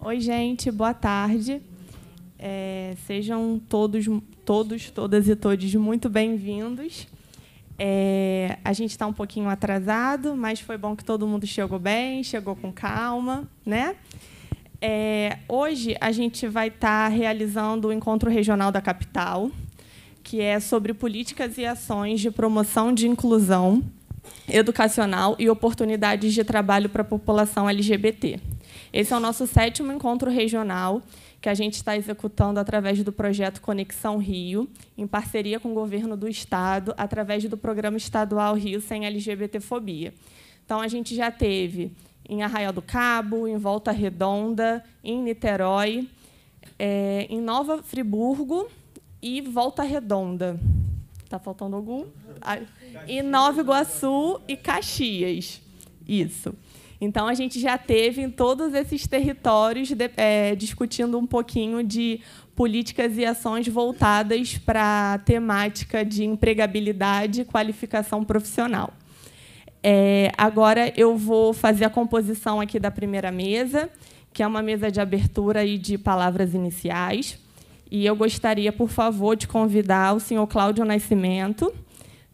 Oi, gente, boa tarde. É, sejam todos, todos, todas e todos muito bem-vindos. É, a gente está um pouquinho atrasado, mas foi bom que todo mundo chegou bem, chegou com calma, né? É, hoje a gente vai estar tá realizando o encontro regional da capital, que é sobre políticas e ações de promoção de inclusão educacional e oportunidades de trabalho para a população LGBT. Esse é o nosso sétimo encontro regional que a gente está executando através do projeto Conexão Rio, em parceria com o governo do estado, através do programa estadual Rio sem LGBTfobia. Então a gente já teve em Arraial do Cabo, em Volta Redonda, em Niterói, é, em Nova Friburgo e Volta Redonda. Está faltando algum? Ah, e Nova Iguaçu e Caxias. Isso. Então, a gente já teve em todos esses territórios de, é, discutindo um pouquinho de políticas e ações voltadas para a temática de empregabilidade e qualificação profissional. É, agora eu vou fazer a composição aqui da primeira mesa, que é uma mesa de abertura e de palavras iniciais. E eu gostaria, por favor, de convidar o senhor Cláudio Nascimento,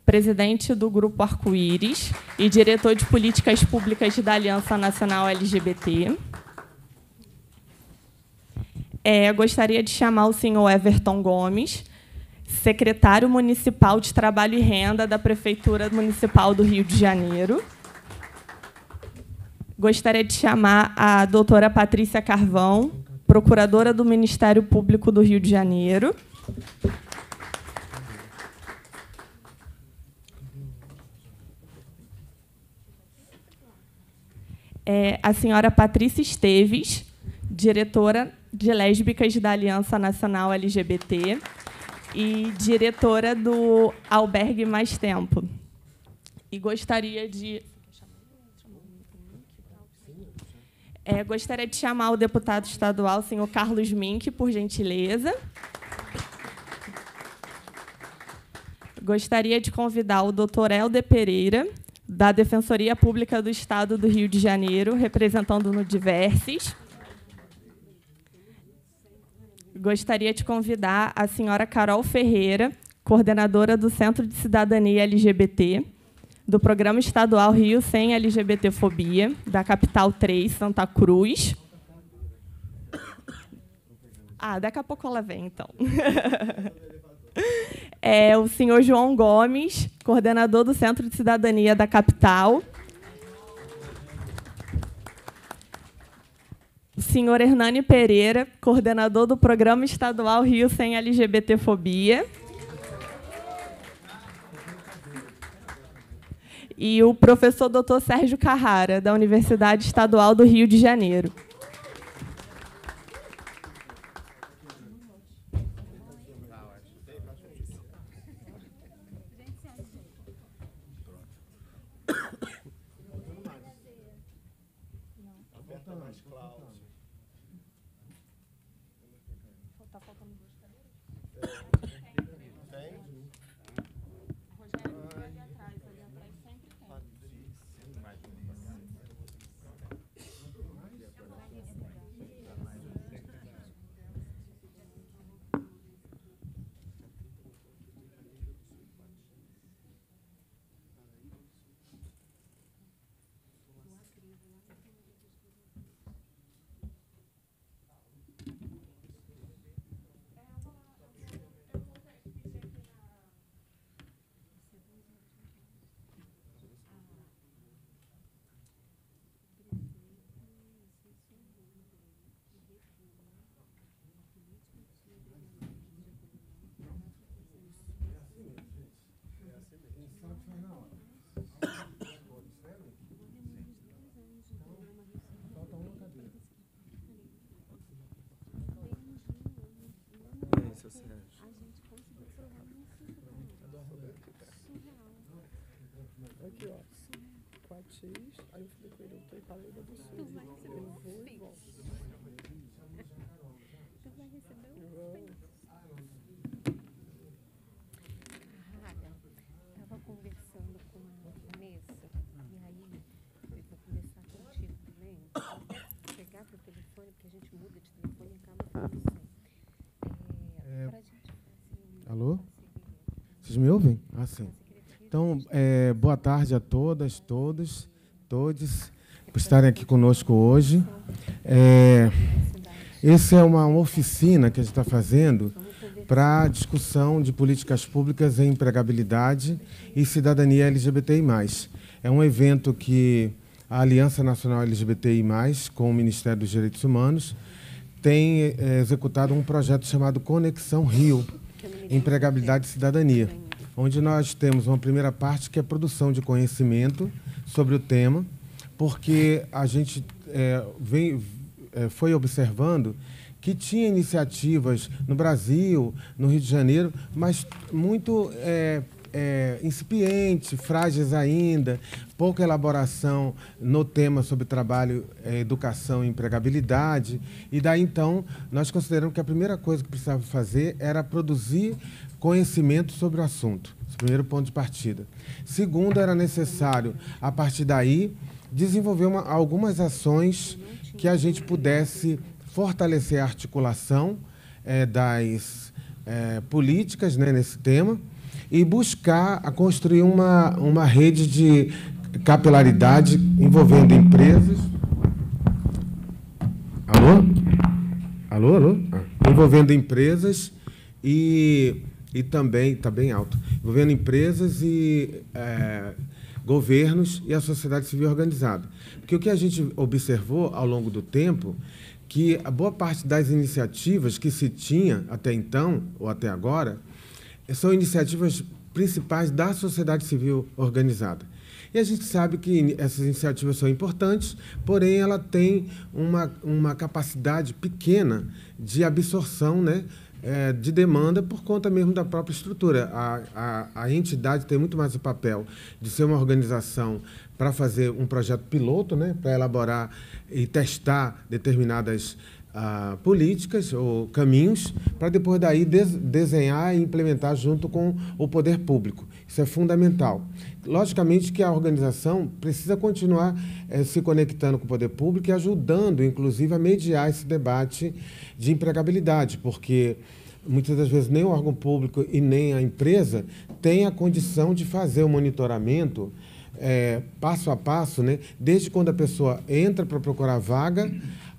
presidente do Grupo Arco-Íris e diretor de Políticas Públicas da Aliança Nacional LGBT. É, gostaria de chamar o senhor Everton Gomes, secretário municipal de Trabalho e Renda da Prefeitura Municipal do Rio de Janeiro. Gostaria de chamar a doutora Patrícia Carvão, procuradora do Ministério Público do Rio de Janeiro. É, a senhora Patrícia Esteves, diretora de Lésbicas da Aliança Nacional LGBT e diretora do Albergue Mais Tempo. E gostaria de. É, gostaria de chamar o deputado estadual, senhor Carlos Mink, por gentileza. Gostaria de convidar o doutor Helder Pereira, da Defensoria Pública do Estado do Rio de Janeiro, representando no Diverses gostaria de convidar a senhora Carol Ferreira, coordenadora do Centro de Cidadania LGBT, do Programa Estadual Rio Sem LGBTfobia, da Capital 3, Santa Cruz. Ah, daqui a pouco ela vem, então. É o senhor João Gomes, coordenador do Centro de Cidadania da Capital senhor Hernani Pereira, coordenador do Programa Estadual Rio Sem LGBTfobia. E o professor Dr. Sérgio Carrara, da Universidade Estadual do Rio de Janeiro. falei pra você. Tu vai receber um filho. tu vai receber um filho. Cara, tava conversando com a Vanessa, e aí eu vou conversar contigo também. Pegar teu telefone, porque a gente muda de telefone e acaba falando assim. É, pra gente fazer Alô? Vocês me ouvem? Ah, sim. Então, é, boa tarde a todas, todos, todos por estarem aqui conosco hoje. É, essa é uma oficina que a gente está fazendo para discussão de políticas públicas em empregabilidade e cidadania LGBTI+. É um evento que a Aliança Nacional LGBTI+, com o Ministério dos Direitos Humanos, tem é, executado um projeto chamado Conexão Rio, Empregabilidade e Cidadania, onde nós temos uma primeira parte que é produção de conhecimento sobre o tema, porque a gente é, vem, é, foi observando que tinha iniciativas no Brasil, no Rio de Janeiro, mas muito é, é, incipiente, frágeis ainda, pouca elaboração no tema sobre trabalho, é, educação e empregabilidade. E daí então, nós consideramos que a primeira coisa que precisava fazer era produzir conhecimento sobre o assunto. Esse é primeiro ponto de partida. Segundo, era necessário, a partir daí, desenvolver uma, algumas ações que a gente pudesse fortalecer a articulação é, das é, políticas né, nesse tema e buscar a construir uma, uma rede de capilaridade envolvendo empresas. Alô? Alô, alô? Ah. Envolvendo empresas e, e também, está bem alto, envolvendo empresas e. É, governos e a sociedade civil organizada. Porque o que a gente observou ao longo do tempo que a boa parte das iniciativas que se tinha até então ou até agora são iniciativas principais da sociedade civil organizada. E a gente sabe que essas iniciativas são importantes, porém ela tem uma, uma capacidade pequena de absorção né, é, de demanda por conta mesmo da própria estrutura. A, a, a entidade tem muito mais o papel de ser uma organização para fazer um projeto piloto, né, para elaborar e testar determinadas Uh, políticas ou caminhos para depois daí des desenhar e implementar junto com o poder público. Isso é fundamental. Logicamente que a organização precisa continuar é, se conectando com o poder público e ajudando, inclusive, a mediar esse debate de empregabilidade, porque muitas das vezes nem o órgão público e nem a empresa tem a condição de fazer o monitoramento é, passo a passo, né? desde quando a pessoa entra para procurar vaga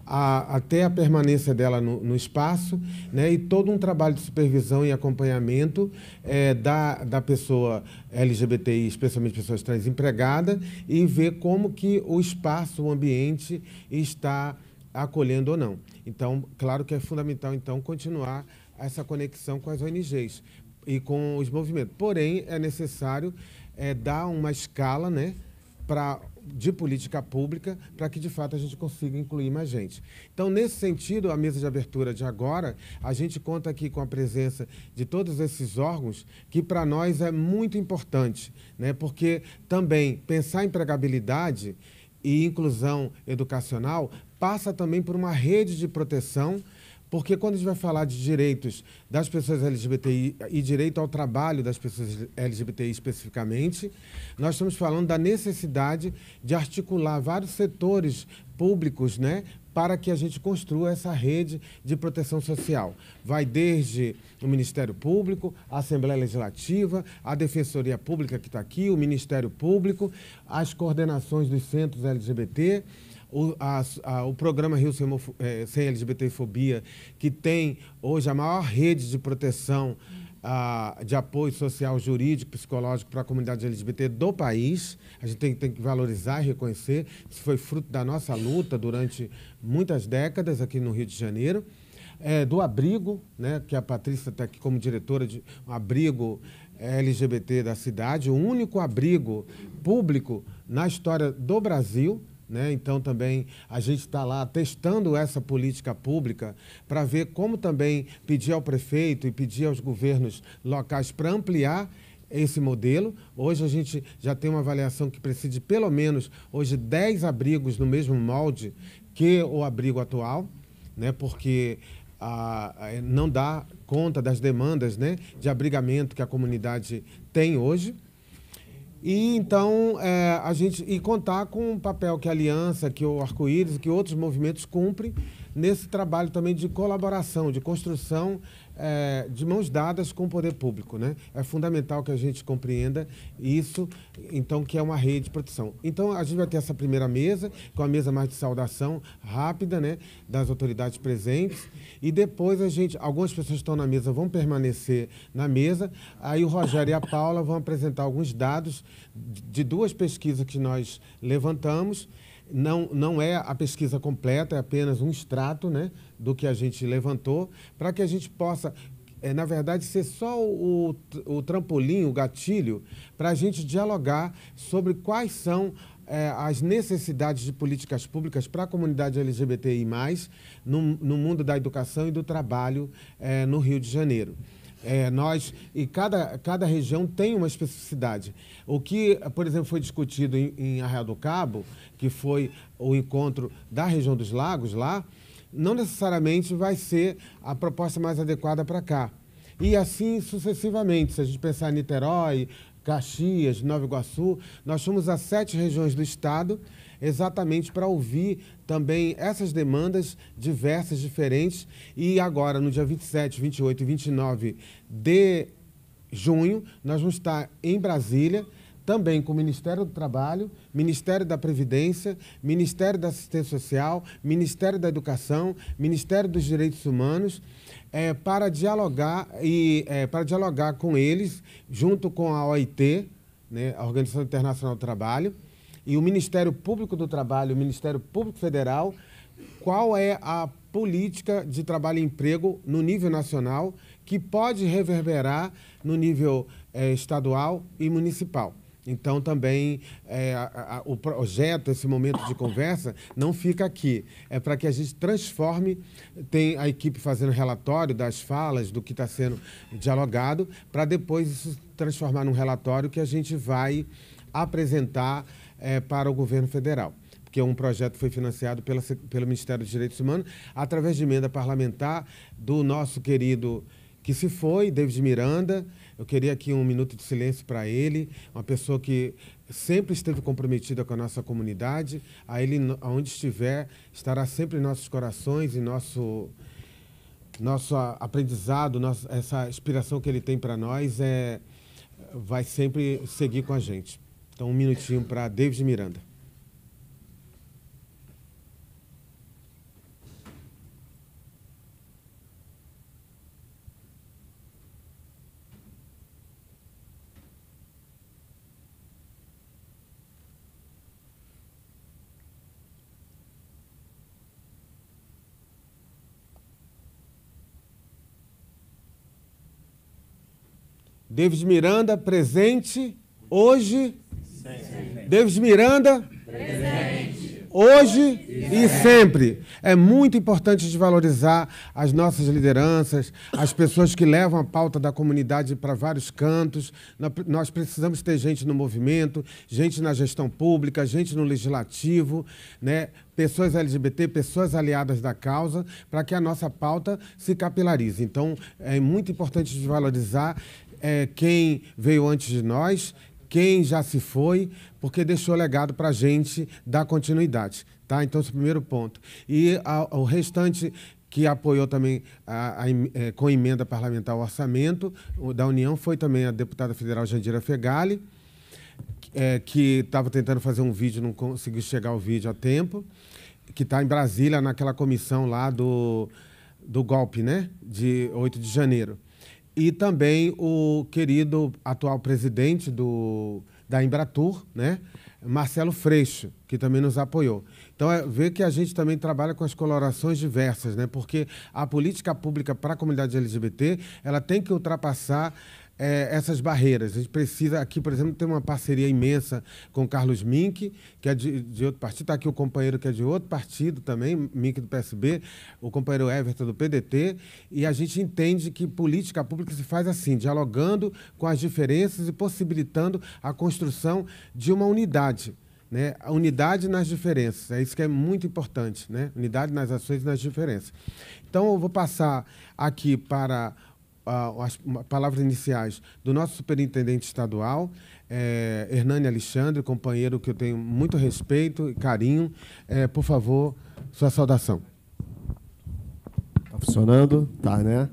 a, até a permanência dela no, no, espaço, né, e todo um trabalho de supervisão e acompanhamento é, da, da pessoa LGBTI, especialmente pessoas trans, empregada, e ver como que o espaço, o ambiente está acolhendo ou não. Então, claro que é fundamental, então, continuar essa conexão com as ONGs e com os movimentos. Porém, é necessário é, dar uma escala né, para de política pública para que, de fato, a gente consiga incluir mais gente. Então, nesse sentido, a mesa de abertura de agora, a gente conta aqui com a presença de todos esses órgãos, que para nós é muito importante, né? porque também pensar em empregabilidade e inclusão educacional passa também por uma rede de proteção porque quando a gente vai falar de direitos das pessoas LGBTI e direito ao trabalho das pessoas LGBTI especificamente, nós estamos falando da necessidade de articular vários setores públicos, né, para que a gente construa essa rede de proteção social. Vai desde o Ministério Público, a Assembleia Legislativa, a Defensoria Pública que está aqui, o Ministério Público, as coordenações dos centros LGBT o, a, a, o programa Rio Sem, é, Sem LGBTfobia, que tem hoje a maior rede de proteção ah, de apoio social, jurídico, psicológico para a comunidade LGBT do país. A gente tem, tem, que valorizar e reconhecer. Isso foi fruto da nossa luta durante muitas décadas aqui no Rio de Janeiro. É, do abrigo, né, que a Patrícia está aqui como diretora de um abrigo LGBT da cidade, o único abrigo público na história do Brasil, né? Então, também a gente está lá testando essa política pública para ver como também pedir ao prefeito e pedir aos governos locais para ampliar esse modelo. Hoje a gente já tem uma avaliação que precisa de pelo menos hoje 10 abrigos no mesmo molde que o abrigo atual, né? porque ah, não dá conta das demandas né? de abrigamento que a comunidade tem hoje. E então é, a gente e contar com o papel que a Aliança, que o Arco-Íris, que outros movimentos cumprem nesse trabalho também de colaboração, de construção é, de mãos dadas com o poder público. Né? É fundamental que a gente compreenda isso, então, que é uma rede de proteção. Então, a gente vai ter essa primeira mesa, com a mesa mais de saudação rápida né, das autoridades presentes, e depois a gente, algumas pessoas que estão na mesa vão permanecer na mesa, aí o Rogério e a Paula vão apresentar alguns dados de duas pesquisas que nós levantamos, não, não é a pesquisa completa, é apenas um extrato né, do que a gente levantou, para que a gente possa, é, na verdade, ser só o, o trampolim, o gatilho, para a gente dialogar sobre quais são é, as necessidades de políticas públicas para a comunidade LGBTI, no, no mundo da educação e do trabalho é, no Rio de Janeiro. É, nós e cada, cada região tem uma especificidade. O que, por exemplo, foi discutido em, em Arraial do Cabo, que foi o encontro da região dos lagos lá, não necessariamente vai ser a proposta mais adequada para cá. E assim sucessivamente, se a gente pensar em Niterói, Caxias, Nova Iguaçu, nós somos as sete regiões do estado exatamente para ouvir também essas demandas diversas, diferentes. E agora, no dia 27, 28 e 29 de junho, nós vamos estar em Brasília também com o Ministério do Trabalho, Ministério da Previdência, Ministério da Assistência Social, Ministério da Educação, Ministério dos Direitos Humanos, é, para dialogar e é, para dialogar com eles, junto com a OIT, né, a Organização Internacional do Trabalho, e o Ministério Público do Trabalho, o Ministério Público Federal, qual é a política de trabalho e emprego no nível nacional que pode reverberar no nível eh, estadual e municipal. Então, também é, a, a, o projeto, esse momento de conversa, não fica aqui. É para que a gente transforme. Tem a equipe fazendo relatório das falas, do que está sendo dialogado, para depois isso transformar num relatório que a gente vai apresentar é, para o governo federal porque um projeto foi financiado pela, pelo Ministério dos Direitos Humanos, através de emenda parlamentar do nosso querido que se foi, David Miranda. Eu queria aqui um minuto de silêncio para ele, uma pessoa que sempre esteve comprometida com a nossa comunidade. A ele, aonde estiver, estará sempre em nossos corações, e nosso nosso aprendizado, nossa, essa inspiração que ele tem para nós é vai sempre seguir com a gente. Então, um minutinho para David Miranda. David Miranda, presente hoje Presente. Davis Miranda? Presente. Hoje e sempre. É muito importante desvalorizar as nossas lideranças, as pessoas que levam a pauta da comunidade para vários cantos. Nós precisamos ter gente no movimento, gente na gestão pública, gente no legislativo, né? pessoas LGBT, pessoas aliadas da causa, para que a nossa pauta se capilarize. Então, é muito importante desvalorizar é, quem veio antes de nós, quem já se foi, porque deixou legado para a gente dar continuidade. Tá? Então, esse é o primeiro ponto. E a, o restante que apoiou também a, a, é, com emenda parlamentar o orçamento o, da União foi também a deputada federal Jandira Fegali, é, que estava tentando fazer um vídeo, não conseguiu chegar o vídeo a tempo, que está em Brasília, naquela comissão lá do, do golpe, né? De 8 de janeiro e também o querido atual presidente do, da Embratur, né? Marcelo Freixo, que também nos apoiou. Então, é ver que a gente também trabalha com as colorações diversas, né? porque a política pública para a comunidade LGBT ela tem que ultrapassar é, essas barreiras. A gente precisa, aqui, por exemplo, ter uma parceria imensa com o Carlos Mink, que é de, de outro partido. Está aqui o companheiro que é de outro partido também, Mink do PSB, o companheiro Everton do PDT. E a gente entende que política pública se faz assim, dialogando com as diferenças e possibilitando a construção de uma unidade. Né? A unidade nas diferenças, é isso que é muito importante, né? unidade nas ações e nas diferenças. Então, eu vou passar aqui para as palavras iniciais do nosso superintendente estadual, é, Hernani Alexandre, companheiro que eu tenho muito respeito e carinho. É, por favor, sua saudação. Está funcionando? Tá, né?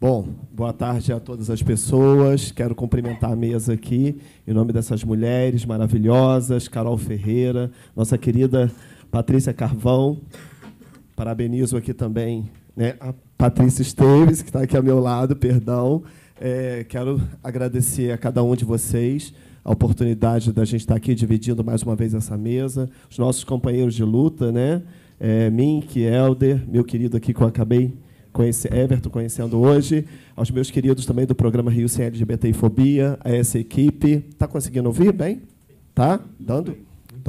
Bom, boa tarde a todas as pessoas. Quero cumprimentar a mesa aqui, em nome dessas mulheres maravilhosas, Carol Ferreira, nossa querida Patrícia Carvão. Parabenizo aqui também né? A Patrícia Esteves, que está aqui ao meu lado, perdão. É, quero agradecer a cada um de vocês a oportunidade da gente estar tá aqui dividindo mais uma vez essa mesa. Os nossos companheiros de luta, né? É, Mink, Helder, é meu querido aqui que eu acabei conhecer, Everton conhecendo hoje, aos meus queridos também do programa Rio Sem LGBT e Fobia, a essa equipe. Está conseguindo ouvir bem? Tá? Dando?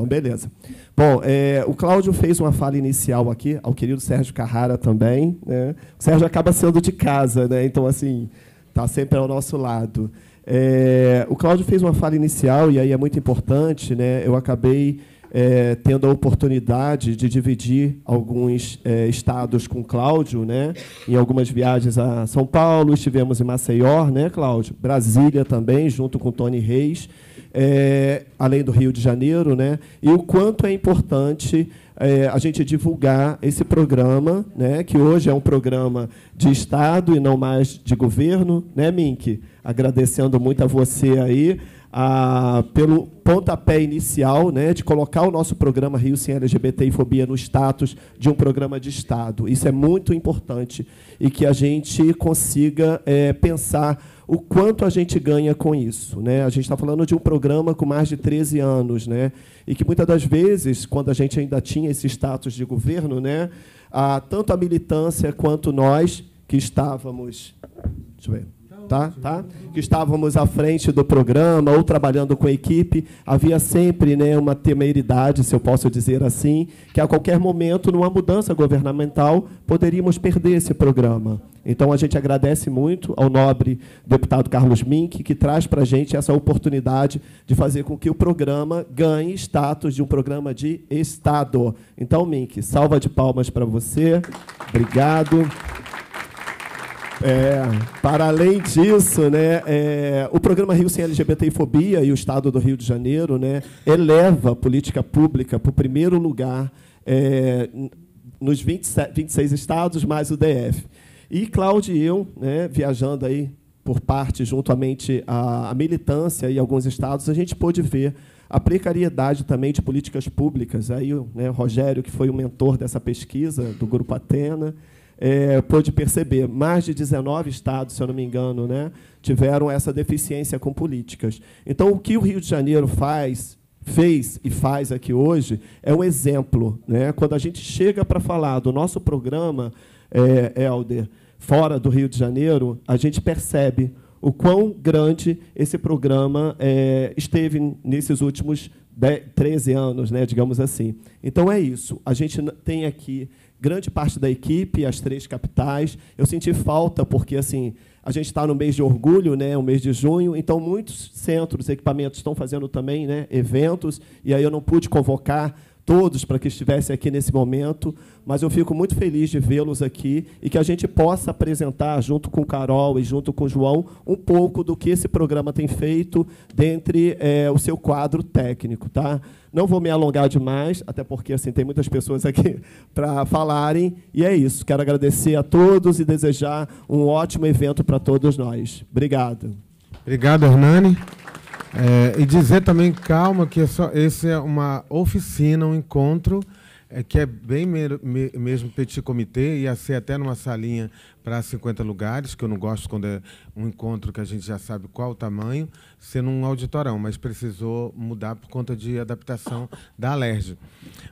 Então, beleza. Bom, é, o Cláudio fez uma fala inicial aqui, ao querido Sérgio Carrara também. Né? O Sérgio acaba sendo de casa, né? então, assim, está sempre ao nosso lado. É, o Cláudio fez uma fala inicial, e aí é muito importante, né? eu acabei é, tendo a oportunidade de dividir alguns é, estados com Cláudio, né? Em algumas viagens a São Paulo, estivemos em Maceió, né, Cláudio? Brasília também, junto com Tony Reis é, além do Rio de Janeiro, né? e o quanto é importante é, a gente divulgar esse programa, né? que hoje é um programa de Estado e não mais de governo, né, Mink? Agradecendo muito a você aí ah, pelo pontapé inicial né, de colocar o nosso programa Rio Sem LGBT e Fobia no status de um programa de Estado. Isso é muito importante e que a gente consiga é, pensar o quanto a gente ganha com isso. Né? A gente está falando de um programa com mais de 13 anos né, e que, muitas das vezes, quando a gente ainda tinha esse status de governo, né, tanto a militância quanto nós que estávamos... Deixa eu ver tá? tá? Que estávamos à frente do programa ou trabalhando com a equipe, havia sempre né, uma temeridade, se eu posso dizer assim, que a qualquer momento, numa mudança governamental, poderíamos perder esse programa. Então, a gente agradece muito ao nobre deputado Carlos Mink, que traz para a gente essa oportunidade de fazer com que o programa ganhe status de um programa de Estado. Então, Mink, salva de palmas para você. Obrigado. É, para além disso, né, é, o programa Rio Sem e Fobia e o Estado do Rio de Janeiro né, eleva a política pública para o primeiro lugar é, nos 27, 26 estados, mais o DF. E Cláudio e eu, né, viajando aí por parte, juntamente à, militância e alguns estados, a gente pôde ver a precariedade também de políticas públicas. Aí né, o Rogério, que foi o mentor dessa pesquisa do Grupo Atena, é, pôde perceber. Mais de 19 estados, se eu não me engano, né, tiveram essa deficiência com políticas. Então, o que o Rio de Janeiro faz, fez e faz aqui hoje é um exemplo. Né? Quando a gente chega para falar do nosso programa, é, Helder, fora do Rio de Janeiro, a gente percebe o quão grande esse programa é, esteve nesses últimos 13 anos, né, digamos assim. Então é isso. A gente tem aqui grande parte da equipe, as três capitais. Eu senti falta, porque assim a gente está no mês de orgulho, né, o mês de junho, então muitos centros, equipamentos estão fazendo também né, eventos, e aí eu não pude convocar todos para que estivessem aqui nesse momento, mas eu fico muito feliz de vê-los aqui e que a gente possa apresentar, junto com Carol e junto com João, um pouco do que esse programa tem feito dentre é, o seu quadro técnico. Tá? Não vou me alongar demais, até porque assim tem muitas pessoas aqui para falarem. E é isso. Quero agradecer a todos e desejar um ótimo evento para todos nós. Obrigado. Obrigado, Hernani. É, e dizer também, calma, que essa, é esse é uma oficina, um encontro é, que é bem me, me, mesmo petit comitê, ia ser até numa salinha para 50 lugares, que eu não gosto quando é um encontro que a gente já sabe qual o tamanho, sendo um auditorão, mas precisou mudar por conta de adaptação da alerj.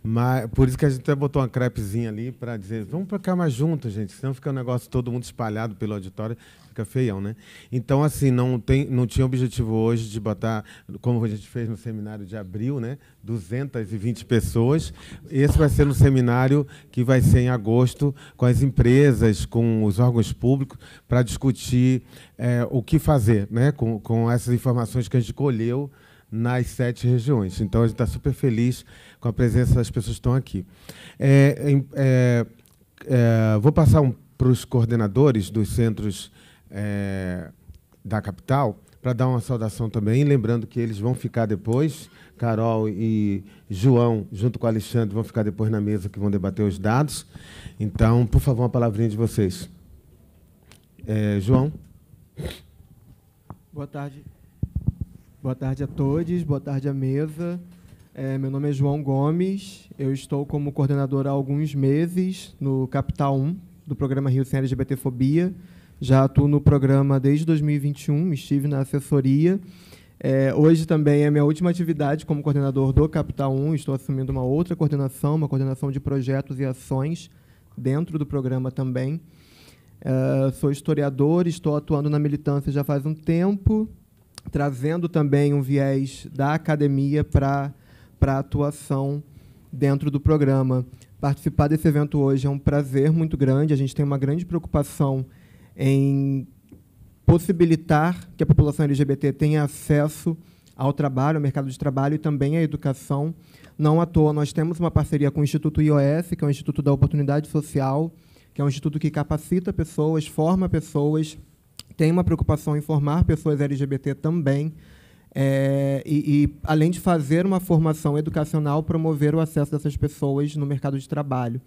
Mas Por isso que a gente até botou uma crepezinha ali para dizer, vamos para cá mais junto, gente, senão fica um negócio todo mundo espalhado pelo auditório, fica feião, né? Então, assim, não, tem, não tinha objetivo hoje de botar, como a gente fez no seminário de abril, né? 220 pessoas. Esse vai ser um seminário que vai ser em agosto, com as empresas, com os órgãos públicos, para discutir é, o que fazer né? com, com essas informações que a gente colheu nas sete regiões. Então, a gente está super feliz com a presença das pessoas que estão aqui. É, é, é, vou passar um, para os coordenadores dos centros é, da capital para dar uma saudação também, lembrando que eles vão ficar depois, Carol e João, junto com o Alexandre, vão ficar depois na mesa que vão debater os dados. Então, por favor, uma palavrinha de vocês. É, João. Boa tarde. Boa tarde a todos, boa tarde à mesa. É, meu nome é João Gomes, eu estou como coordenador há alguns meses no Capital 1, do programa Rio Sem LGBTfobia. Fobia já atuo no programa desde 2021, estive na assessoria. É, hoje também é minha última atividade como coordenador do Capital 1, estou assumindo uma outra coordenação, uma coordenação de projetos e ações dentro do programa também. É, sou historiador, estou atuando na militância já faz um tempo, trazendo também um viés da academia para a atuação dentro do programa. Participar desse evento hoje é um prazer muito grande, a gente tem uma grande preocupação em possibilitar que a população LGBT tenha acesso ao trabalho, ao mercado de trabalho e também à educação. Não à toa, nós temos uma parceria com o Instituto IOS, que é o Instituto da Oportunidade Social, que é um instituto que capacita pessoas, forma pessoas, tem uma preocupação em formar pessoas LGBT também. É, e, e, além de fazer uma formação educacional, promover o acesso dessas pessoas no mercado de trabalho.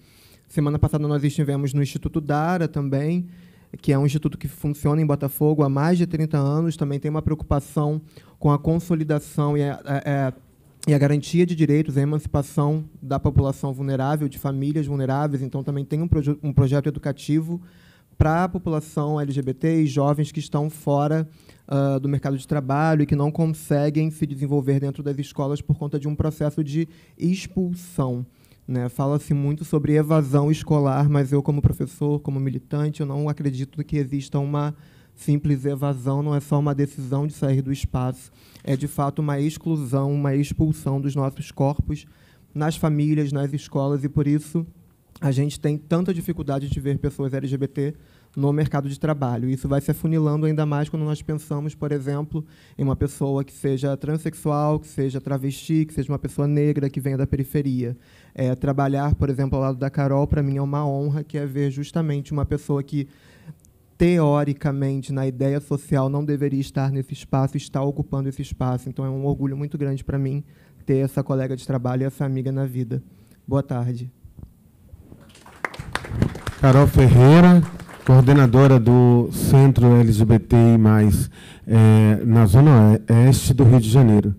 Semana passada nós estivemos no Instituto Dara também, que é um instituto que funciona em Botafogo há mais de 30 anos, também tem uma preocupação com a consolidação e a, a, a é, a garantia de direitos, a emancipação da população vulnerável, de famílias vulneráveis. Então, também tem um, proje um projeto educativo para a população LGBT e jovens que estão fora uh, do mercado de trabalho e que não conseguem se desenvolver dentro das escolas por conta de um processo de expulsão. Né? Fala-se muito sobre evasão escolar, mas eu, como professor, como militante, eu não acredito que exista uma simples evasão, não é só uma decisão de sair do espaço, é de fato uma exclusão, uma expulsão dos nossos corpos nas famílias, nas escolas, e por isso a gente tem tanta dificuldade de ver pessoas LGBT no mercado de trabalho. Isso vai se afunilando ainda mais quando nós pensamos, por exemplo, em uma pessoa que seja transexual, que seja travesti, que seja uma pessoa negra, que venha da periferia. É, trabalhar, por exemplo, ao lado da Carol, para mim é uma honra, que é ver justamente uma pessoa que teoricamente na ideia social não deveria estar nesse espaço, está ocupando esse espaço. Então é um orgulho muito grande para mim ter essa colega de trabalho e essa amiga na vida. Boa tarde. Carol Ferreira, coordenadora do Centro LGBTI+, é, eh, na Zona Oeste do Rio de Janeiro.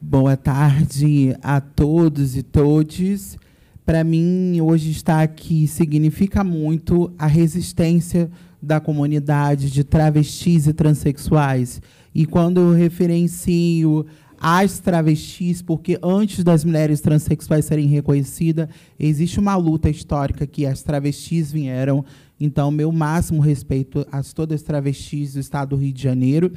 Boa tarde a todos e todes. Para mim, hoje estar aqui significa muito a resistência da comunidade de travestis e transexuais. E quando eu referencio às travestis, porque antes das mulheres transexuais serem reconhecidas, existe uma luta histórica que as travestis vieram. Então, meu máximo respeito a todas as travestis do estado do Rio de Janeiro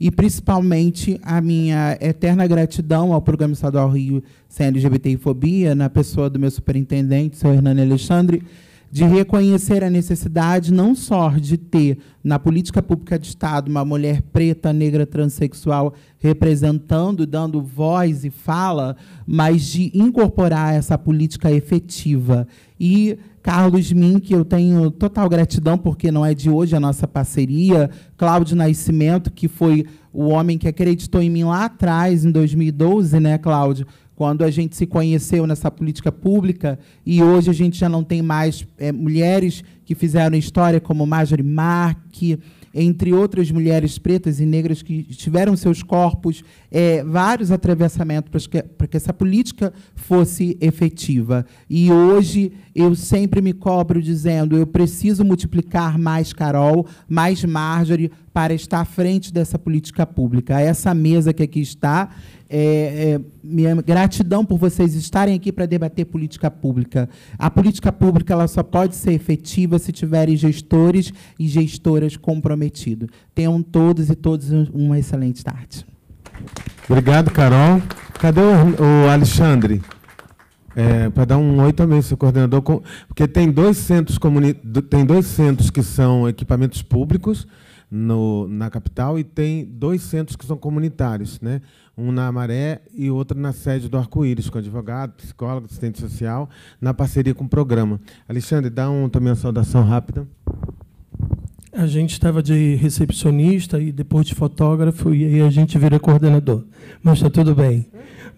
e, principalmente, a minha eterna gratidão ao Programa Estadual Rio sem LGBT e Fobia, na pessoa do meu superintendente, senhor Hernani Alexandre, de reconhecer a necessidade não só de ter na política pública de Estado uma mulher preta, negra, transexual representando, dando voz e fala, mas de incorporar essa política efetiva. E Carlos Min, que eu tenho total gratidão, porque não é de hoje a nossa parceria, Cláudio Nascimento, que foi o homem que acreditou em mim lá atrás, em 2012, né, Cláudio? quando a gente se conheceu nessa política pública e hoje a gente já não tem mais é, mulheres que fizeram história como Marjorie Mark, entre outras mulheres pretas e negras que tiveram seus corpos, é, vários atravessamentos para que, para que essa política fosse efetiva. E hoje eu sempre me cobro dizendo: eu preciso multiplicar mais Carol, mais Marjorie, para estar à frente dessa política pública. essa mesa que aqui está, é, é, minha gratidão por vocês estarem aqui para debater política pública. A política pública ela só pode ser efetiva se tiverem gestores e gestoras comprometidos. Tenham todos e todas uma excelente tarde. Obrigado, Carol. Cadê o, o Alexandre? É, para dar um oi também, seu coordenador, porque tem dois centros comuni... tem dois centros que são equipamentos públicos no, na capital e tem dois centros que são comunitários, né? um na Maré e outro na sede do Arco-Íris, com advogado, psicólogo, assistente social, na parceria com o programa. Alexandre, dá um, também uma saudação rápida. A gente estava de recepcionista e depois de fotógrafo, e aí a gente vira coordenador. Mas está tudo bem.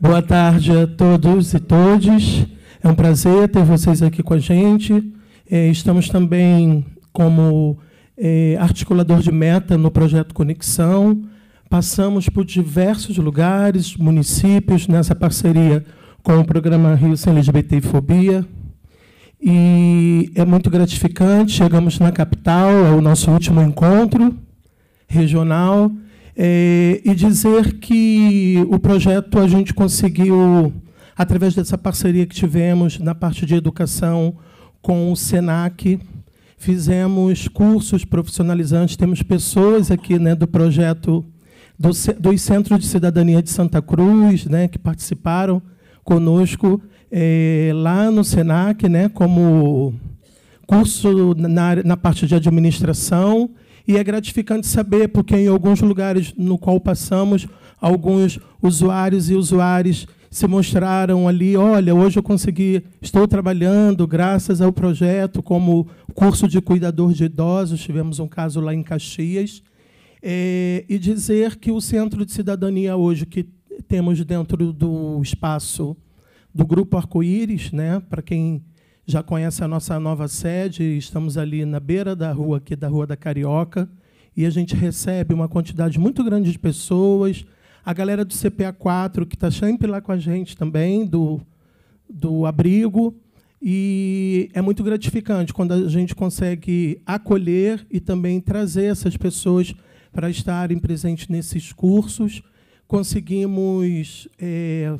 Boa tarde a todos e todas. É um prazer ter vocês aqui com a gente. É, estamos também como é, articulador de meta no projeto Conexão. Passamos por diversos lugares, municípios, nessa parceria com o programa Rio Sem LGBT e Fobia. E é muito gratificante. Chegamos na capital, é o nosso último encontro regional, é, e dizer que o projeto a gente conseguiu, através dessa parceria que tivemos na parte de educação com o SENAC, fizemos cursos profissionalizantes, temos pessoas aqui né, do projeto do, dos Centros de Cidadania de Santa Cruz, né, que participaram conosco é, lá no SENAC, né, como curso na, na parte de administração. E é gratificante saber, porque em alguns lugares no qual passamos, alguns usuários e usuárias se mostraram ali, olha, hoje eu consegui, estou trabalhando graças ao projeto como curso de cuidador de idosos, tivemos um caso lá em Caxias, é, e dizer que o Centro de Cidadania hoje que temos dentro do espaço do Grupo Arco-Íris, né, para quem já conhece a nossa nova sede, estamos ali na beira da rua, aqui da Rua da Carioca, e a gente recebe uma quantidade muito grande de pessoas, a galera do CPA 4, que está sempre lá com a gente também, do, do abrigo. E é muito gratificante quando a gente consegue acolher e também trazer essas pessoas para estarem presentes nesses cursos. Conseguimos é,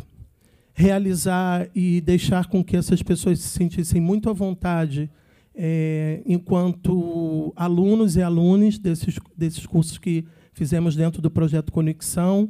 realizar e deixar com que essas pessoas se sentissem muito à vontade é, enquanto alunos e alunas desses, desses cursos que fizemos dentro do projeto Conexão.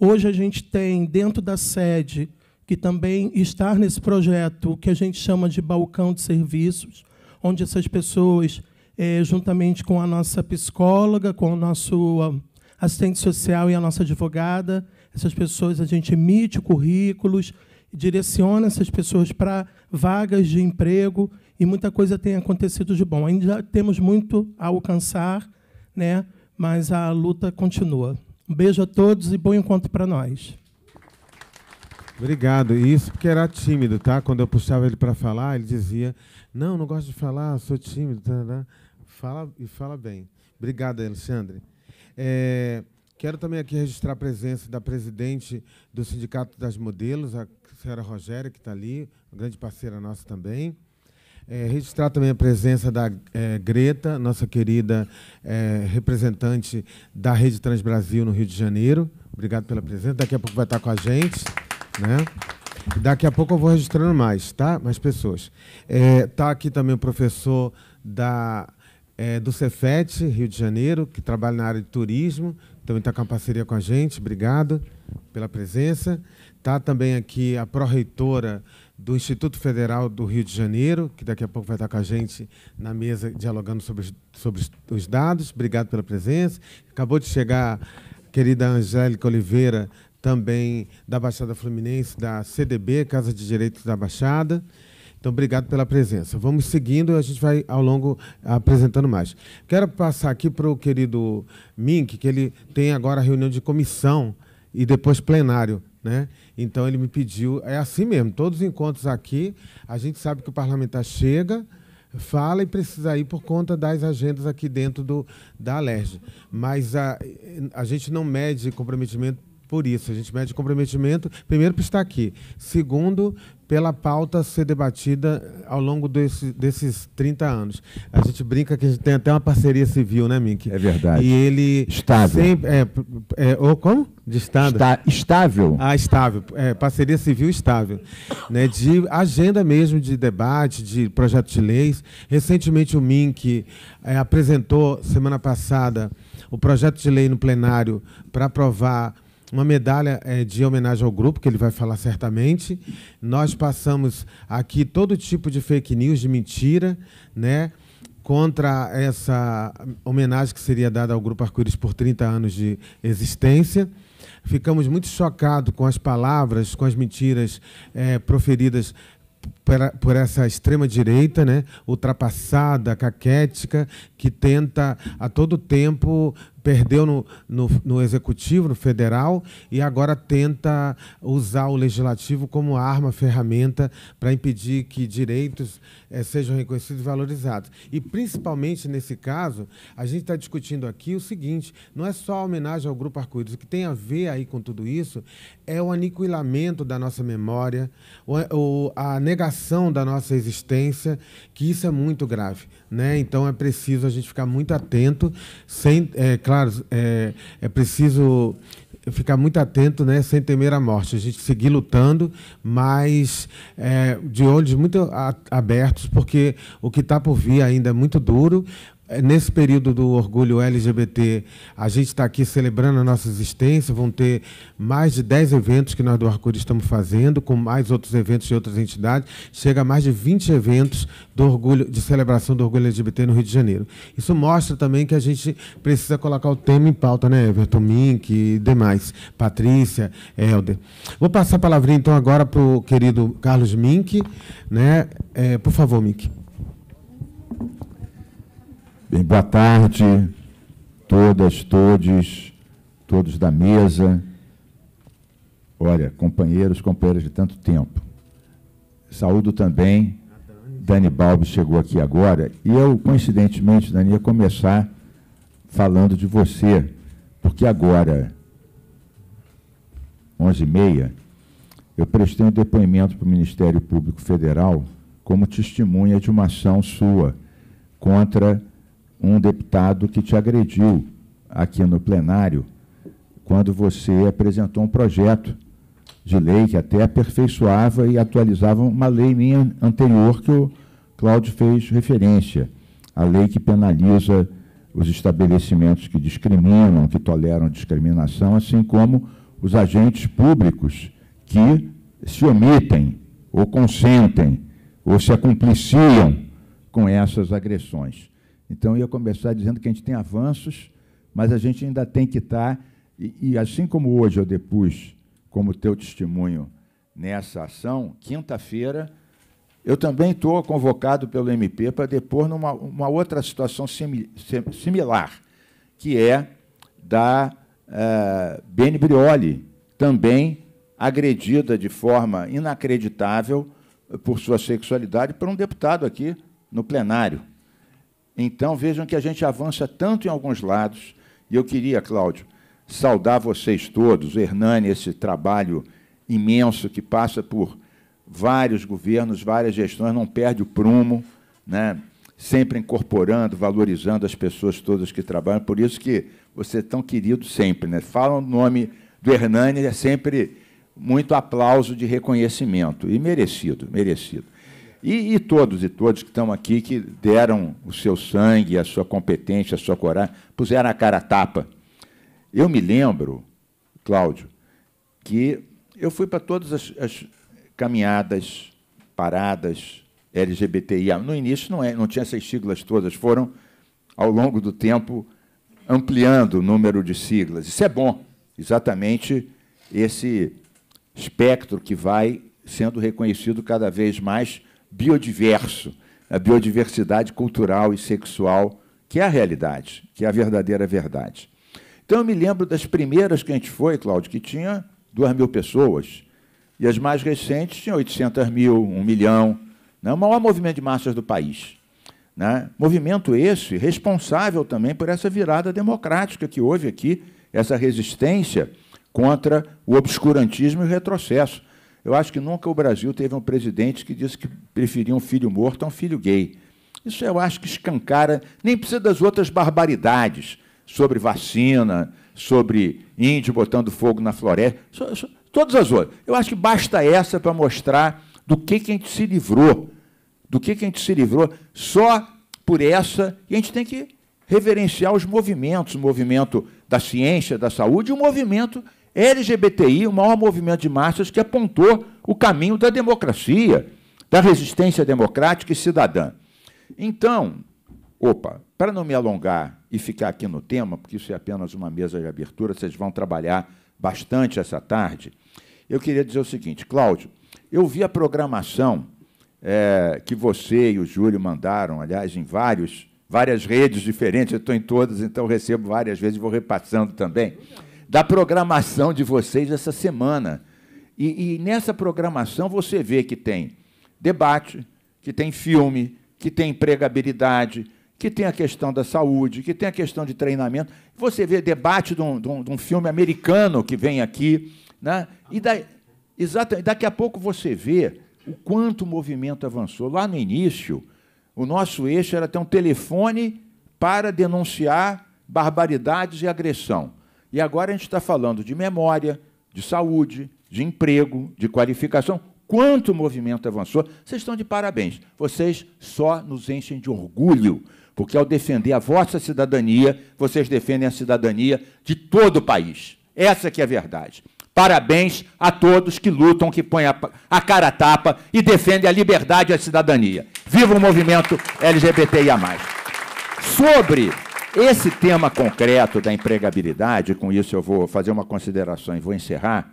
Hoje a gente tem dentro da sede, que também está nesse projeto, o que a gente chama de balcão de serviços, onde essas pessoas, eh, juntamente com a nossa psicóloga, com o nosso ah, assistente social e a nossa advogada, essas pessoas a gente emite currículos, direciona essas pessoas para vagas de emprego e muita coisa tem acontecido de bom. Ainda temos muito a alcançar, né? mas a luta continua. Um beijo a todos e bom encontro para nós. Obrigado. E isso porque era tímido, tá? Quando eu puxava ele para falar, ele dizia: Não, não gosto de falar, sou tímido. Tá, tá, tá. Fala e fala bem. Obrigado, Alexandre. É, quero também aqui registrar a presença da presidente do Sindicato das Modelos, a senhora Rogéria, que está ali, grande parceira nossa também. É, registrar também a presença da é, Greta, nossa querida é, representante da Rede Trans Brasil no Rio de Janeiro. Obrigado pela presença. Daqui a pouco vai estar com a gente. Né? Daqui a pouco eu vou registrando mais, tá? Mais pessoas. Está é, aqui também o professor da, é, do Cefet, Rio de Janeiro, que trabalha na área de turismo. Também está com a parceria com a gente. Obrigado pela presença. Está também aqui a pró-reitora do Instituto Federal do Rio de Janeiro, que daqui a pouco vai estar com a gente na mesa dialogando sobre, sobre os dados. Obrigado pela presença. Acabou de chegar a querida Angélica Oliveira, também da Baixada Fluminense, da CDB, Casa de Direitos da Baixada. Então, obrigado pela presença. Vamos seguindo, e a gente vai ao longo apresentando mais. Quero passar aqui para o querido Mink, que ele tem agora a reunião de comissão e depois plenário. Né? Então ele me pediu, é assim mesmo, todos os encontros aqui, a gente sabe que o parlamentar chega, fala e precisa ir por conta das agendas aqui dentro do, da Alerj. Mas a, a gente não mede comprometimento por isso. A gente mede comprometimento, primeiro, por estar aqui. Segundo, pela pauta ser debatida ao longo desse, desses 30 anos. A gente brinca que a gente tem até uma parceria civil, né, Mink? É verdade. E ele. Estável. Sempre, é, é, ou como? De Estado? Está, estável. Ah, estável. É, parceria civil estável. Né, de agenda mesmo de debate, de projeto de leis. Recentemente, o Mink é, apresentou, semana passada, o projeto de lei no plenário para aprovar uma medalha é, de homenagem ao grupo, que ele vai falar certamente. Nós passamos aqui todo tipo de fake news, de mentira, né? Contra essa homenagem que seria dada ao Grupo Arco-Íris por 30 anos de existência. Ficamos muito chocados com as palavras, com as mentiras é, proferidas por, por essa extrema-direita, né, ultrapassada, caquética, que tenta a todo tempo perdeu no, no, no, executivo, no federal, e agora tenta usar o legislativo como arma, ferramenta para impedir que direitos eh, sejam reconhecidos e valorizados. E, principalmente nesse caso, a gente está discutindo aqui o seguinte: não é só a homenagem ao Grupo Arco-Íris, o que tem a ver aí com tudo isso é o aniquilamento da nossa memória, o, o a negação negação da nossa existência, que isso é muito grave. Né? Então é preciso a gente ficar muito atento, sem, é, claro, é, é preciso ficar muito atento, né, sem temer a morte. A gente seguir lutando, mas é, de olhos muito abertos, porque o que está por vir ainda é muito duro, é, nesse período do orgulho LGBT, a gente está aqui celebrando a nossa existência. Vão ter mais de 10 eventos que nós do Arco-Íris estamos fazendo, com mais outros eventos de outras entidades. Chega a mais de 20 eventos do orgulho, de celebração do orgulho LGBT no Rio de Janeiro. Isso mostra também que a gente precisa colocar o tema em pauta, né, Everton Mink e demais. Patrícia, Helder. Vou passar a palavrinha então agora para o querido Carlos Mink. Né? É, por favor, Mink. Bem, boa tarde, todas, todos, todos da mesa. Olha, companheiros, companheiras de tanto tempo. Saúdo também. Dani Balbi chegou aqui agora. E eu, coincidentemente, Dani, ia começar falando de você, porque agora, 11h30, eu prestei um depoimento para o Ministério Público Federal como testemunha de uma ação sua contra um deputado que te agrediu aqui no plenário quando você apresentou um projeto de lei que até aperfeiçoava e atualizava uma lei minha anterior que o Cláudio fez referência, a lei que penaliza os estabelecimentos que discriminam, que toleram discriminação, assim como os agentes públicos que se omitem ou consentem ou se acompliciam com essas agressões. Então, eu ia começar dizendo que a gente tem avanços, mas a gente ainda tem que estar, tá, e, e assim como hoje eu depus como teu testemunho nessa ação, quinta-feira, eu também estou convocado pelo MP para depor numa uma outra situação simi, sim, similar, que é da uh, eh, Beni Brioli, também agredida de forma inacreditável por sua sexualidade por um deputado aqui no plenário. Então vejam que a gente avança tanto em alguns lados, e eu queria, Cláudio, saudar vocês todos, Hernani, esse trabalho imenso que passa por vários governos, várias gestões, não perde o prumo, né? sempre incorporando, valorizando as pessoas todas que trabalham. Por isso que você é tão querido sempre. Né? Falam o nome do Hernani, é sempre muito aplauso de reconhecimento, e merecido, merecido. E, e, todos e todos que estão aqui, que deram o seu sangue, a sua competência, a sua coragem, puseram a cara a tapa. Eu me lembro, Cláudio, que eu fui para todas as, as, caminhadas, paradas, LGBTIA. No início não, é, não tinha essas siglas todas, foram, ao longo do tempo, ampliando o número de siglas. Isso é bom, exatamente esse espectro que vai sendo reconhecido cada vez mais biodiverso, a biodiversidade cultural e sexual, que é a realidade, que é a verdadeira verdade. Então, eu me lembro das primeiras que a gente foi, Cláudio, que tinha 2 mil pessoas, e as mais recentes tinham 800 mil, 1 milhão. Né? O maior movimento de massas do país. Né? Movimento esse responsável também por essa virada democrática que houve aqui, essa resistência contra o obscurantismo e o retrocesso. Eu acho que nunca o Brasil teve um presidente que disse que preferia um filho morto a um filho gay. Isso eu acho que escancara, nem precisa das outras barbaridades sobre vacina, sobre índio botando fogo na floresta, todas as outras. Eu acho que basta essa para mostrar do que, que a gente se livrou. Do que, que a gente se livrou só por essa, e a gente tem que reverenciar os movimentos, o movimento da ciência, da saúde e o movimento LGBTI, o maior movimento de massas que apontou o caminho da democracia, da resistência democrática e cidadã. Então, opa, para não me alongar e ficar aqui no tema, porque isso é apenas uma mesa de abertura, vocês vão trabalhar bastante essa tarde, eu queria dizer o seguinte, Cláudio, eu vi a programação é, que você e o Júlio mandaram, aliás, em vários, várias redes diferentes, eu estou em todas, então recebo várias vezes e vou repassando também da programação de vocês essa semana. E, e nessa programação você vê que tem debate, que tem filme, que tem empregabilidade, que tem a questão da saúde, que tem a questão de treinamento. Você vê debate de um, de um, de um filme americano que vem aqui. Né? E daí, exatamente, daqui a pouco você vê o quanto o movimento avançou. Lá no início, o nosso eixo era ter um telefone para denunciar barbaridades e agressão. E agora a gente está falando de memória, de saúde, de emprego, de qualificação. Quanto movimento avançou! Vocês estão de parabéns. Vocês só nos enchem de orgulho, porque ao defender a vossa cidadania, vocês defendem a cidadania de todo o país. Essa que é a verdade. Parabéns a todos que lutam, que põem a, a cara a tapa e defendem a liberdade e a cidadania. Viva o movimento LGBTIA. Sobre esse tema concreto da empregabilidade, com isso eu vou fazer uma consideração e vou encerrar,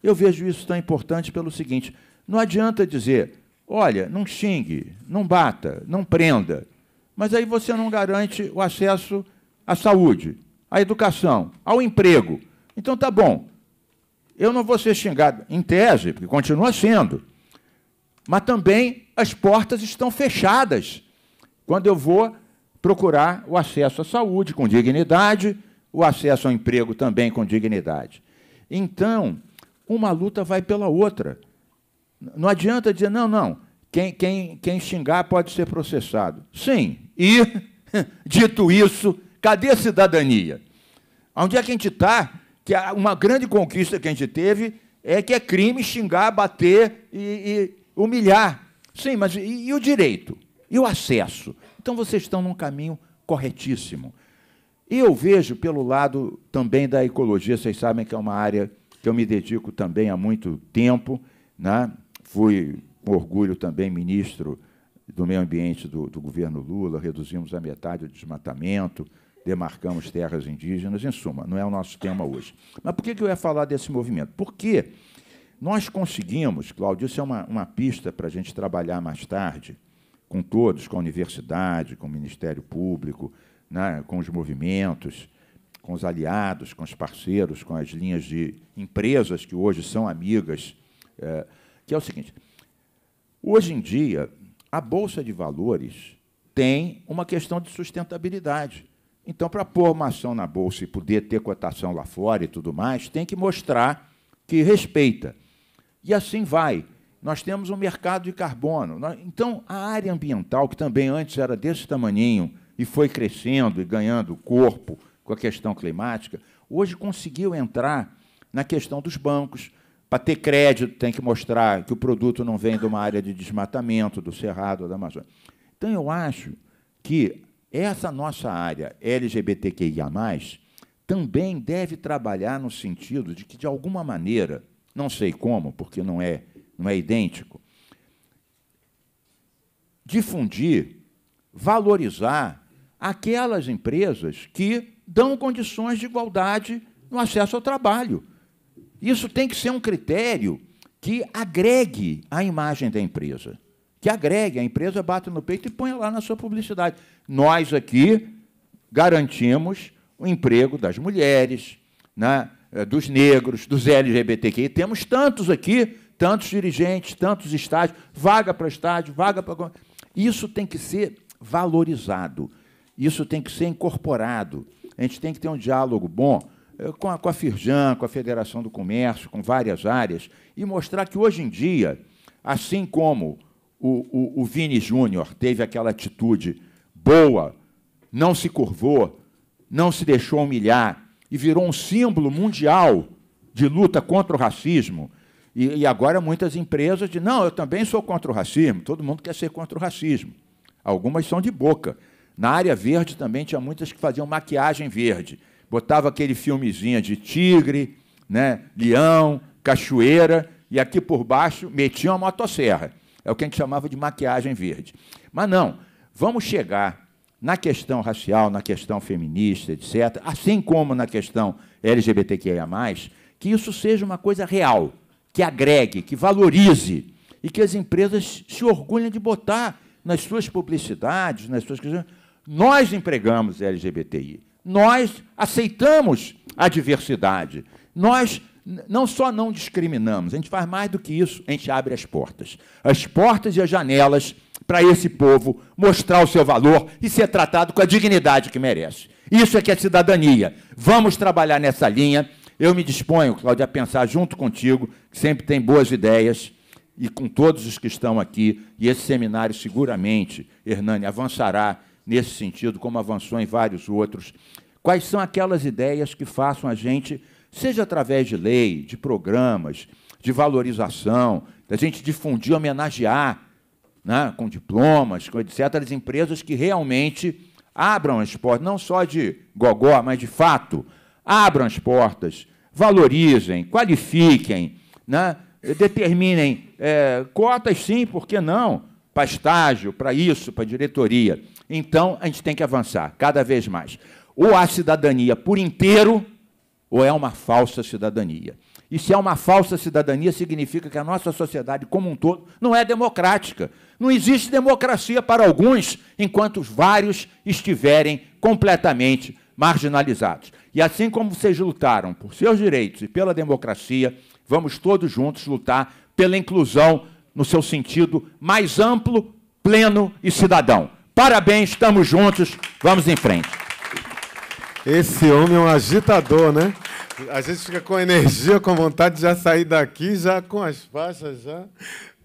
eu vejo isso tão importante pelo seguinte: não adianta dizer, olha, não xingue, não bata, não prenda, mas aí você não garante o acesso à saúde, à educação, ao emprego. Então tá bom, eu não vou ser xingado, em tese, porque continua sendo, mas também as portas estão fechadas. Quando eu vou procurar o acesso à saúde com dignidade, o acesso ao emprego também com dignidade. Então, uma luta vai pela outra. Não adianta dizer, não, não, quem, quem, quem xingar pode ser processado. Sim, e, dito isso, cadê a cidadania? Onde é que a gente está? Que uma grande conquista que a gente teve é que é crime xingar, bater e, e humilhar. Sim, mas e, e o direito? E o acesso? Então vocês estão num caminho corretíssimo. E eu vejo pelo lado também da ecologia, vocês sabem que é uma área que eu me dedico também há muito tempo, né? fui com orgulho também ministro do meio ambiente do, do governo Lula, reduzimos a metade o desmatamento, demarcamos terras indígenas, em suma, não é o nosso tema hoje. Mas por que, eu ia falar desse movimento? Porque nós conseguimos, Cláudio, isso é uma, uma pista para a gente trabalhar mais tarde, com todos, com a universidade, com o Ministério Público, né, com os movimentos, com os aliados, com os parceiros, com as linhas de empresas que hoje são amigas, é, que é o seguinte: hoje em dia, a Bolsa de Valores tem uma questão de sustentabilidade. Então, para pôr uma ação na Bolsa e poder ter cotação lá fora e tudo mais, tem que mostrar que respeita. E assim vai nós temos um mercado de carbono. Então, a área ambiental, que também antes era desse tamanhinho e foi crescendo e ganhando corpo com a questão climática, hoje conseguiu entrar na questão dos bancos. Para ter crédito, tem que mostrar que o produto não vem de uma área de desmatamento, do Cerrado ou da Amazônia. Então, eu acho que essa nossa área LGBTQIA, também deve trabalhar no sentido de que, de alguma maneira, não sei como, porque não é não é idêntico. Difundir, valorizar aquelas empresas que dão condições de igualdade no acesso ao trabalho. Isso tem que ser um critério que agregue à imagem da empresa. Que agregue, a empresa bate no peito e põe lá na sua publicidade. Nós aqui garantimos o emprego das mulheres, né, eh, dos negros, dos LGBTQI. Temos tantos aqui tantos dirigentes, tantos estádios, vaga para estádio, vaga para. Isso tem que ser valorizado, isso tem que ser incorporado. A gente tem que ter um diálogo bom eh, com a, com a Firjan, com a Federação do Comércio, com várias áreas, e mostrar que hoje em dia, assim como o, o, o Vini Júnior teve aquela atitude boa, não se curvou, não se deixou humilhar e virou um símbolo mundial de luta contra o racismo, e, e agora muitas empresas dizem, não, eu também sou contra o racismo, todo mundo quer ser contra o racismo. Algumas são de boca. Na área verde também tinha muitas que faziam maquiagem verde. Botava aquele filmezinho de tigre, né, leão, cachoeira, e aqui por baixo metiam a motosserra. É o que a gente chamava de maquiagem verde. Mas não, vamos chegar na questão racial, na questão feminista, etc., assim como na questão LGBTQIA, que isso seja uma coisa real que agregue, que valorize e que as empresas se orgulhem de botar nas suas publicidades, nas suas questões. Nós empregamos LGBTI, nós aceitamos a diversidade, nós não só não discriminamos, a gente faz mais do que isso, a gente abre as portas. As portas e as janelas para esse povo mostrar o seu valor e ser tratado com a dignidade que merece. Isso é que é cidadania. Vamos trabalhar nessa linha. Eu me disponho, Cláudio, a pensar junto contigo, que sempre tem boas ideias, e com todos os que estão aqui, e esse seminário seguramente, Hernani, avançará nesse sentido, como avançou em vários outros. Quais são aquelas ideias que façam a gente, seja através de lei, de programas, de valorização, da gente difundir, homenagear, né, com diplomas, com etc., as empresas que realmente abram as portas, não só de gogó, mas de fato, abram as portas valorizem, qualifiquem, né? determinem é, cotas, sim, por que não? Para estágio, para isso, para diretoria. Então, a gente tem que avançar cada vez mais. Ou há cidadania por inteiro, ou é uma falsa cidadania. E se é uma falsa cidadania, significa que a nossa sociedade como um todo não é democrática. Não existe democracia para alguns, enquanto os vários estiverem completamente marginalizados. E assim como vocês lutaram por seus direitos e pela democracia, vamos todos juntos lutar pela inclusão no seu sentido mais amplo, pleno e cidadão. Parabéns, estamos juntos, vamos em frente. Esse homem é um agitador, né? A gente fica com energia, com vontade de já sair daqui, já com as faixas, já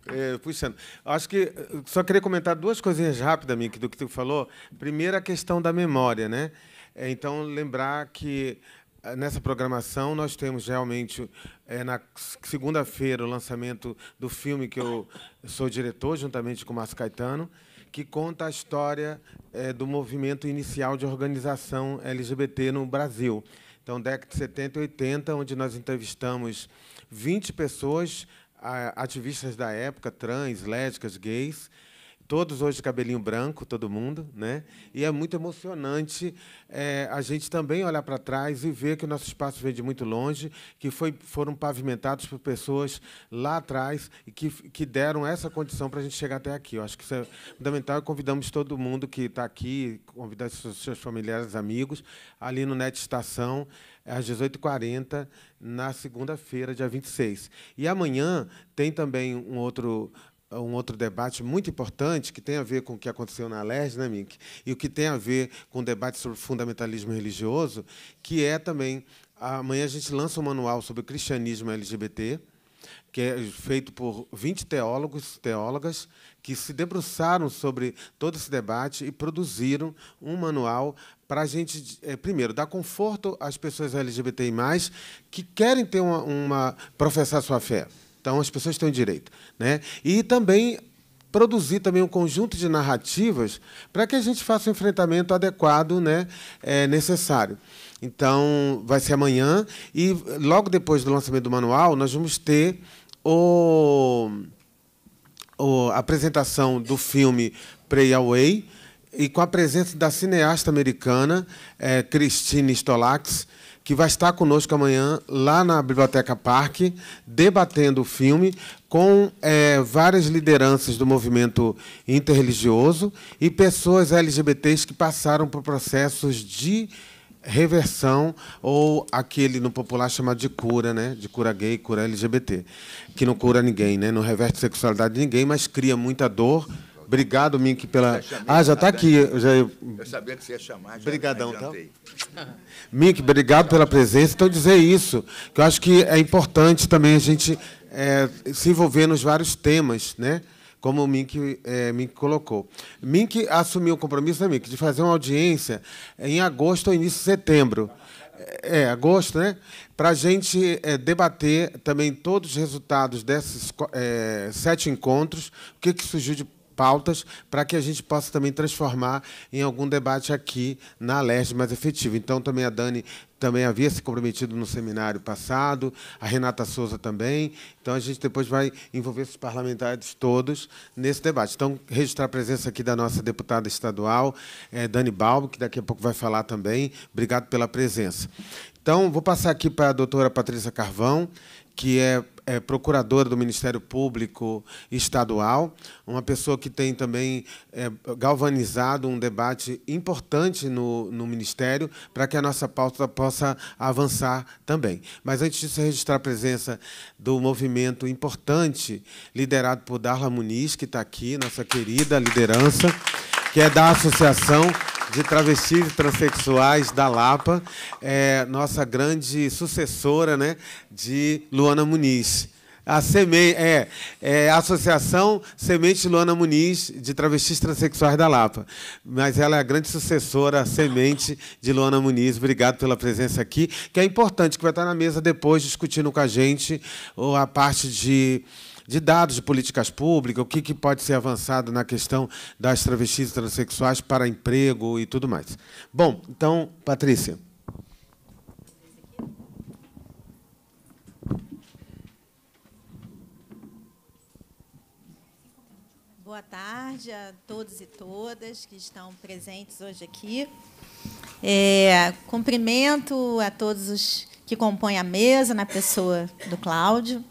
é, puxando. Acho que só queria comentar duas coisinhas rápidas, Mick, do que tu falou. Primeiro, a questão da memória, né? É, então, lembrar que eh, nessa programação nós temos realmente é, na segunda-feira o lançamento do filme que eu sou diretor juntamente com o Márcio Caetano que conta a história é, do movimento inicial de organização LGBT no Brasil então década de 70 e 80 onde nós entrevistamos 20 pessoas ativistas da época trans lésbicas gays todos hoje de cabelinho branco, todo mundo, né? E é muito emocionante é, a gente também olhar para trás e ver que o nosso espaço vem de muito longe, que foi, foram pavimentados por pessoas lá atrás e que, que deram essa condição para a gente chegar até aqui. Eu acho que isso é fundamental. Convidamos todo mundo que está aqui, convidar seus, seus familiares, amigos, ali no Net Estação às 18h40, na segunda-feira, dia 26. E amanhã tem também um outro um outro debate muito importante que tem a ver com o que aconteceu na LERJ, né, Mink? E o que tem a ver com o debate sobre fundamentalismo religioso, que é também. Amanhã a gente lança um manual sobre cristianismo LGBT, que é feito por 20 teólogos teólogas que se debruçaram sobre todo esse debate e produziram um manual para a gente, é, primeiro, dar conforto às pessoas LGBTI, que querem ter uma, uma professar sua fé então as pessoas têm direito, né? E também produzir também um conjunto de narrativas para que a gente faça o enfrentamento adequado, né, é necessário. Então vai ser amanhã e logo depois do lançamento do manual nós vamos ter o, a apresentação do filme Pray Away e com a presença da cineasta americana é, Christine Stolax que vai estar conosco amanhã lá na Biblioteca Parque, debatendo o filme com é, várias lideranças do movimento interreligioso e pessoas LGBTs que passaram por processos de reversão ou aquele no popular chamado de cura, né? De cura gay, cura LGBT, que não cura ninguém, né? Não reverte sexualidade de ninguém, mas cria muita dor Obrigado, Mink, pela. Ah, já está aqui. Eu, já... eu sabia que você ia chamar. Obrigadão, tá? Mink, obrigado pela presença. Então, dizer isso, que eu acho que é importante também a gente é, se envolver nos vários temas, né? como o Mink, é, Mink colocou. Mink assumiu o compromisso, né, Mink, de fazer uma audiência em agosto ou início de setembro. É, é agosto, né? Para a gente é, debater também todos os resultados desses é, sete encontros, o que, que surgiu de pautas para que a gente possa também transformar em algum debate aqui na Leste mais efetivo. Então, também a Dani também havia se comprometido no seminário passado, a Renata Souza também. Então, a gente depois vai envolver esses parlamentares todos nesse debate. Então, registrar a presença aqui da nossa deputada estadual, eh, Dani Balbo, que daqui a pouco vai falar também. Obrigado pela presença. Então, vou passar aqui para a doutora Patrícia Carvão, que é é, procuradora do Ministério Público Estadual, uma pessoa que tem também é, galvanizado um debate importante no, no Ministério para que a nossa pauta possa avançar também. Mas antes disso, registrar a presença do movimento importante liderado por Darla Muniz, que está aqui, nossa querida liderança que é da Associação de travestis e da Lapa, é nossa grande sucessora né, de Luana Muniz. A é, é a Associação Semente Luana Muniz de Travestis Transsexuais da Lapa. Mas ela é a grande sucessora, a semente de Luana Muniz. Obrigado pela presença aqui, que é importante, que vai estar na mesa depois discutindo com a gente a parte de de dados de políticas públicas, o que, que pode ser avançado na questão das travestis e transexuais para emprego e tudo mais. Bom, então, Patrícia. Boa tarde a todos e todas que estão presentes hoje aqui. É, cumprimento a todos os que compõem a mesa, na pessoa do Cláudio.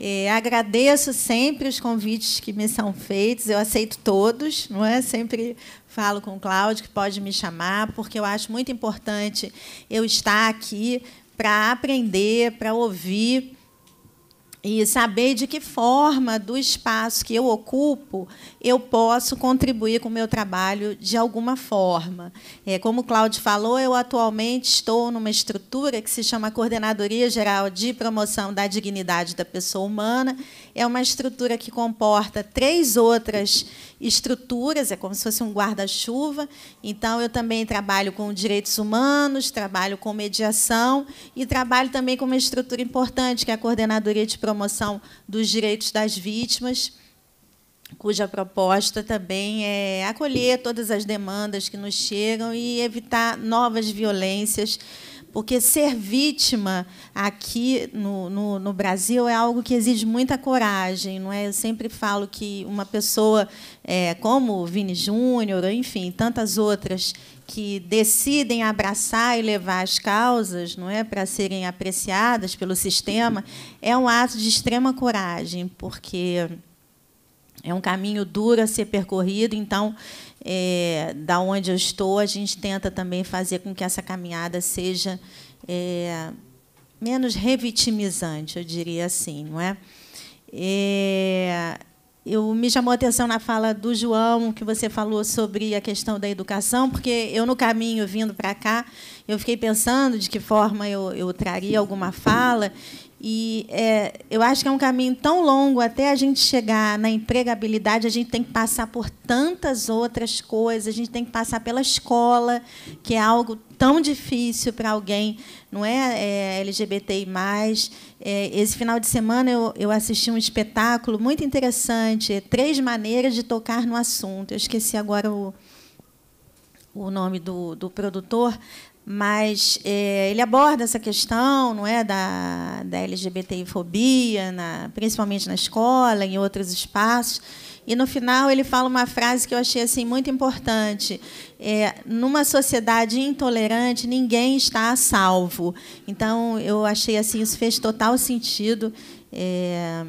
É, agradeço sempre os convites que me são feitos, eu aceito todos, não é? Sempre falo com o Cláudio que pode me chamar, porque eu acho muito importante eu estar aqui para aprender, para ouvir e saber de que forma do espaço que eu ocupo eu posso contribuir com o meu trabalho de alguma forma. É, como o Cláudio falou, eu atualmente estou numa estrutura que se chama Coordenadoria Geral de Promoção da Dignidade da Pessoa Humana. É uma estrutura que comporta três outras estruturas, é como se fosse um guarda-chuva. Então, eu também trabalho com direitos humanos, trabalho com mediação e trabalho também com uma estrutura importante, que é a Coordenadoria de Promoção promoção dos direitos das vítimas, cuja proposta também é acolher todas as demandas que nos chegam e evitar novas violências, porque ser vítima aqui no, no, no, Brasil é algo que exige muita coragem, não é? Eu sempre falo que uma pessoa é, como o Vini Júnior, enfim, tantas outras que decidem abraçar e levar as causas, não é, para serem apreciadas pelo sistema, é um ato de extrema coragem, porque é um caminho duro a ser percorrido, então, é, da onde eu estou, a gente tenta também fazer com que essa caminhada seja é, menos revitimizante, eu diria assim, não é? é eu me chamou a atenção na fala do João que você falou sobre a questão da educação, porque eu no caminho vindo para cá eu fiquei pensando de que forma eu, eu traria alguma fala e é, eu acho que é um caminho tão longo até a gente chegar na empregabilidade, a gente tem que passar por tantas outras coisas, a gente tem que passar pela escola, que é algo tão difícil para alguém, não é, é LGBTI. É, esse final de semana eu, eu assisti um espetáculo muito interessante, Três Maneiras de Tocar no Assunto. Eu esqueci agora o, o nome do, do produtor, mas é, ele aborda essa questão não é da, da LGBTfobia, na, principalmente na escola, em outros espaços. E no final ele fala uma frase que eu achei assim muito importante: é, numa sociedade intolerante ninguém está a salvo. Então eu achei assim isso fez total sentido. É,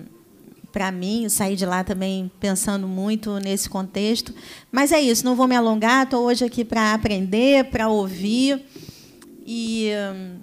para mim, sair de lá também pensando muito nesse contexto. Mas é isso, não vou me alongar, estou hoje aqui para aprender, para ouvir e hum,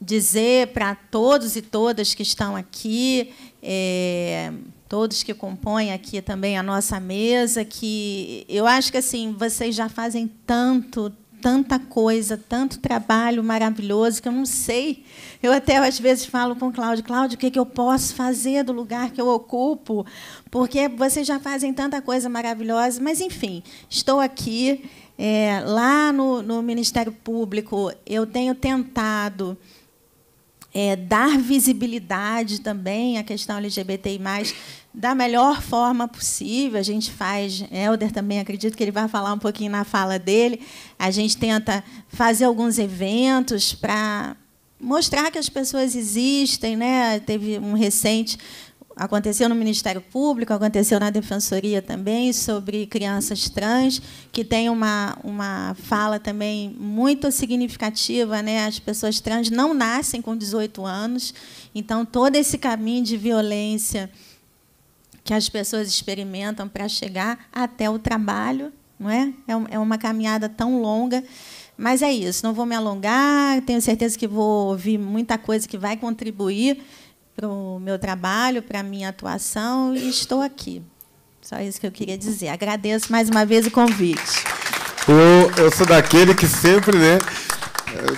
dizer para todos e todas que estão aqui, é, todos que compõem aqui também a nossa mesa, que eu acho que assim vocês já fazem tanto, tanta coisa, tanto trabalho maravilhoso que eu não sei. Eu até às vezes falo com o Cláudio, Cláudio, o que, é que eu posso fazer do lugar que eu ocupo? Porque vocês já fazem tanta coisa maravilhosa. Mas, enfim, estou aqui é, lá no, no, Ministério Público, eu tenho tentado é, dar visibilidade também à questão LGBTI, da melhor forma possível. A gente faz, Helder também acredito que ele vai falar um pouquinho na fala dele. A gente tenta fazer alguns eventos para mostrar que as pessoas existem, né? Teve um recente Aconteceu no Ministério Público, aconteceu na Defensoria também, sobre crianças trans, que tem uma, uma fala também muito significativa. Né? As pessoas trans não nascem com 18 anos, então todo esse caminho de violência que as pessoas experimentam para chegar até o trabalho, não é? É, é uma caminhada tão longa. Mas é isso, não vou me alongar, tenho certeza que vou ouvir muita coisa que vai contribuir para o meu trabalho, para a minha atuação e estou aqui. Só isso que eu queria dizer. Agradeço mais uma vez o convite. Eu, eu sou daquele que sempre, né?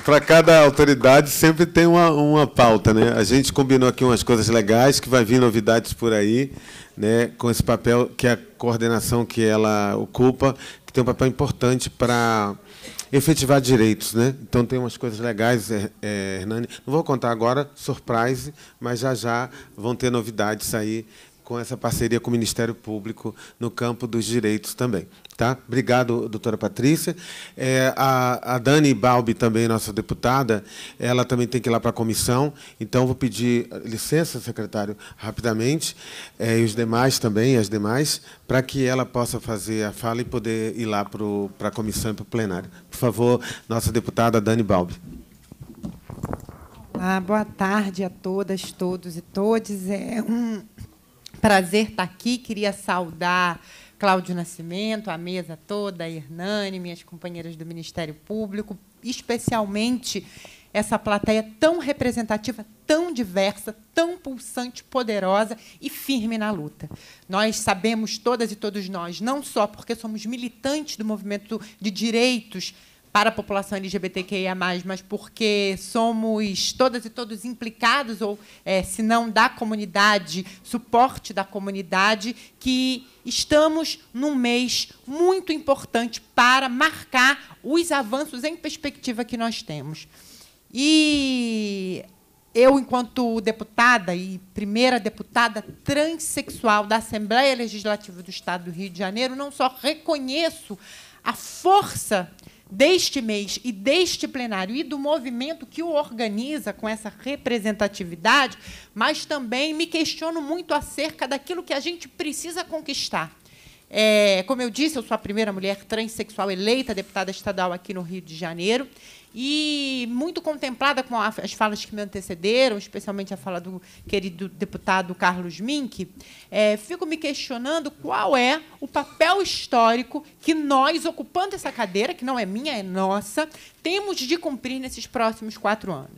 Para cada autoridade sempre tem uma, uma pauta, né? A gente combinou aqui umas coisas legais que vai vir novidades por aí, né? Com esse papel que é a coordenação que ela ocupa, que tem um papel importante para efetivar direitos. Né? Então, tem umas coisas legais, é, é, Hernani. Não vou contar agora, surprise, mas já já vão ter novidades aí com essa parceria com o Ministério Público no campo dos direitos também. Tá? Obrigado, doutora Patrícia. É, a, a, Dani Balbi, também, nossa deputada, ela também tem que ir lá para a comissão, então vou pedir licença, secretário, rapidamente, é, e os demais também, as demais, para que ela possa fazer a fala e poder ir lá para a comissão e para o plenário. Por favor, nossa deputada Dani Balbi. Ah, boa tarde a todas, todos e todes. É um Prazer estar tá aqui. Queria saudar Cláudio Nascimento, a mesa toda, a Hernani, minhas companheiras do Ministério Público, especialmente essa plateia tão representativa, tão diversa, tão pulsante, poderosa e firme na luta. Nós sabemos, todas e todos nós, não só porque somos militantes do movimento de direitos para a população LGBTQIA, mas porque somos todas e todos implicados, ou é, se não da comunidade, suporte da comunidade, que estamos num mês muito importante para marcar os avanços em perspectiva que nós temos. E eu, enquanto deputada e primeira deputada transexual da Assembleia Legislativa do Estado do Rio de Janeiro, não só reconheço a força deste mês e deste plenário e do movimento que o organiza com essa representatividade, mas também me questiono muito acerca daquilo que a gente precisa conquistar. É, como eu disse, eu sou a primeira mulher transexual eleita deputada estadual aqui no Rio de Janeiro e muito contemplada com as falas que me antecederam, especialmente a fala do querido deputado Carlos Mink, é, fico me questionando qual é o papel histórico que nós, ocupando essa cadeira, que não é minha, é nossa, temos de cumprir nesses próximos quatro anos.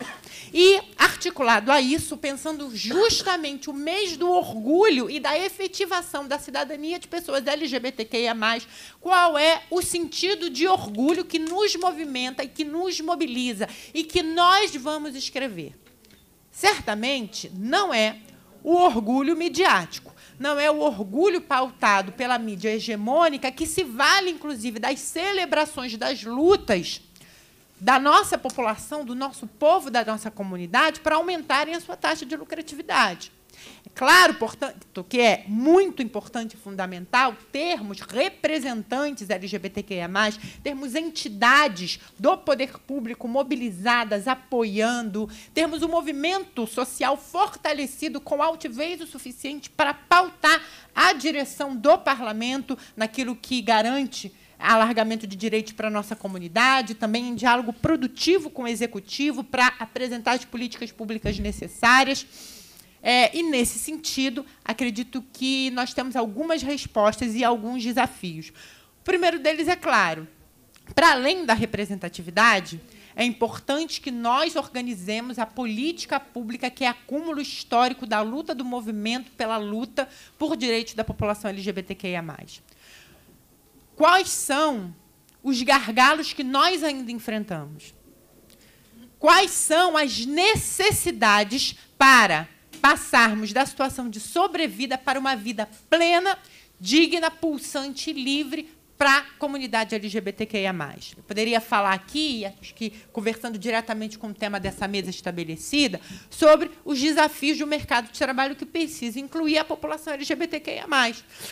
E, articulado a isso, pensando justamente o mês do orgulho e da efetivação da cidadania de pessoas LGBTQIA, qual é o sentido de orgulho que nos movimenta e que nos mobiliza e que nós vamos escrever? Certamente não é o orgulho midiático não é o orgulho pautado pela mídia hegemônica, que se vale, inclusive, das celebrações das lutas da nossa população, do nosso povo, da nossa comunidade, para aumentarem a sua taxa de lucratividade. É claro, portanto, que é muito importante e fundamental termos representantes LGBTQIA, termos entidades do poder público mobilizadas, apoiando, termos um movimento social fortalecido com altivez o suficiente para pautar a direção do parlamento naquilo que garante alargamento de direitos para a nossa comunidade, também em diálogo produtivo com o executivo para apresentar as políticas públicas necessárias. É, e, nesse sentido, acredito que nós temos algumas respostas e alguns desafios. O primeiro deles é claro: para além da representatividade, é importante que nós organizemos a política pública que é acúmulo histórico da luta do movimento pela luta por direitos da população LGBTQIA quais são os gargalos que nós ainda enfrentamos? Quais são as necessidades para passarmos da situação de sobrevida para uma vida plena, digna, pulsante e livre para a comunidade LGBTQIA. Eu poderia falar aqui, acho que conversando diretamente com o tema dessa mesa estabelecida, sobre os desafios do mercado de trabalho que precisa incluir a população LGBTQIA.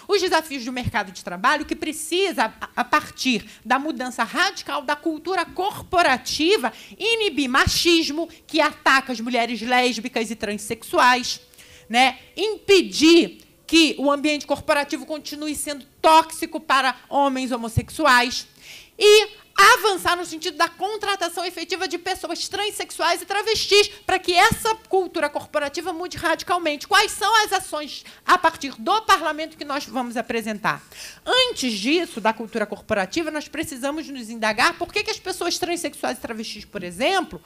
Os desafios do mercado de trabalho que precisa, a partir da mudança radical da cultura corporativa, inibir machismo que ataca as mulheres lésbicas e transexuais, né? impedir que o ambiente corporativo continue sendo tóxico para homens homossexuais e avançar no sentido da contratação efetiva de pessoas transexuais e travestis, para que essa cultura corporativa mude radicalmente. Quais são as ações a partir do parlamento que nós vamos apresentar? Antes disso, da cultura corporativa, nós precisamos nos indagar por que, as pessoas transexuais e travestis, por exemplo,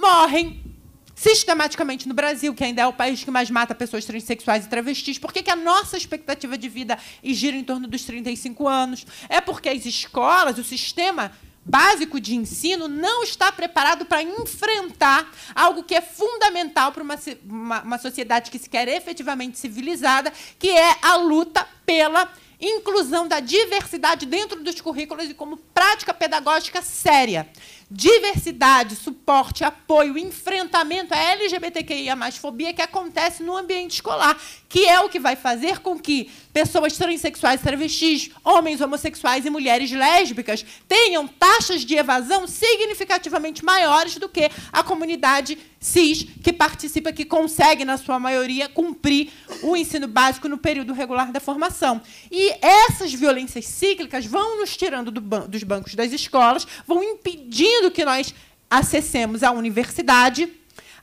morrem sistematicamente no Brasil, que ainda é o país que mais mata pessoas transexuais e travestis? Por que, que a nossa expectativa de vida gira em torno dos 35 anos? É porque as escolas, o sistema básico de ensino não está preparado para enfrentar algo que é fundamental para uma, uma, uma, sociedade que se quer efetivamente civilizada, que é a luta pela inclusão da diversidade dentro dos currículos e como prática pedagógica séria diversidade, suporte, apoio, enfrentamento à LGBTQIA+, fobia que acontece no ambiente escolar, que é o que vai fazer com que pessoas transexuais, travestis, homens homossexuais e mulheres lésbicas tenham taxas de evasão significativamente maiores do que a comunidade cis que participa, que consegue, na sua maioria, cumprir o ensino básico no período regular da formação. E essas violências cíclicas vão nos tirando do ban dos bancos das escolas, vão impedindo que nós acessemos a universidade.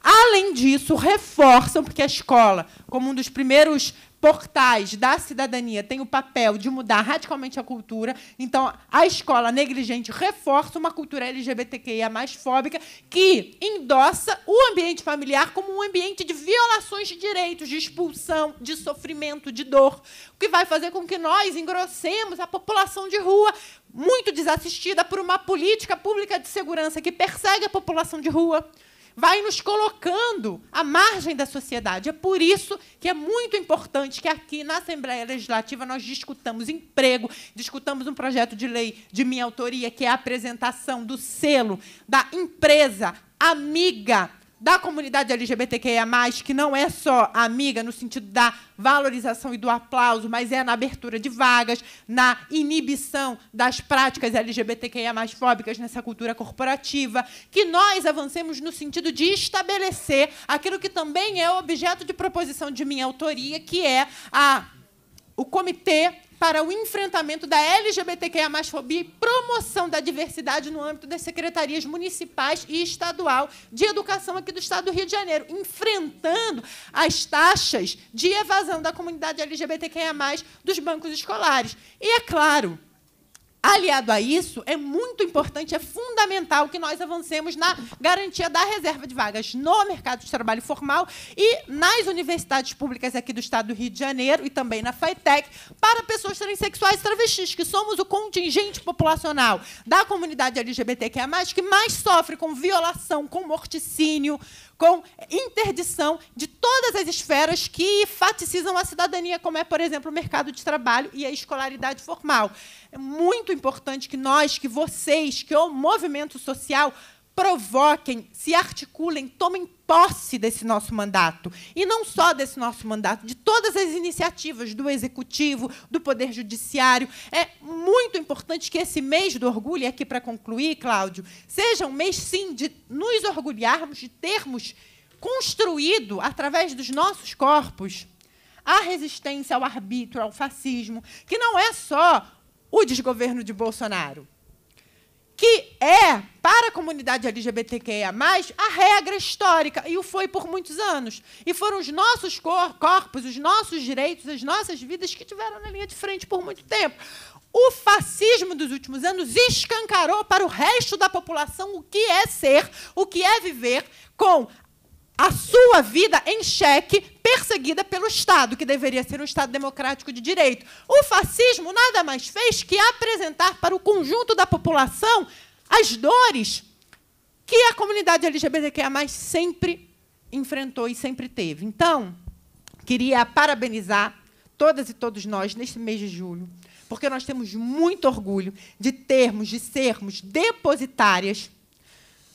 Além disso, reforçam, porque a escola, como um dos primeiros portais da cidadania têm o papel de mudar radicalmente a cultura. Então, a escola negligente reforça uma cultura LGBTQIA mais fóbica que endossa o ambiente familiar como um ambiente de violações de direitos, de expulsão, de sofrimento, de dor, o que vai fazer com que nós engrossemos a população de rua, muito desassistida por uma política pública de segurança que persegue a população de rua vai nos colocando à margem da sociedade. É por isso que é muito importante que aqui na Assembleia Legislativa nós discutamos emprego, discutamos um projeto de lei de minha autoria, que é a apresentação do selo da empresa amiga da comunidade LGBTQIA, que não é só amiga no sentido da valorização e do aplauso, mas é na abertura de vagas, na inibição das práticas LGBTQIA fóbicas nessa cultura corporativa, que nós avancemos no sentido de estabelecer aquilo que também é objeto de proposição de minha autoria, que é a, o comitê para o enfrentamento da LGBTQIA+, fobia e promoção da diversidade no âmbito das secretarias municipais e estadual de educação aqui do Estado do Rio de Janeiro, enfrentando as taxas de evasão da comunidade LGBTQIA+, dos bancos escolares. E, é claro, Aliado a isso, é muito importante, é fundamental que nós avancemos na garantia da reserva de vagas no mercado de trabalho formal e nas universidades públicas aqui do Estado do Rio de Janeiro e também na FITEC para pessoas transexuais e travestis, que somos o contingente populacional da comunidade LGBTQIA+, que mais sofre com violação, com morticínio, com interdição de todas as esferas que faticizam a cidadania, como é, por exemplo, o mercado de trabalho e a escolaridade formal. É muito importante que nós, que vocês, que é o movimento social provoquem, se articulem, tomem posse desse nosso mandato. E não só desse nosso mandato, de todas as iniciativas do Executivo, do Poder Judiciário. É muito importante que esse mês do orgulho, e aqui para concluir, Cláudio, seja um mês, sim, de nos orgulharmos, de termos construído, através dos nossos corpos, a resistência ao arbítrio, ao fascismo, que não é só o desgoverno de Bolsonaro que é, para a comunidade LGBTQIA, a regra histórica, e o foi por muitos anos. E foram os nossos corpos, os nossos direitos, as nossas vidas que tiveram na linha de frente por muito tempo. O fascismo dos últimos anos escancarou para o resto da população o que é ser, o que é viver com a sua vida em xeque perseguida pelo Estado, que deveria ser um Estado democrático de direito. O fascismo nada mais fez que apresentar para o conjunto da população as dores que a comunidade LGBTQIA sempre enfrentou e sempre teve. Então, queria parabenizar todas e todos nós neste mês de julho, porque nós temos muito orgulho de termos, de sermos depositárias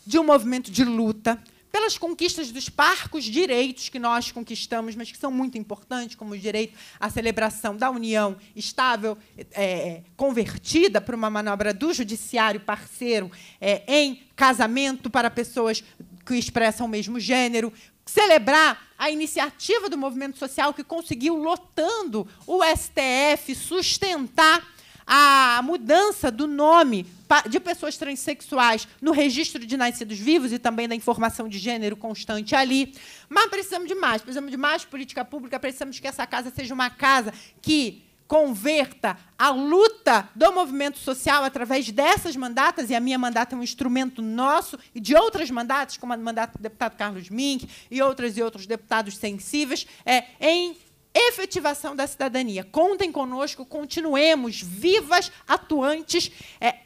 de um movimento de luta pelas conquistas dos parcos direitos que nós conquistamos, mas que são muito importantes, como o direito à celebração da união estável, é, convertida por uma manobra do judiciário parceiro é, em casamento para pessoas que expressam o mesmo gênero, celebrar a iniciativa do movimento social que conseguiu, lotando o STF, sustentar a mudança do nome de pessoas transexuais no registro de nascidos vivos e também da informação de gênero constante ali. Mas precisamos de mais, precisamos de mais política pública, precisamos que essa casa seja uma casa que converta a luta do movimento social através dessas mandatas, e a minha mandata é um instrumento nosso, e de outras mandatas, como a mandata do deputado Carlos Mink e outras e outros deputados sensíveis, é, em efetivação da cidadania. Contem conosco, continuemos vivas, atuantes, é,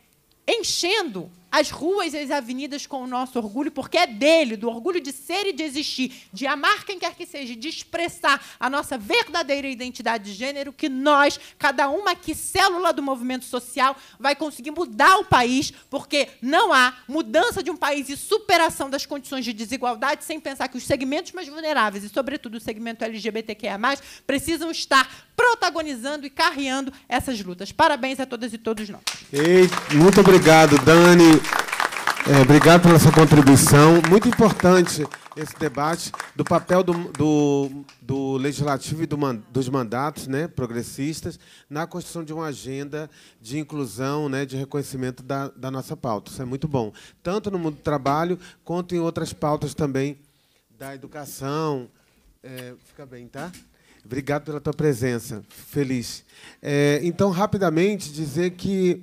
enchendo as ruas e as avenidas com o nosso orgulho, porque é dele, do orgulho de ser e de existir, de amar quem quer que seja, de expressar a nossa verdadeira identidade de gênero, que nós, cada uma que célula do movimento social, vai conseguir mudar o país, porque não há mudança de um país e superação das condições de desigualdade sem pensar que os segmentos mais vulneráveis, e sobretudo o segmento LGBTQIA, precisam estar protagonizando e carreando essas lutas. Parabéns a todas e todos nós. Ei, muito obrigado, Dani. É, obrigado pela sua contribuição. Muito importante esse debate do papel do, do, do legislativo e do, dos mandatos né, progressistas na construção de uma agenda de inclusão, né, de reconhecimento da, da nossa pauta. Isso é muito bom, tanto no mundo do trabalho quanto em outras pautas também da educação. É, fica bem, tá? Obrigado pela tua presença. feliz. É, então, rapidamente, dizer que.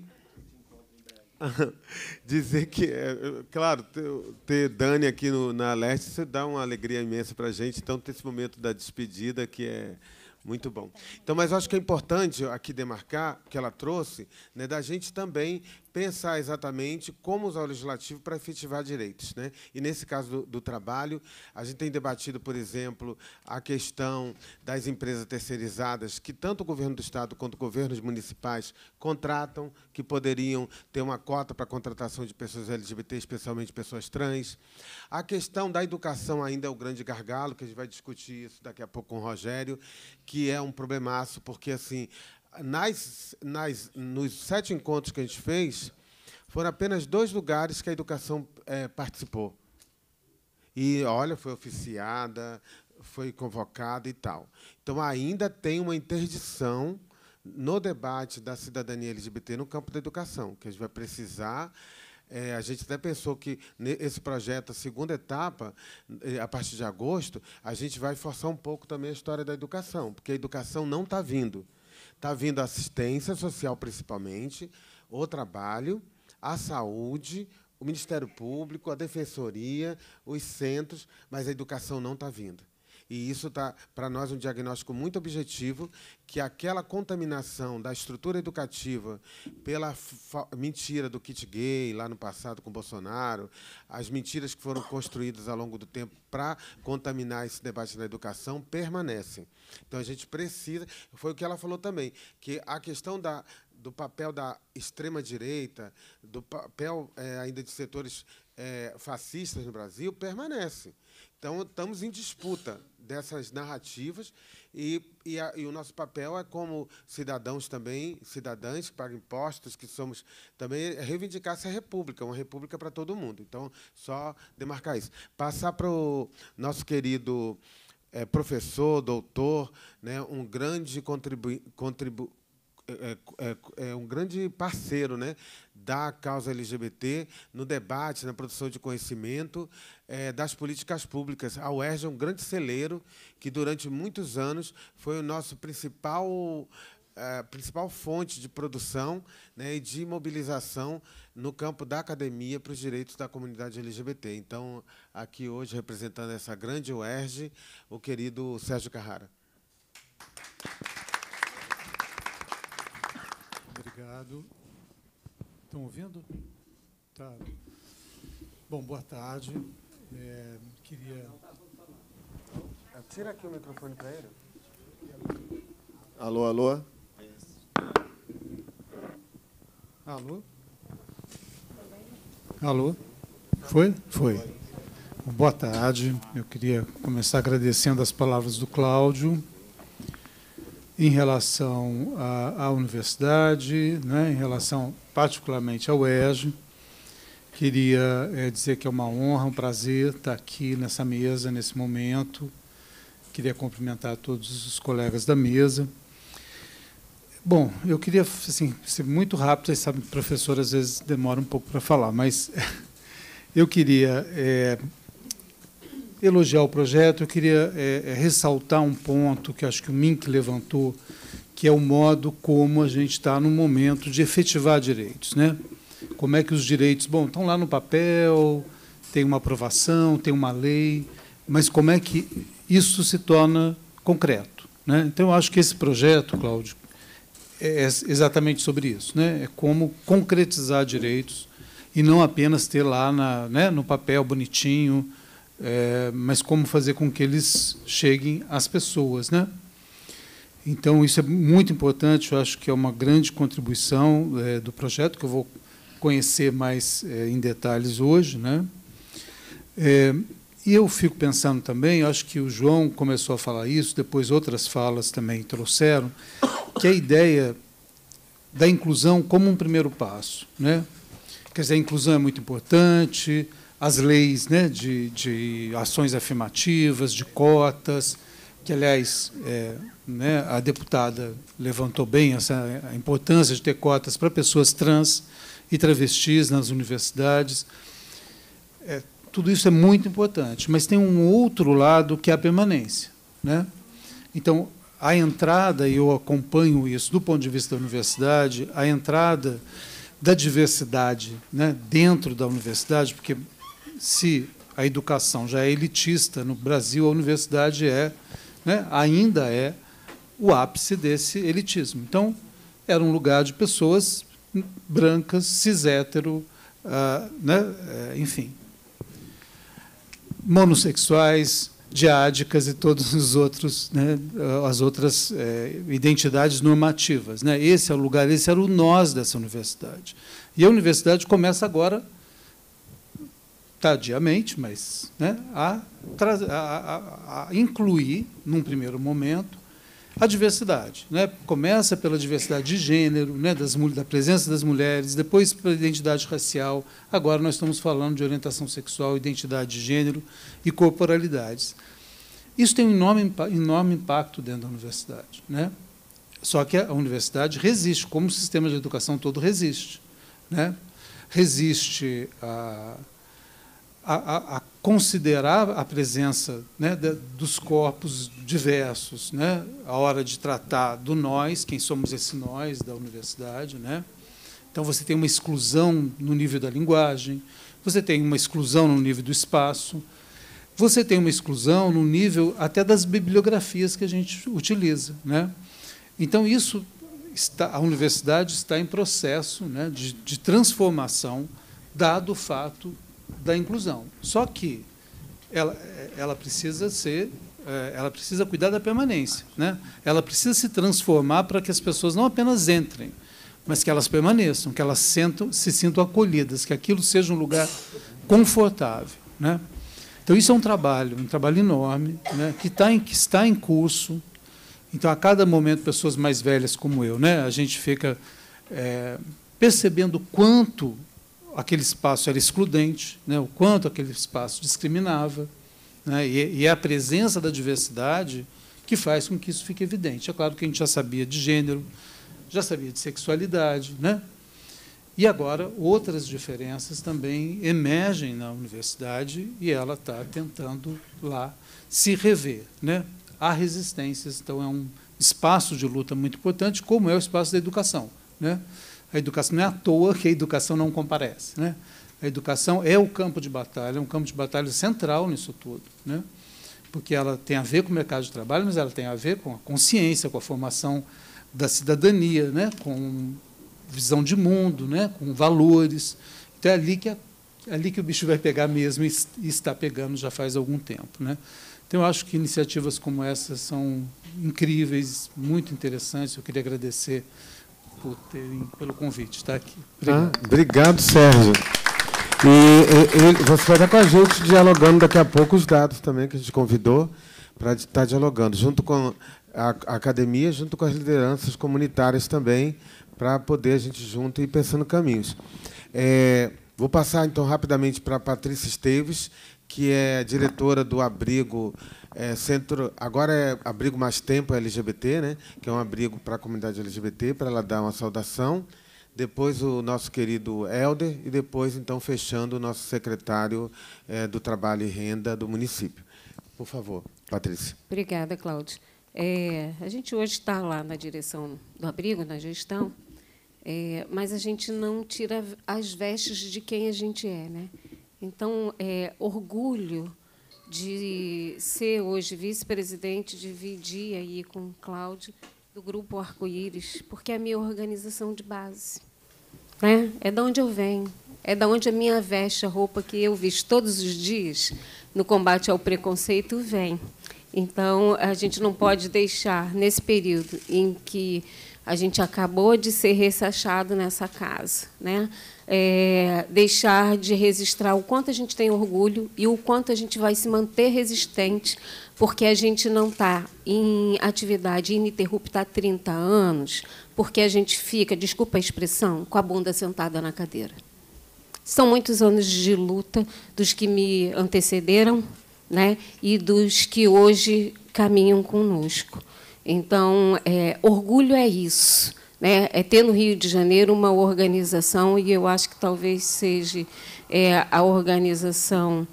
dizer que, é, claro, ter, ter Dani aqui no, na Leste dá uma alegria imensa para a gente. Então, ter esse momento da despedida que é muito bom. Então, mas acho que é importante aqui demarcar que ela trouxe, né, da gente também pensar exatamente como usar o legislativo para efetivar direitos. Né? E, nesse caso do, do, trabalho, a gente tem debatido, por exemplo, a questão das empresas terceirizadas, que tanto o governo do Estado quanto governos municipais contratam, que poderiam ter uma cota para a contratação de pessoas LGBT, especialmente pessoas trans. A questão da educação ainda é o grande gargalo, que a gente vai discutir isso daqui a pouco com o Rogério, que é um problemaço, porque assim nas, nas, nos sete encontros que a gente fez, foram apenas dois lugares que a educação é, participou. E, olha, foi oficiada, foi convocada e tal. Então, ainda tem uma interdição no debate da cidadania LGBT no campo da educação, que a gente vai precisar. É, a gente até pensou que esse projeto, a segunda etapa, é, a partir de agosto, a gente vai forçar um pouco também a história da educação, porque a educação não está vindo. Está vindo assistência social, principalmente, o trabalho, a saúde, o Ministério Público, a Defensoria, os centros, mas a educação não está vindo e isso está para nós um diagnóstico muito objetivo, que aquela contaminação da estrutura educativa pela mentira do kit gay lá no passado com Bolsonaro, as mentiras que foram construídas ao longo do tempo para contaminar esse debate na educação permanecem. Então a gente precisa, foi o que ela falou também, que a questão da, do papel da extrema-direita, do papel é, ainda de setores é, fascistas no Brasil, permanece. Então, estamos em disputa dessas narrativas e, e, a, e, o nosso papel é como cidadãos também, cidadãs que pagam impostos, que somos também é reivindicar essa república, uma república para todo mundo. Então, só demarcar isso. Passar para o nosso querido é, professor, doutor, né, um grande contribu, contribu é, é, é, é, um grande parceiro né, da causa LGBT no debate, na produção de conhecimento é, das políticas públicas. A UERJ é um grande celeiro que, durante muitos anos, foi o nosso principal é, principal fonte de produção né, e de mobilização no campo da academia para os direitos da comunidade LGBT. Então, aqui hoje, representando essa grande UERJ, o querido Sérgio Carrara. Obrigado. Estão ouvindo? Tá. Bom, boa tarde. É, queria. Tira aqui o microfone para ele. Alô, alô? Alô? Alô? Foi? Foi. boa tarde. Eu queria começar agradecendo as palavras do Cláudio em relação à, à universidade, né, em relação particularmente ao ERJ. Queria é, dizer que é uma honra, um prazer estar aqui nessa mesa, nesse momento. Queria cumprimentar todos os colegas da mesa. Bom, eu queria assim, ser muito rápido, vocês sabem que o professor às vezes demora um pouco para falar, mas eu queria é, elogiar o projeto, eu queria é, é, ressaltar um ponto que acho que o Mink levantou, que é o modo como a gente está no momento de efetivar direitos. Né? Como é que os direitos, bom, estão lá no papel, tem uma aprovação, tem uma lei, mas como é que isso se torna concreto? Né? Então, eu acho que esse projeto, Cláudio, é, é exatamente sobre isso. Né? É como concretizar direitos e não apenas ter lá na, né, no papel bonitinho, é, mas como fazer com que eles cheguem às pessoas, né? Então isso é muito importante. Eu acho que é uma grande contribuição é, do projeto que eu vou conhecer mais é, em detalhes hoje, né? É, e eu fico pensando também. acho que o João começou a falar isso, depois outras falas também trouxeram que a ideia da inclusão como um primeiro passo, né? Quer dizer, a inclusão é muito importante, as leis né, de, de ações afirmativas, de cotas, que, aliás, é, né, a deputada levantou bem essa, a importância de ter cotas para pessoas trans e travestis nas universidades. É, tudo isso é muito importante, mas tem um outro lado que é a permanência. Né? Então, a entrada, e eu acompanho isso do ponto de vista da universidade, a entrada da diversidade né, dentro da universidade, porque se a educação já é elitista no Brasil, a universidade é, né, ainda é o ápice desse elitismo. Então, era um lugar de pessoas brancas, cis hétero, ah, né, eh, enfim, monossexuais, diádicas e todos os outros, né, as outras é, identidades normativas. Né? Esse é o lugar, esse era o nós dessa universidade. E a universidade começa agora tardiamente, mas né, a, a, a, incluir, num primeiro momento, a diversidade. Né? Começa pela diversidade de gênero, né, das, da presença das mulheres, depois pela identidade racial, agora nós estamos falando de orientação sexual, identidade de gênero e corporalidades. Isso tem um enorme, enorme impacto dentro da universidade. Né? Só que a universidade resiste, como o sistema de educação todo resiste. Né? Resiste a a, a, a considerar a presença né, de, dos corpos diversos, né, a hora de tratar do nós, quem somos esse nós da universidade. Né? Então, você tem uma exclusão no nível da linguagem, você tem uma exclusão no nível do espaço, você tem uma exclusão no nível até das bibliografias que a gente utiliza. Né? Então, isso está, a universidade está em processo né, de, de transformação, dado o fato da inclusão. Só que ela, ela precisa ser é, ela precisa cuidar da permanência, né? Ela precisa se transformar para que as pessoas não apenas entrem, mas que elas permaneçam, que elas sentam, se sintam acolhidas, que aquilo seja um lugar confortável, né? Então isso é um trabalho, um trabalho enorme, né? Que está em que está em curso. Então a cada momento pessoas mais velhas como eu, né? A gente fica é, percebendo quanto aquele espaço era excludente, né, o quanto aquele espaço discriminava. Né, e, e, é a presença da diversidade que faz com que isso fique evidente. É claro que a gente já sabia de gênero, já sabia de sexualidade, né? E agora outras diferenças também emergem na universidade e ela está tentando lá se rever, né? Há resistências, então é um espaço de luta muito importante, como é o espaço da educação, né? A educação não é à toa que a educação não comparece. Né? A educação é o campo de batalha, é um campo de batalha central nisso tudo. Né? Porque ela tem a ver com o mercado de trabalho, mas ela tem a ver com a consciência, com a formação da cidadania, né? com visão de mundo, né? com valores. Então é ali que, é ali que o bicho vai pegar mesmo e, e está pegando já faz algum tempo. Né? Então eu acho que iniciativas como essa são incríveis, muito interessantes. Eu queria agradecer por terem, pelo convite estar tá aqui. Obrigado, ah, obrigado Sérgio. E, e, e, você vai estar com a gente dialogando daqui a pouco os dados também que a gente convidou para estar tá dialogando, junto com a, a academia, junto com as lideranças comunitárias também, para poder a gente junto ir pensando caminhos. É, vou passar então rapidamente para a Patrícia Esteves que é diretora do abrigo é, centro, agora é abrigo mais tempo LGBT, né? Que é um abrigo para a comunidade LGBT, para ela dar uma saudação. Depois o nosso querido Helder e depois então fechando o nosso secretário é, do Trabalho e Renda do município. Por favor, Patrícia. Obrigada, Cláudio. É, a gente hoje está lá na direção do abrigo, na gestão, é, mas a gente não tira as vestes de quem a gente é, né? Então, é, orgulho de ser hoje vice-presidente, dividir aí com o Cláudio do grupo Arco-Íris, porque é a minha organização de base. Né? É da onde eu venho, é da onde a minha veste, a roupa que eu visto todos os dias no combate ao preconceito vem. Então, a gente não pode deixar, nesse período em que a gente acabou de ser ressachado nessa casa, né? É, deixar de registrar o quanto a gente tem orgulho e o quanto a gente vai se manter resistente, porque a gente não está em atividade ininterrupta há 30 anos, porque a gente fica, desculpa a expressão, com a bunda sentada na cadeira. São muitos anos de luta dos que me antecederam, né? e dos que hoje caminham conosco. Então, é, orgulho é isso. Né? É ter no Rio de Janeiro uma organização, e eu acho que talvez seja é, a organização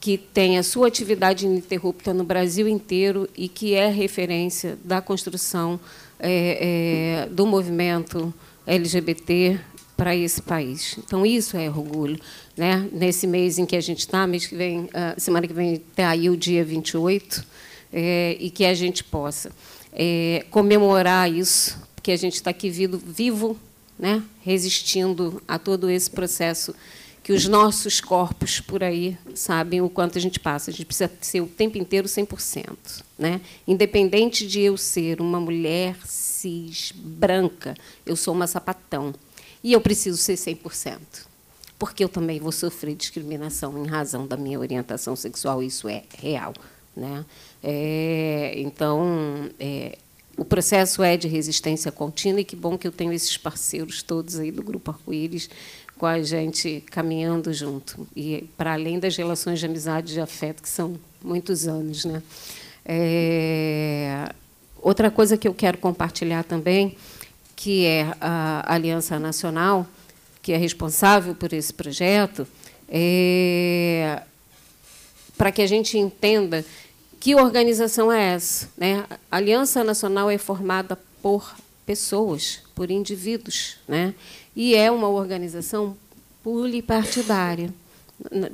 que tem a sua atividade ininterrupta no Brasil inteiro e que é referência da construção é, é do movimento LGBT para esse país. Então, isso é orgulho. Né? Nesse mês em que a gente está, mês que vem, ah, semana que vem, até aí o dia 28, é, e que a gente possa é, comemorar isso, porque a gente está aqui vivo, vivo né? resistindo a todo esse processo que os nossos corpos por aí sabem o quanto a gente passa. A gente precisa ser o tempo inteiro 100%. Né? Independente de eu ser uma mulher cis, branca, eu sou uma sapatão e eu preciso ser 100%, porque eu também vou sofrer discriminação em razão da minha orientação sexual, isso é real. Né? É, então, é, o processo é de resistência contínua e que bom que eu tenho esses parceiros todos aí do Grupo Arco-Íris com a gente caminhando junto. E para além das relações de amizade e de afeto, que são muitos anos. Né? É, outra coisa que eu quero compartilhar também que é a Aliança Nacional, que é responsável por esse projeto, é, para que a gente entenda que organização é essa. Né? A Aliança Nacional é formada por pessoas, por indivíduos, né? e é uma organização pluripartidária.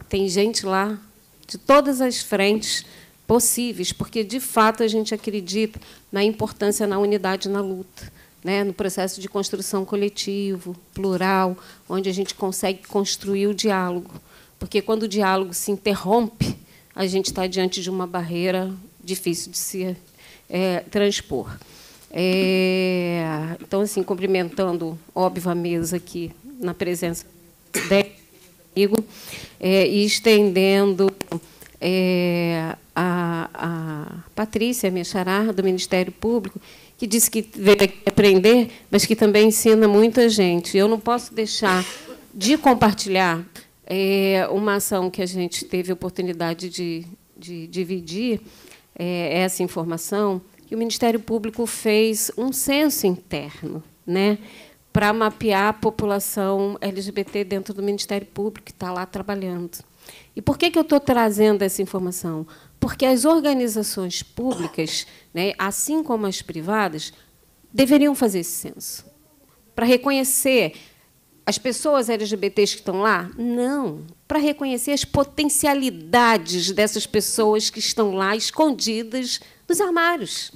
Tem gente lá de todas as frentes possíveis, porque, de fato, a gente acredita na importância na unidade na luta né, no processo de construção coletivo, plural, onde a gente consegue construir o diálogo. Porque quando o diálogo se interrompe, a gente está diante de uma barreira difícil de se é, transpor. É, então, assim, cumprimentando, óbvio, a mesa aqui, na presença dela, amigo, é, e estendendo é, a, a Patrícia Mechará, do Ministério Público, que diz que veio aprender, mas que também ensina muita gente. Eu não posso deixar de compartilhar é, uma ação que a gente teve oportunidade de, de dividir é, essa informação, que o Ministério Público fez um censo interno, né? para mapear a população LGBT dentro do Ministério Público que está lá trabalhando. E por que, que eu estou trazendo essa informação? porque as organizações públicas, né, assim como as privadas, deveriam fazer esse censo para reconhecer as pessoas LGBTs que estão lá? Não. Para reconhecer as potencialidades dessas pessoas que estão lá escondidas nos armários.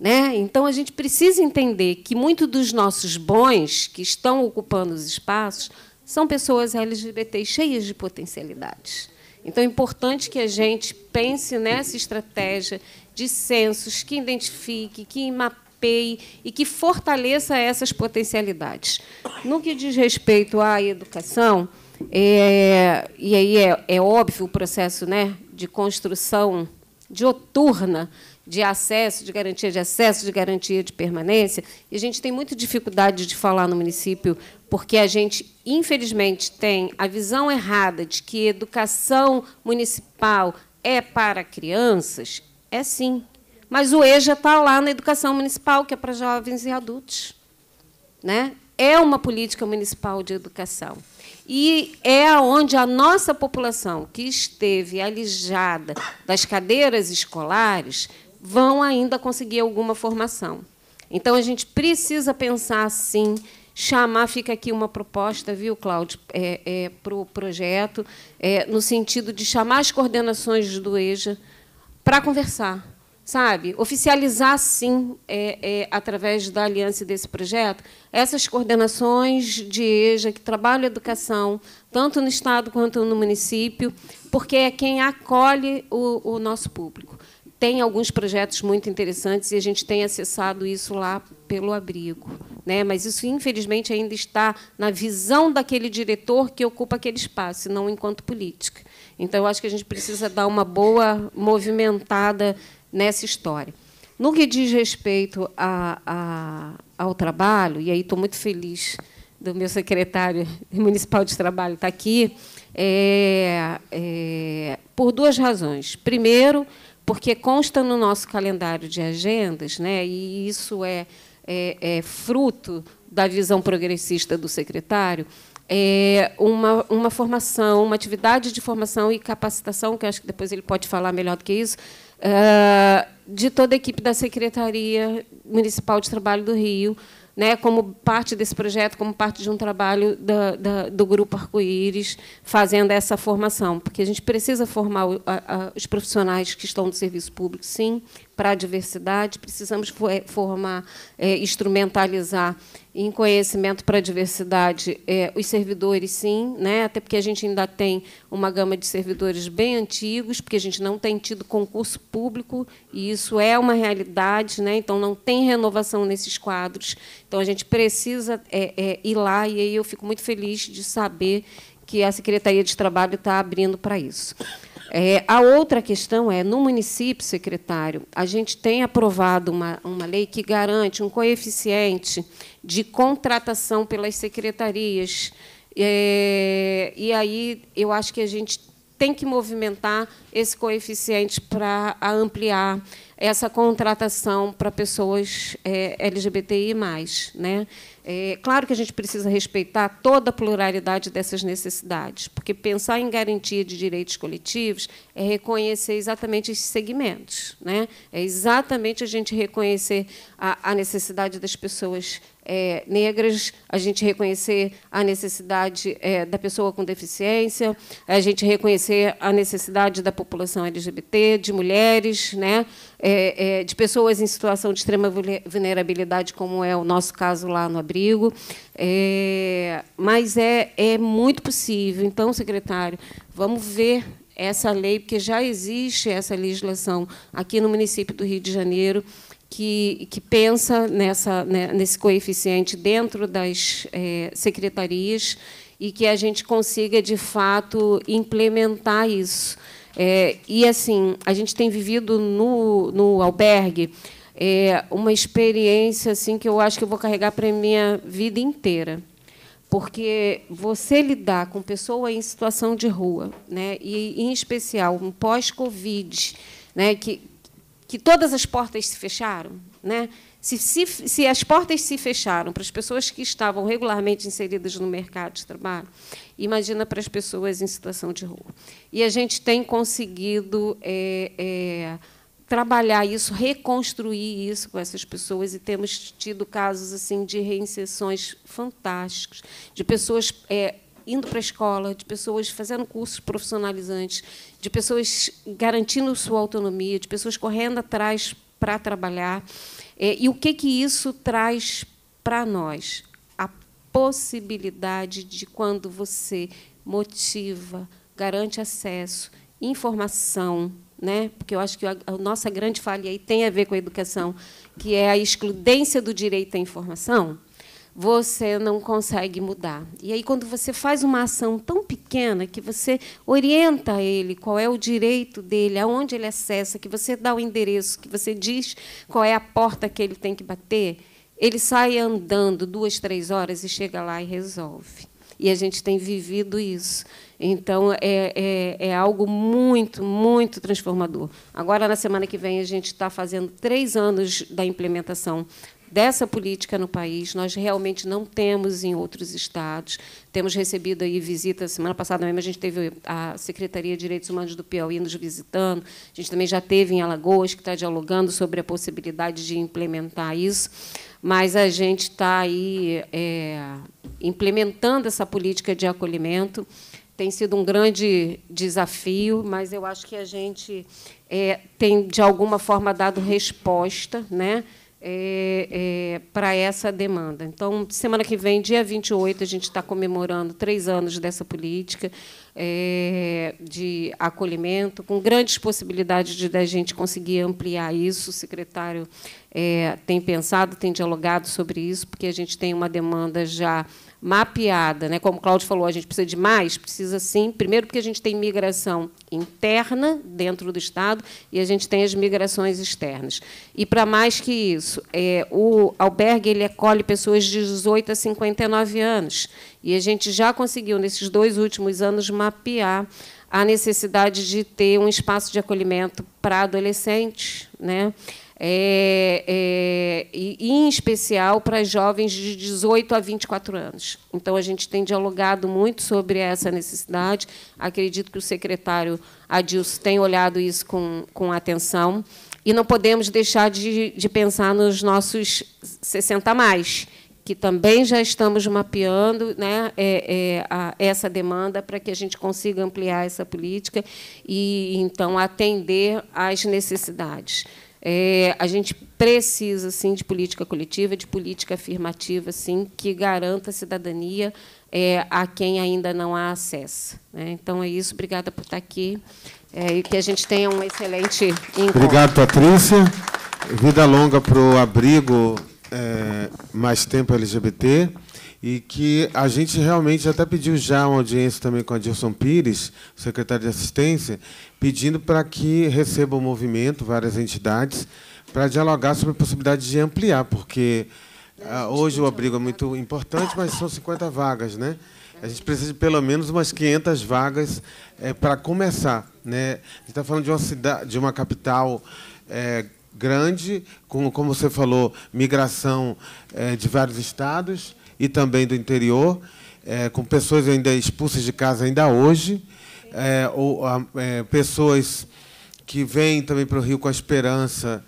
Né? Então, a gente precisa entender que muitos dos nossos bons que estão ocupando os espaços são pessoas LGBTs cheias de potencialidades. Então, é importante que a gente pense nessa estratégia de censos que identifique, que mapeie e que fortaleça essas potencialidades. No que diz respeito à educação, é, e aí é, é, óbvio o processo né, de construção dioturna de acesso, de garantia de acesso, de garantia de permanência, e a gente tem muita dificuldade de falar no município porque a gente, infelizmente, tem a visão errada de que educação municipal é para crianças. É sim. Mas o EJA está lá na educação municipal, que é para jovens e adultos. Né? É uma política municipal de educação. E é onde a nossa população, que esteve alijada das cadeiras escolares, vão ainda conseguir alguma formação. Então, a gente precisa pensar, sim, chamar, fica aqui uma proposta, viu, Cláudio, é, é, para o projeto, é, no sentido de chamar as coordenações do EJA para conversar, sabe? Oficializar, sim, é, é, através da aliança desse projeto, essas coordenações de EJA que trabalham educação, tanto no Estado quanto no município, porque é quem acolhe o, o nosso público tem alguns projetos muito interessantes e a gente tem acessado isso lá pelo abrigo. Né? Mas isso, infelizmente, ainda está na visão daquele diretor que ocupa aquele espaço, não enquanto política. Então, eu acho que a gente precisa dar uma boa movimentada nessa história. No que diz respeito a, a, ao trabalho, e aí estou muito feliz do meu secretário municipal de trabalho estar aqui, é, é, por duas razões. Primeiro, porque consta no nosso calendário de agendas, né, e isso é, é, é fruto da visão progressista do secretário, é uma, uma formação, uma atividade de formação e capacitação, que acho que depois ele pode falar melhor do que isso, ah, de toda a equipe da Secretaria Municipal de Trabalho do Rio, né, como parte desse projeto, como parte de um trabalho da, da, do Grupo Arco-Íris, fazendo essa formação, porque a gente precisa formar os profissionais que estão no serviço público, sim, para a diversidade, precisamos eh, formar, é, instrumentalizar em conhecimento para a diversidade é, os servidores, sim, né? até porque a gente ainda tem uma gama de servidores bem antigos, porque a gente não tem tido concurso público, e isso é uma realidade, né? então não tem renovação nesses quadros. Então a gente precisa é, é, ir lá, e aí eu fico muito feliz de saber que a Secretaria de Trabalho está abrindo para isso. É, a outra questão é, no município, secretário, a gente tem aprovado uma, uma lei que garante um coeficiente de contratação pelas secretarias. É, e aí eu acho que a gente tem que movimentar esse coeficiente para ampliar essa contratação para pessoas é, eh, LGBTI+. Né? É, claro que a gente precisa respeitar toda a pluralidade dessas necessidades, porque pensar em garantia de direitos coletivos é reconhecer exatamente esses segmentos. Né? É exatamente a gente reconhecer a, a necessidade das pessoas LGBTI é, negras, a gente reconhecer a necessidade é, da pessoa com deficiência, a gente reconhecer a necessidade da população LGBT, de mulheres, né, é, é, de pessoas em situação de extrema vulnerabilidade, como é o nosso caso lá no abrigo. É, mas é, é muito possível. Então, secretário, vamos ver essa lei, porque já existe essa legislação aqui no município do Rio de Janeiro que, que pensa nessa, né, nesse coeficiente dentro das é, secretarias e que a gente consiga, de fato, implementar isso. É, e, assim, a gente tem vivido no, no albergue é, uma experiência assim que eu acho que eu vou carregar para a minha vida inteira. Porque você lidar com pessoa em situação de rua, né, e, em especial, um pós-Covid, né, que, que todas as portas se fecharam, né? Se, se, se, as portas se fecharam para as pessoas que estavam regularmente inseridas no mercado de trabalho, imagina para as pessoas em situação de rua. E a gente tem conseguido é, é, trabalhar isso, reconstruir isso com essas pessoas e temos tido casos assim de reinserções fantásticos, de pessoas é, indo para a escola, de pessoas fazendo cursos profissionalizantes, de pessoas garantindo sua autonomia, de pessoas correndo atrás para trabalhar. É, e o que, que isso traz para nós? A possibilidade de quando você motiva, garante acesso, informação, né? porque eu acho que a nossa grande falha aí tem a ver com a educação, que é a excludência do direito à informação você não consegue mudar. E aí, quando você faz uma ação tão pequena que você orienta ele qual é o direito dele, aonde ele acessa, que você dá o endereço, que você diz qual é a porta que ele tem que bater, ele sai andando duas, três horas e chega lá e resolve. E a gente tem vivido isso. Então, é, é, é, algo muito, muito transformador. Agora, na semana que vem, a gente está fazendo três anos da implementação dessa política no país. Nós realmente não temos em outros estados. Temos recebido aí visitas, semana passada mesmo a gente teve a Secretaria de Direitos Humanos do Piauí nos visitando, a gente também já teve em Alagoas, que está dialogando sobre a possibilidade de implementar isso, mas a gente está aí é, implementando essa política de acolhimento. Tem sido um grande desafio, mas eu acho que a gente é, tem, de alguma forma, dado resposta, né? é, é, para essa demanda. Então, semana que vem, dia 28, a gente está comemorando três anos dessa política é, de acolhimento, com grandes possibilidades de a gente conseguir ampliar isso. O secretário é, tem pensado, tem dialogado sobre isso, porque a gente tem uma demanda já mapeada. Né? Como o Cláudio falou, a gente precisa de mais, precisa sim. Primeiro, porque a gente tem migração interna dentro do Estado e a gente tem as migrações externas. E, para mais que isso, é, o albergue ele acolhe pessoas de 18 a 59 anos. E a gente já conseguiu, nesses dois últimos anos, mapear a necessidade de ter um espaço de acolhimento para adolescentes. Né? é, é, e, em especial para jovens de 18 a 24 anos. Então, a gente tem dialogado muito sobre essa necessidade. Acredito que o secretário Adilson tem olhado isso com, com atenção. E não podemos deixar de, de pensar nos nossos 60 mais, que também já estamos mapeando né, é, é, a, essa demanda para que a gente consiga ampliar essa política e, então, atender às necessidades. É, a gente precisa sim de política coletiva, de política afirmativa, sim, que garanta a cidadania é, a quem ainda não há acesso. Né? Então é isso. Obrigada por estar aqui é, e que a gente tenha um excelente encontro. Obrigado, Patrícia. Vida longa para o abrigo é, mais tempo LGBT e que a gente realmente até pediu já uma audiência também com a Dilson Pires, secretário de Assistência, pedindo para que receba o movimento, várias entidades, para dialogar sobre a possibilidade de ampliar, porque ah, hoje o abrigo é muito importante, mas são 50 vagas, né? A gente precisa de pelo menos umas 500 vagas é, para começar. Né? A gente está falando de uma cidade, de uma capital é, grande, com, como você falou, migração é, de vários estados, e também do interior, é, com pessoas ainda expulsas de casa ainda hoje, é, ou é, pessoas que vêm também para o Rio com a esperança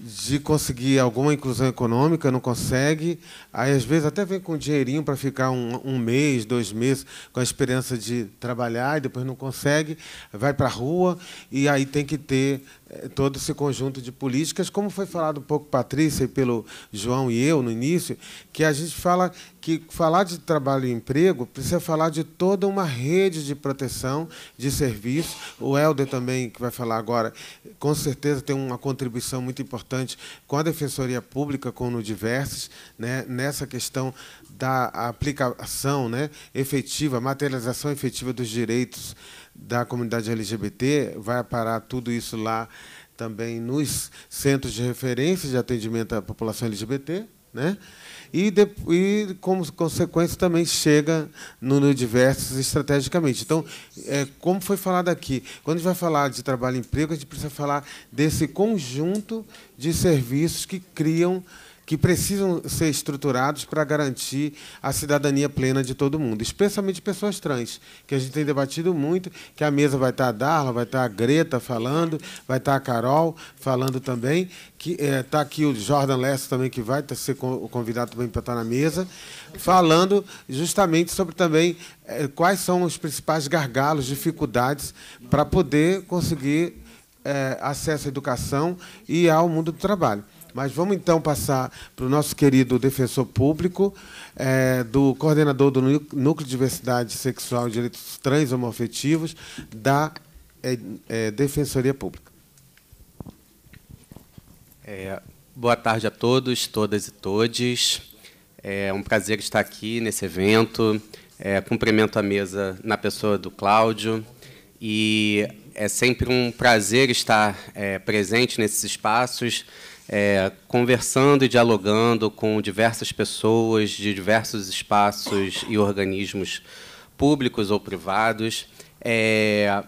de conseguir alguma inclusão econômica, não consegue. Aí, às vezes, até vem com dinheirinho para ficar um, um, mês, dois meses, com a esperança de trabalhar, e depois não consegue, vai para a rua, e aí tem que ter eh, todo esse conjunto de políticas, como foi falado um pouco Patrícia e pelo João e eu no início, que a gente fala que falar de trabalho e emprego precisa falar de toda uma rede de proteção, de serviço. O Helder também, que vai falar agora, com certeza tem uma contribuição muito importante com a Defensoria Pública, com o Nudiversos, né, nessa questão da aplicação né, efetiva, materialização efetiva dos direitos da comunidade LGBT, vai parar tudo isso lá também nos centros de referência de atendimento à população LGBT, né? E, de, e como consequência, também chega no, no diversos estrategicamente. Então, é, como foi falado aqui, quando a gente vai falar de trabalho e emprego, a gente precisa falar desse conjunto de serviços que criam que precisam ser estruturados para garantir a cidadania plena de todo mundo, especialmente de pessoas trans, que a gente tem debatido muito, que a mesa vai estar a Darla, vai estar a Greta falando, vai estar a Carol falando também, que está eh, é, aqui o Jordan Lessa também, que vai ser convidado também para estar na mesa, falando justamente sobre também é, quais são os principais gargalos, dificuldades para poder conseguir é, acesso à educação e ao mundo do trabalho. Mas vamos então passar para o nosso querido defensor público, é, do coordenador do Núcleo de Diversidade Sexual e Direitos Trans Homoafetivos da é, é, Defensoria Pública. É, boa tarde a todos, todas e todes. É um prazer estar aqui nesse evento. É, cumprimento a mesa na pessoa do Cláudio. E é sempre um prazer estar é, presente nesses espaços é, conversando e dialogando com diversas pessoas de diversos espaços e organismos públicos ou privados. É,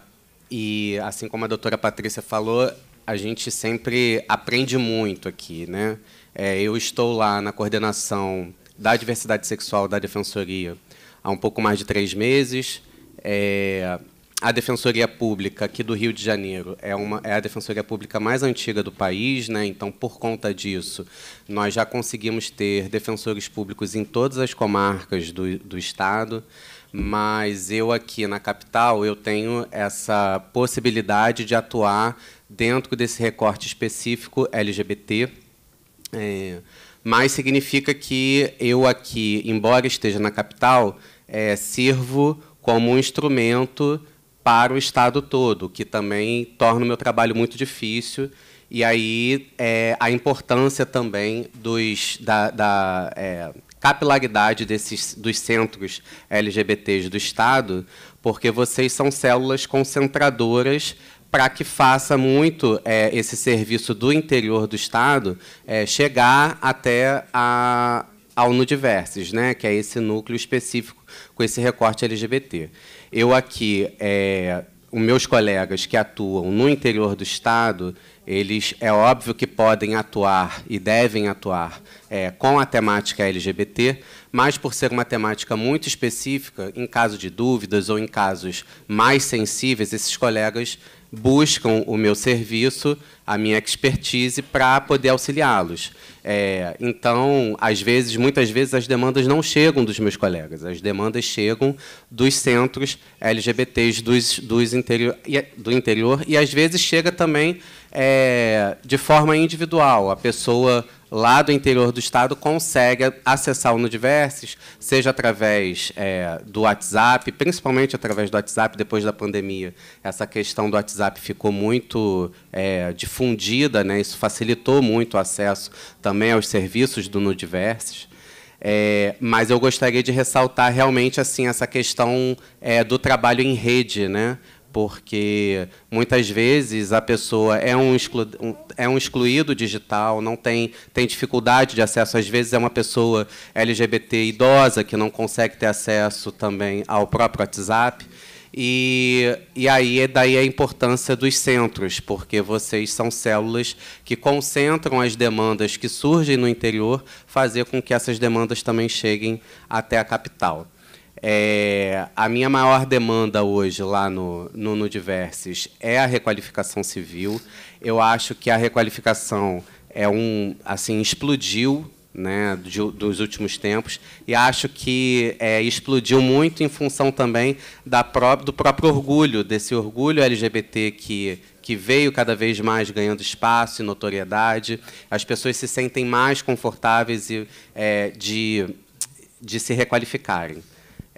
e, assim como a doutora Patrícia falou, a gente sempre aprende muito aqui. Né? É, eu estou lá na coordenação da diversidade sexual da Defensoria há um pouco mais de três meses. É, a Defensoria Pública aqui do Rio de Janeiro é, uma, é a Defensoria Pública mais antiga do país, né? então, por conta disso, nós já conseguimos ter defensores públicos em todas as comarcas do, do Estado, mas eu aqui na capital eu tenho essa possibilidade de atuar dentro desse recorte específico LGBT. É, mas significa que eu aqui, embora esteja na capital, é, sirvo como um instrumento para o Estado todo, que também torna o meu trabalho muito difícil. E aí é, a importância também dos, da, da é, capilaridade desses, dos centros LGBTs do Estado, porque vocês são células concentradoras para que faça muito é, esse serviço do interior do Estado é, chegar até a, ao Nudiverses, né, que é esse núcleo específico com esse recorte LGBT. Eu aqui, é, os meus colegas que atuam no interior do Estado, eles é óbvio que podem atuar e devem atuar é, com a temática LGBT, mas por ser uma temática muito específica, em caso de dúvidas ou em casos mais sensíveis, esses colegas buscam o meu serviço, a minha expertise, para poder auxiliá-los. É, então, às vezes, muitas vezes, as demandas não chegam dos meus colegas, as demandas chegam dos centros LGBTs dos, dos interior, do interior, e às vezes chega também é, de forma individual. A pessoa lá do interior do estado consegue acessar o Nudiverses, seja através é, do WhatsApp, principalmente através do WhatsApp, depois da pandemia. Essa questão do WhatsApp ficou muito é, difundida, né? isso facilitou muito o acesso também aos serviços do Nudiverses. É, mas eu gostaria de ressaltar realmente assim essa questão é, do trabalho em rede, né? porque muitas vezes a pessoa é um, exclu, é um excluído digital, não tem, tem dificuldade de acesso. Às vezes é uma pessoa LGBT idosa que não consegue ter acesso também ao próprio WhatsApp. E, e aí daí a importância dos centros, porque vocês são células que concentram as demandas que surgem no interior, fazer com que essas demandas também cheguem até a capital. É, a minha maior demanda hoje lá no, no, no é a requalificação civil. Eu acho que a requalificação é um assim explodiu né, de, dos últimos tempos, e acho que é, explodiu muito em função também da pró do próprio orgulho, desse orgulho LGBT que, que veio cada vez mais ganhando espaço e notoriedade. As pessoas se sentem mais confortáveis e, é, de, de se requalificarem.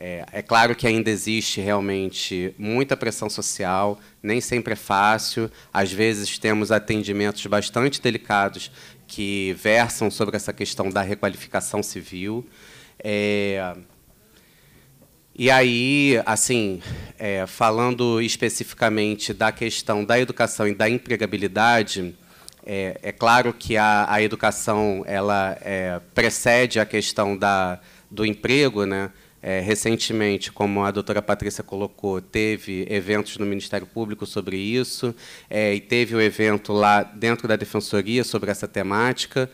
É, é, claro que ainda existe realmente muita pressão social, nem sempre é fácil. Às vezes temos atendimentos bastante delicados que versam sobre essa questão da requalificação civil. É, e aí, assim, é, falando especificamente da questão da educação e da empregabilidade, é, é claro que a, a educação ela é, precede a questão da, do emprego, né? É, recentemente, como a doutora Patrícia colocou, teve eventos no Ministério Público sobre isso, é, e teve o um evento lá dentro da Defensoria sobre essa temática.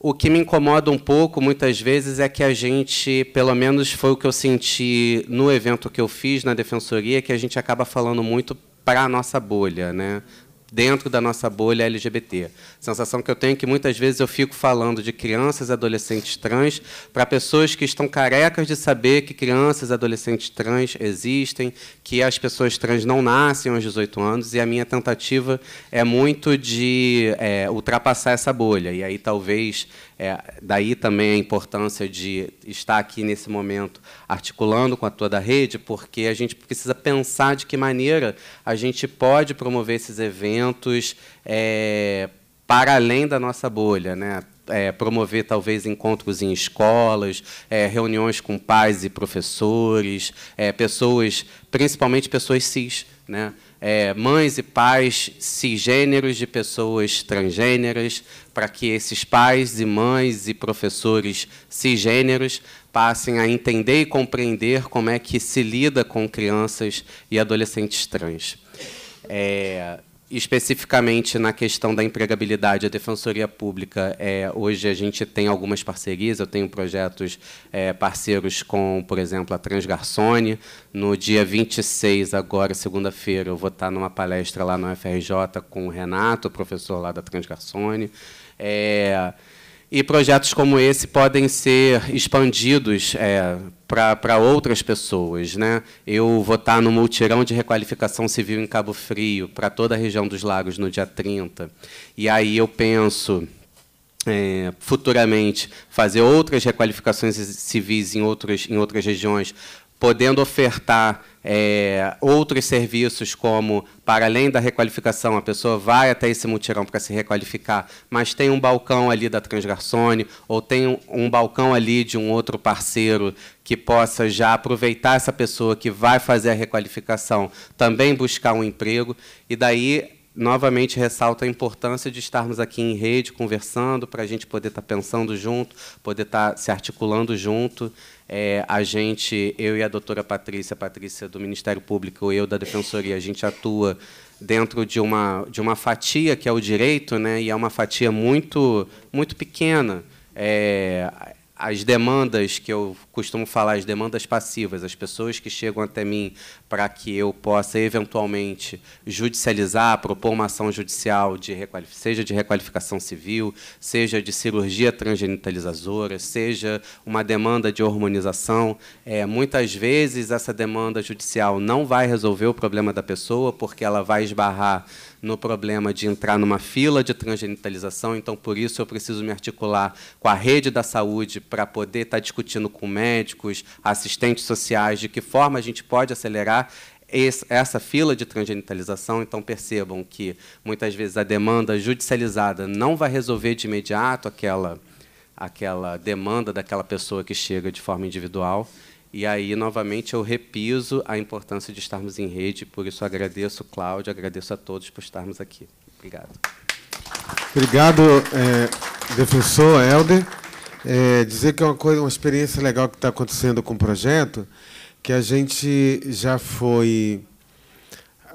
O que me incomoda um pouco, muitas vezes, é que a gente, pelo menos foi o que eu senti no evento que eu fiz na Defensoria, que a gente acaba falando muito para a nossa bolha, né? dentro da nossa bolha LGBT. Sensação que eu tenho é que muitas vezes eu fico falando de crianças e adolescentes trans para pessoas que estão carecas de saber que crianças e adolescentes trans existem, que as pessoas trans não nascem aos 18 anos, e a minha tentativa é muito de é, ultrapassar essa bolha. E aí talvez é, daí também a importância de estar aqui nesse momento articulando com a toda a rede, porque a gente precisa pensar de que maneira a gente pode promover esses eventos é, para além da nossa bolha, né? É, promover talvez encontros em escolas, é, reuniões com pais e professores, é, pessoas, principalmente pessoas cis, né? é, mães e pais cisgêneros de pessoas transgêneras, para que esses pais e mães e professores cisgêneros passem a entender e compreender como é que se lida com crianças e adolescentes trans. É, especificamente na questão da empregabilidade, a Defensoria Pública, é, hoje a gente tem algumas parcerias, eu tenho projetos é, parceiros com, por exemplo, a Transgarçone. No dia 26, agora, segunda-feira, eu vou estar numa palestra lá no FRJ com o Renato, professor lá da Transgarçone. É, e projetos como esse podem ser expandidos é, para outras pessoas. Né? Eu vou estar tá no multirão de requalificação civil em Cabo Frio, para toda a região dos lagos, no dia 30. E aí eu penso, é, futuramente, fazer outras requalificações civis em, outros, em outras regiões, podendo ofertar é, outros serviços como, para além da requalificação, a pessoa vai até esse mutirão para se requalificar, mas tem um balcão ali da Transgarçone, ou tem um, um balcão ali de um outro parceiro que possa já aproveitar essa pessoa que vai fazer a requalificação, também buscar um emprego, e daí novamente ressalto a importância de estarmos aqui em rede conversando para a gente poder estar tá pensando junto, poder estar tá se articulando junto é, a gente, eu e a doutora Patrícia, Patrícia do Ministério Público, eu da Defensoria, a gente atua dentro de uma, de uma fatia que é o direito, né, e é uma fatia muito, muito pequena. É, as demandas que eu costumo falar, as demandas passivas, as pessoas que chegam até mim para que eu possa eventualmente judicializar, propor uma ação judicial de seja de requalificação civil, seja de cirurgia transgenitalizadora, seja uma demanda de hormonização, é, muitas vezes essa demanda judicial não vai resolver o problema da pessoa porque ela vai esbarrar no problema de entrar numa fila de transgenitalização, então por isso eu preciso me articular com a rede da saúde para poder estar tá discutindo com médicos, assistentes sociais, de que forma a gente pode acelerar essa fila de transgenitalização, então percebam que muitas vezes a demanda judicializada não vai resolver de imediato aquela, aquela demanda daquela pessoa que chega de forma individual. E aí, novamente, eu repiso a importância de estarmos em rede, por isso agradeço, Cláudio, agradeço a todos por estarmos aqui. Obrigado. Obrigado, é, defensor Helder. É, dizer que é uma, coisa, uma experiência legal que está acontecendo com o projeto, que a gente já foi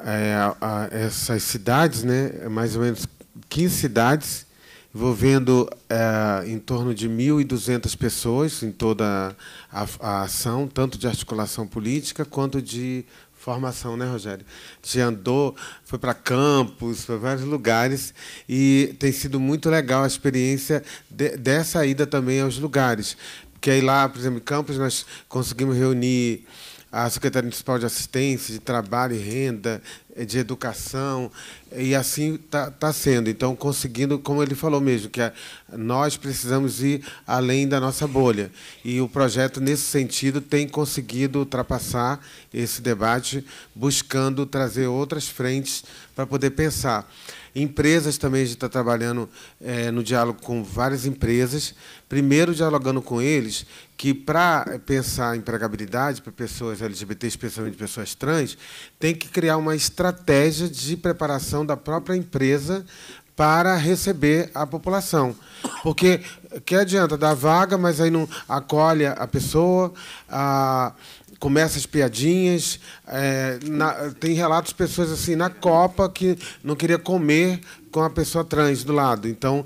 é, a, a essas cidades, né, mais ou menos 15 cidades, envolvendo é, eh, em torno de 1.200 pessoas em toda a, a, ação, tanto de articulação política quanto de formação, né, Rogério? Te andou, foi para campos, para vários lugares e tem sido muito legal a experiência de, dessa ida também aos lugares. Porque aí lá, por exemplo, em Campos, nós conseguimos reunir a Secretaria Municipal de Assistência, de Trabalho e Renda, eh, de Educação, e assim está tá sendo. Então, conseguindo, como ele falou mesmo, que a, nós precisamos ir além da nossa bolha. E o projeto, nesse sentido, tem conseguido ultrapassar esse debate, buscando trazer outras frentes para poder pensar. Empresas também, a gente está trabalhando é, no diálogo com várias empresas, primeiro dialogando com eles que, para pensar empregabilidade para pessoas LGBT, especialmente pessoas trans, tem que criar uma estratégia de preparação da própria empresa para receber a população. Porque que adianta dar vaga, mas aí não acolhe a pessoa, a, começa as piadinhas. É, na, tem relatos de pessoas assim na Copa que não queria comer com a pessoa trans do lado. Então,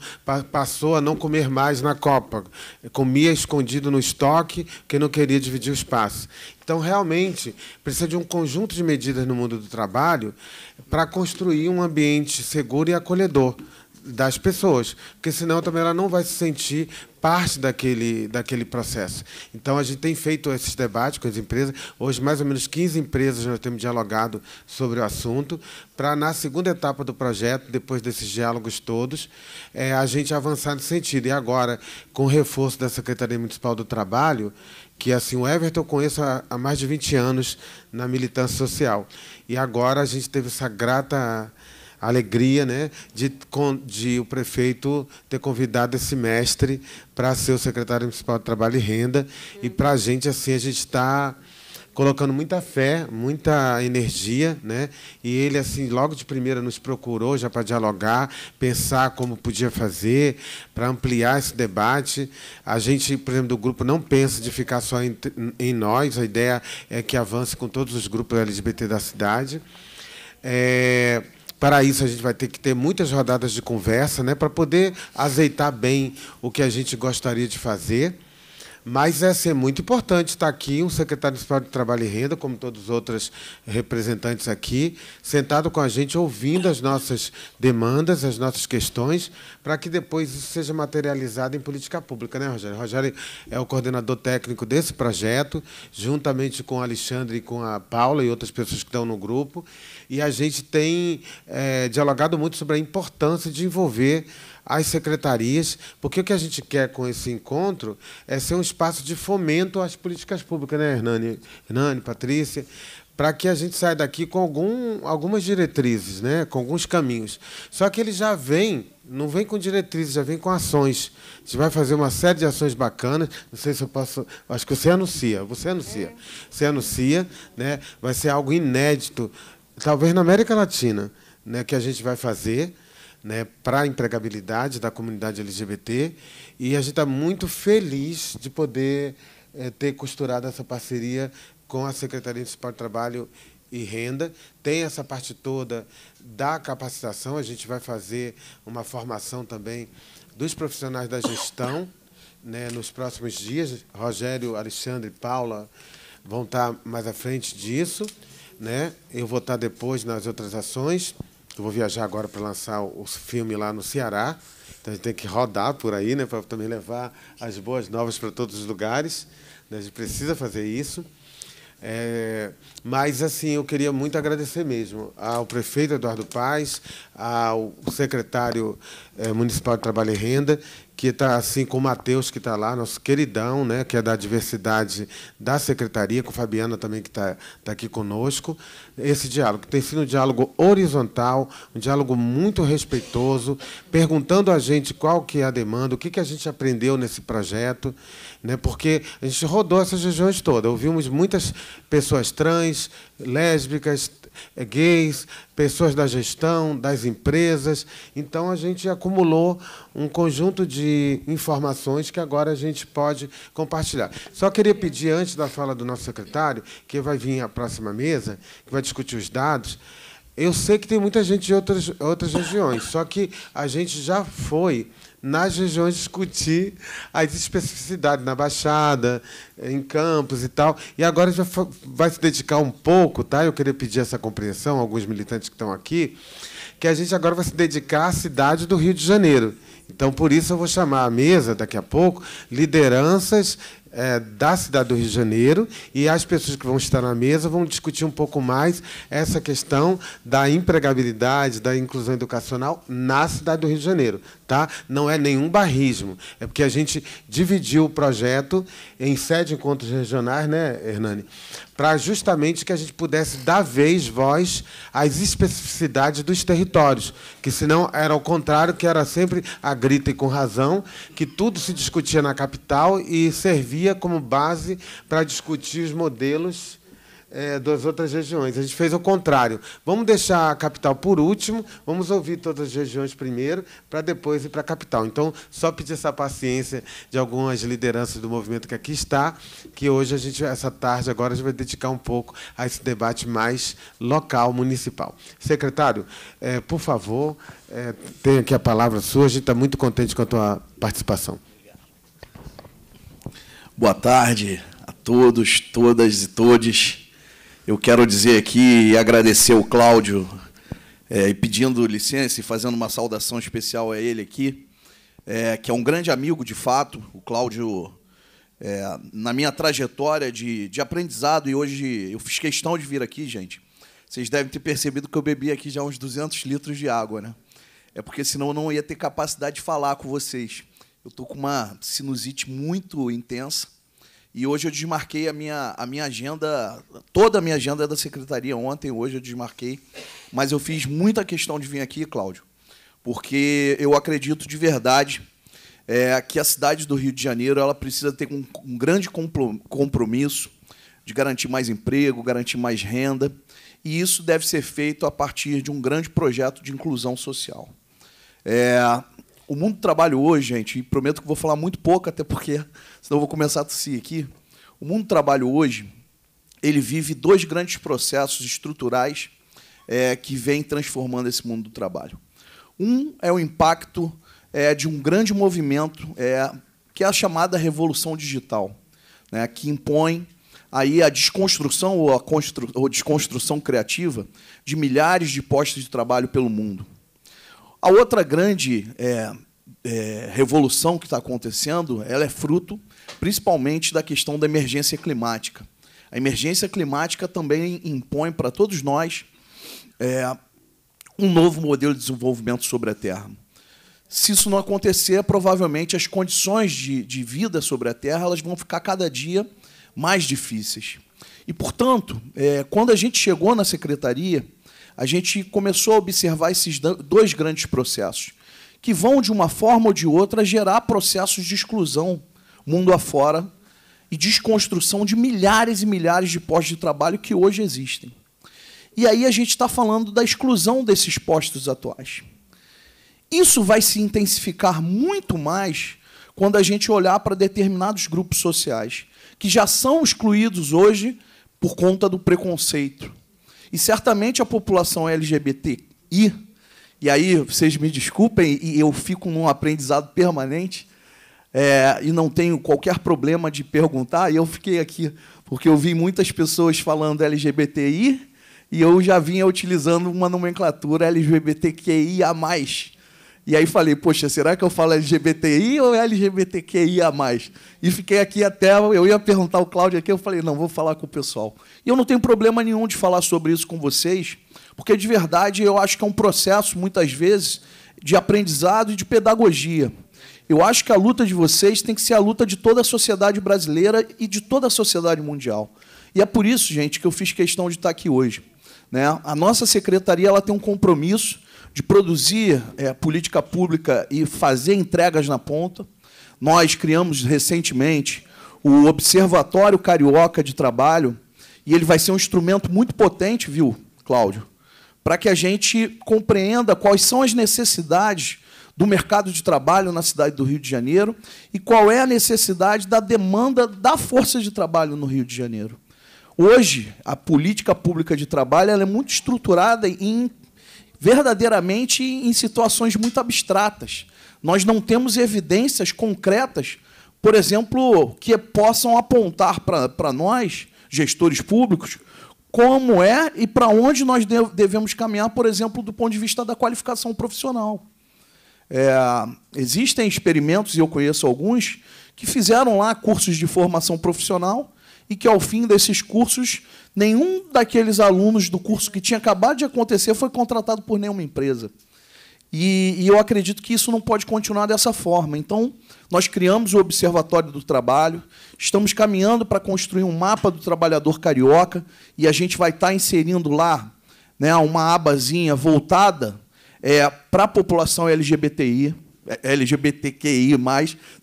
passou a não comer mais na Copa. Comia escondido no estoque, porque não queria dividir o espaço. Então, realmente, precisa de um conjunto de medidas no mundo do trabalho para construir um ambiente seguro e acolhedor das pessoas, porque senão também ela não vai se sentir parte daquele, daquele processo. Então, a gente tem feito esses debates com as empresas. Hoje, mais ou menos 15 empresas nós temos dialogado sobre o assunto, para, na segunda etapa do projeto, depois desses diálogos todos, é, a gente avançar nesse sentido. E agora, com o reforço da Secretaria Municipal do Trabalho, que assim o Everton eu conheço há mais de 20 anos na militância social. E agora a gente teve essa grata alegria né, de, de, o prefeito ter convidado esse mestre para ser o secretário municipal de Trabalho e Renda. E para a gente, assim, a gente está colocando muita fé, muita energia, né? E ele assim, logo de primeira nos procurou já para dialogar, pensar como podia fazer para ampliar esse debate. A gente, por exemplo, do grupo não pensa de ficar só em, em nós. A ideia é que avance com todos os grupos LGBT da cidade. É, para isso, a gente vai ter que ter muitas rodadas de conversa né, para poder azeitar bem o que a gente gostaria de fazer. Mas é ser muito importante estar aqui um secretário municipal de Trabalho e Renda, como todos os outros representantes aqui, sentado com a gente, ouvindo as nossas demandas, as nossas questões, para que depois isso seja materializado em política pública, né, Rogério? Rogério é o coordenador técnico desse projeto, juntamente com o Alexandre e com a Paula e outras pessoas que estão no grupo e a gente tem é, dialogado muito sobre a importância de envolver as secretarias, porque o que a gente quer com esse encontro é ser um espaço de fomento às políticas públicas, né, Hernani, Hernani Patrícia, para que a gente saia daqui com algum, algumas diretrizes, né, com alguns caminhos. Só que ele já vem, não vem com diretrizes, já vem com ações. A gente vai fazer uma série de ações bacanas. Não sei se eu posso. Acho que você anuncia, você anuncia. É. Você anuncia, né? Vai ser algo inédito talvez na América Latina, né, que a gente vai fazer né, para a empregabilidade da comunidade LGBT. E a gente está muito feliz de poder é, ter costurado essa parceria com a Secretaria de do Trabalho e Renda. Tem essa parte toda da capacitação, a gente vai fazer uma formação também dos profissionais da gestão né, nos próximos dias. Rogério, Alexandre e Paula vão estar tá mais à frente disso. Né? Eu vou estar depois nas outras ações. Eu vou viajar agora para lançar o filme lá no Ceará. Então a gente tem que rodar por aí, né, para também levar as boas novas para todos os lugares. Né? A gente precisa fazer isso. É, mas, assim, eu queria muito agradecer mesmo ao prefeito Eduardo Paz, ao secretário é, municipal de Trabalho e Renda que está assim com o Matheus, que está lá, nosso queridão, né, que é da diversidade da secretaria, com a Fabiana também, que está tá aqui conosco. Esse diálogo tem sido um diálogo horizontal, um diálogo muito respeitoso, perguntando a gente qual que é a demanda, o que, que a gente aprendeu nesse projeto, né, porque a gente rodou essas regiões todas, ouvimos muitas pessoas trans, lésbicas, é gays, pessoas da gestão, das empresas. Então a gente acumulou um conjunto de informações que agora a gente pode compartilhar. Só queria pedir, antes da fala do nosso secretário, que vai vir à próxima mesa, que vai discutir os dados. Eu sei que tem muita gente de outras, outras regiões, só que a gente já foi nas regiões discutir as especificidades na Baixada, em Campos e tal. E agora já vai se dedicar um pouco, tá? Eu queria pedir essa compreensão, alguns militantes que estão aqui, que a gente agora vai se dedicar à cidade do Rio de Janeiro. Então, por isso, eu vou chamar à mesa, daqui a pouco, lideranças é, da cidade do Rio de Janeiro e as pessoas que vão estar na mesa vão discutir um pouco mais essa questão da empregabilidade, da inclusão educacional na cidade do Rio de Janeiro. Tá? Não é nenhum barrismo, é porque a gente dividiu o projeto em sete encontros regionais, né, Hernani? para justamente que a gente pudesse dar vez, voz às especificidades dos territórios, que senão era ao contrário, que era sempre a grita e com razão, que tudo se discutia na capital e servia como base para discutir os modelos é, das outras regiões. A gente fez o contrário. Vamos deixar a capital por último, vamos ouvir todas as regiões primeiro, para depois ir para a capital. Então, só pedir essa paciência de algumas lideranças do movimento que aqui está, que hoje a gente, essa tarde agora, a gente vai dedicar um pouco a esse debate mais local, municipal. Secretário, é, por favor, é, tenha aqui a palavra sua. A gente está muito contente com a tua participação. Boa tarde a todos, todas e todes. Eu quero dizer aqui e agradecer o Cláudio, é, pedindo licença e fazendo uma saudação especial a ele aqui, é, que é um grande amigo de fato. O Cláudio, é, na minha trajetória de, de aprendizado, e hoje eu fiz questão de vir aqui, gente. Vocês devem ter percebido que eu bebi aqui já uns 200 litros de água, né? É porque senão eu não ia ter capacidade de falar com vocês. Eu estou com uma sinusite muito intensa e hoje eu desmarquei a minha, a minha agenda, toda a minha agenda é da secretaria ontem, hoje eu desmarquei. Mas eu fiz muita questão de vir aqui, Cláudio, porque eu acredito de verdade é, que a cidade do Rio de Janeiro ela precisa ter um, um grande compromisso de garantir mais emprego, garantir mais renda. E isso deve ser feito a partir de um grande projeto de inclusão social. É, o mundo do trabalho hoje, gente, e prometo que vou falar muito pouco, até porque senão vou começar a tossir aqui. O mundo do trabalho hoje, ele vive dois grandes processos estruturais é, que vêm transformando esse mundo do trabalho. Um é o impacto é, de um grande movimento, é, que é a chamada Revolução Digital, né, que impõe aí a desconstrução ou, a ou desconstrução criativa de milhares de postos de trabalho pelo mundo. A outra grande é, é, revolução que está acontecendo, ela é fruto principalmente da questão da emergência climática. A emergência climática também impõe para todos nós é, um novo modelo de desenvolvimento sobre a Terra. Se isso não acontecer, provavelmente as condições de, de vida sobre a Terra elas vão ficar cada dia mais difíceis. E, portanto, é, quando a gente chegou na secretaria, a gente começou a observar esses dois grandes processos, que vão, de uma forma ou de outra, gerar processos de exclusão mundo afora e desconstrução de milhares e milhares de postos de trabalho que hoje existem. E aí a gente está falando da exclusão desses postos atuais. Isso vai se intensificar muito mais quando a gente olhar para determinados grupos sociais que já são excluídos hoje por conta do preconceito, e certamente a população LGBTI, e aí vocês me desculpem, e eu fico num aprendizado permanente, é, e não tenho qualquer problema de perguntar, e eu fiquei aqui, porque eu vi muitas pessoas falando LGBTI, e eu já vinha utilizando uma nomenclatura LGBTQIA, e aí falei, poxa, será que eu falo LGBTI ou LGBTQIA? E fiquei aqui até. Eu ia perguntar ao Cláudio aqui, eu falei, não, vou falar com o pessoal. E eu não tenho problema nenhum de falar sobre isso com vocês, porque de verdade eu acho que é um processo, muitas vezes, de aprendizado e de pedagogia. Eu acho que a luta de vocês tem que ser a luta de toda a sociedade brasileira e de toda a sociedade mundial. E é por isso, gente, que eu fiz questão de estar aqui hoje. Né? A nossa secretaria ela tem um compromisso de produzir é, política pública e fazer entregas na ponta. Nós criamos recentemente o Observatório Carioca de Trabalho, e ele vai ser um instrumento muito potente, viu, Cláudio, para que a gente compreenda quais são as necessidades do mercado de trabalho na cidade do Rio de Janeiro e qual é a necessidade da demanda da força de trabalho no Rio de Janeiro. Hoje, a política pública de trabalho é muito estruturada em verdadeiramente em situações muito abstratas. Nós não temos evidências concretas, por exemplo, que possam apontar para nós, gestores públicos, como é e para onde nós devemos caminhar, por exemplo, do ponto de vista da qualificação profissional. É, existem experimentos, e eu conheço alguns, que fizeram lá cursos de formação profissional e que, ao fim desses cursos, Nenhum daqueles alunos do curso que tinha acabado de acontecer foi contratado por nenhuma empresa. E, e eu acredito que isso não pode continuar dessa forma. Então, nós criamos o Observatório do Trabalho, estamos caminhando para construir um mapa do trabalhador carioca e a gente vai estar tá inserindo lá né, uma abazinha voltada é, para a população LGBTI, é, LGBTQI,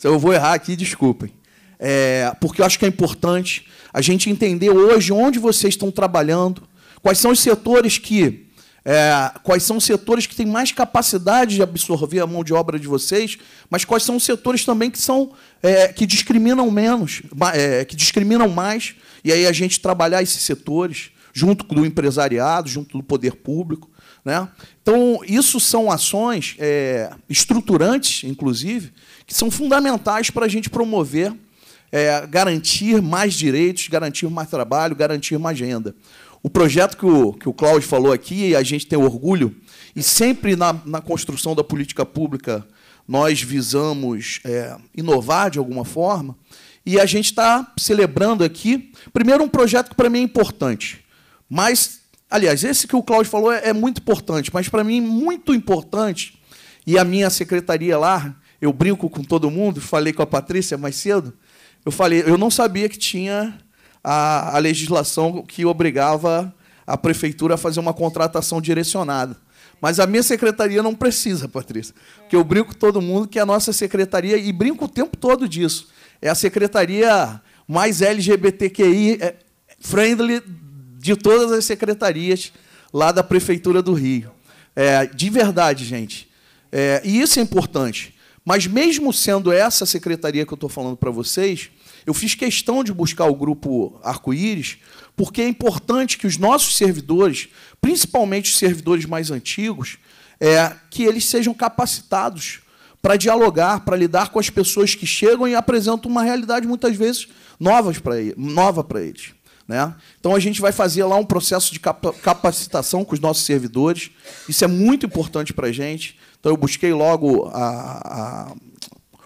eu vou errar aqui, desculpem. É, porque eu acho que é importante a gente entender hoje onde vocês estão trabalhando, quais são os setores que é, quais são os setores que têm mais capacidade de absorver a mão de obra de vocês, mas quais são os setores também que são é, que discriminam menos, é, que discriminam mais, e aí a gente trabalhar esses setores junto do empresariado, junto do poder público. Né? Então, isso são ações é, estruturantes, inclusive, que são fundamentais para a gente promover é, garantir mais direitos, garantir mais trabalho, garantir mais renda. O projeto que o, que o Cláudio falou aqui, a gente tem orgulho, e sempre na, na construção da política pública nós visamos é, inovar de alguma forma, e a gente está celebrando aqui, primeiro, um projeto que para mim é importante, mas, aliás, esse que o Cláudio falou é, é muito importante, mas para mim muito importante, e a minha secretaria lá, eu brinco com todo mundo, falei com a Patrícia mais cedo, eu falei, eu não sabia que tinha a, a legislação que obrigava a prefeitura a fazer uma contratação direcionada. Mas a minha secretaria não precisa, Patrícia. Porque eu brinco com todo mundo que é a nossa secretaria, e brinco o tempo todo disso, é a secretaria mais LGBTQI é, friendly de todas as secretarias lá da Prefeitura do Rio. É, de verdade, gente. É, e isso é importante. Mas mesmo sendo essa secretaria que eu estou falando para vocês, eu fiz questão de buscar o grupo Arco-Íris, porque é importante que os nossos servidores, principalmente os servidores mais antigos, é, que eles sejam capacitados para dialogar, para lidar com as pessoas que chegam e apresentam uma realidade muitas vezes novas pra, nova para eles. Né? Então a gente vai fazer lá um processo de capacitação com os nossos servidores. Isso é muito importante para a gente. Então eu busquei logo a, a,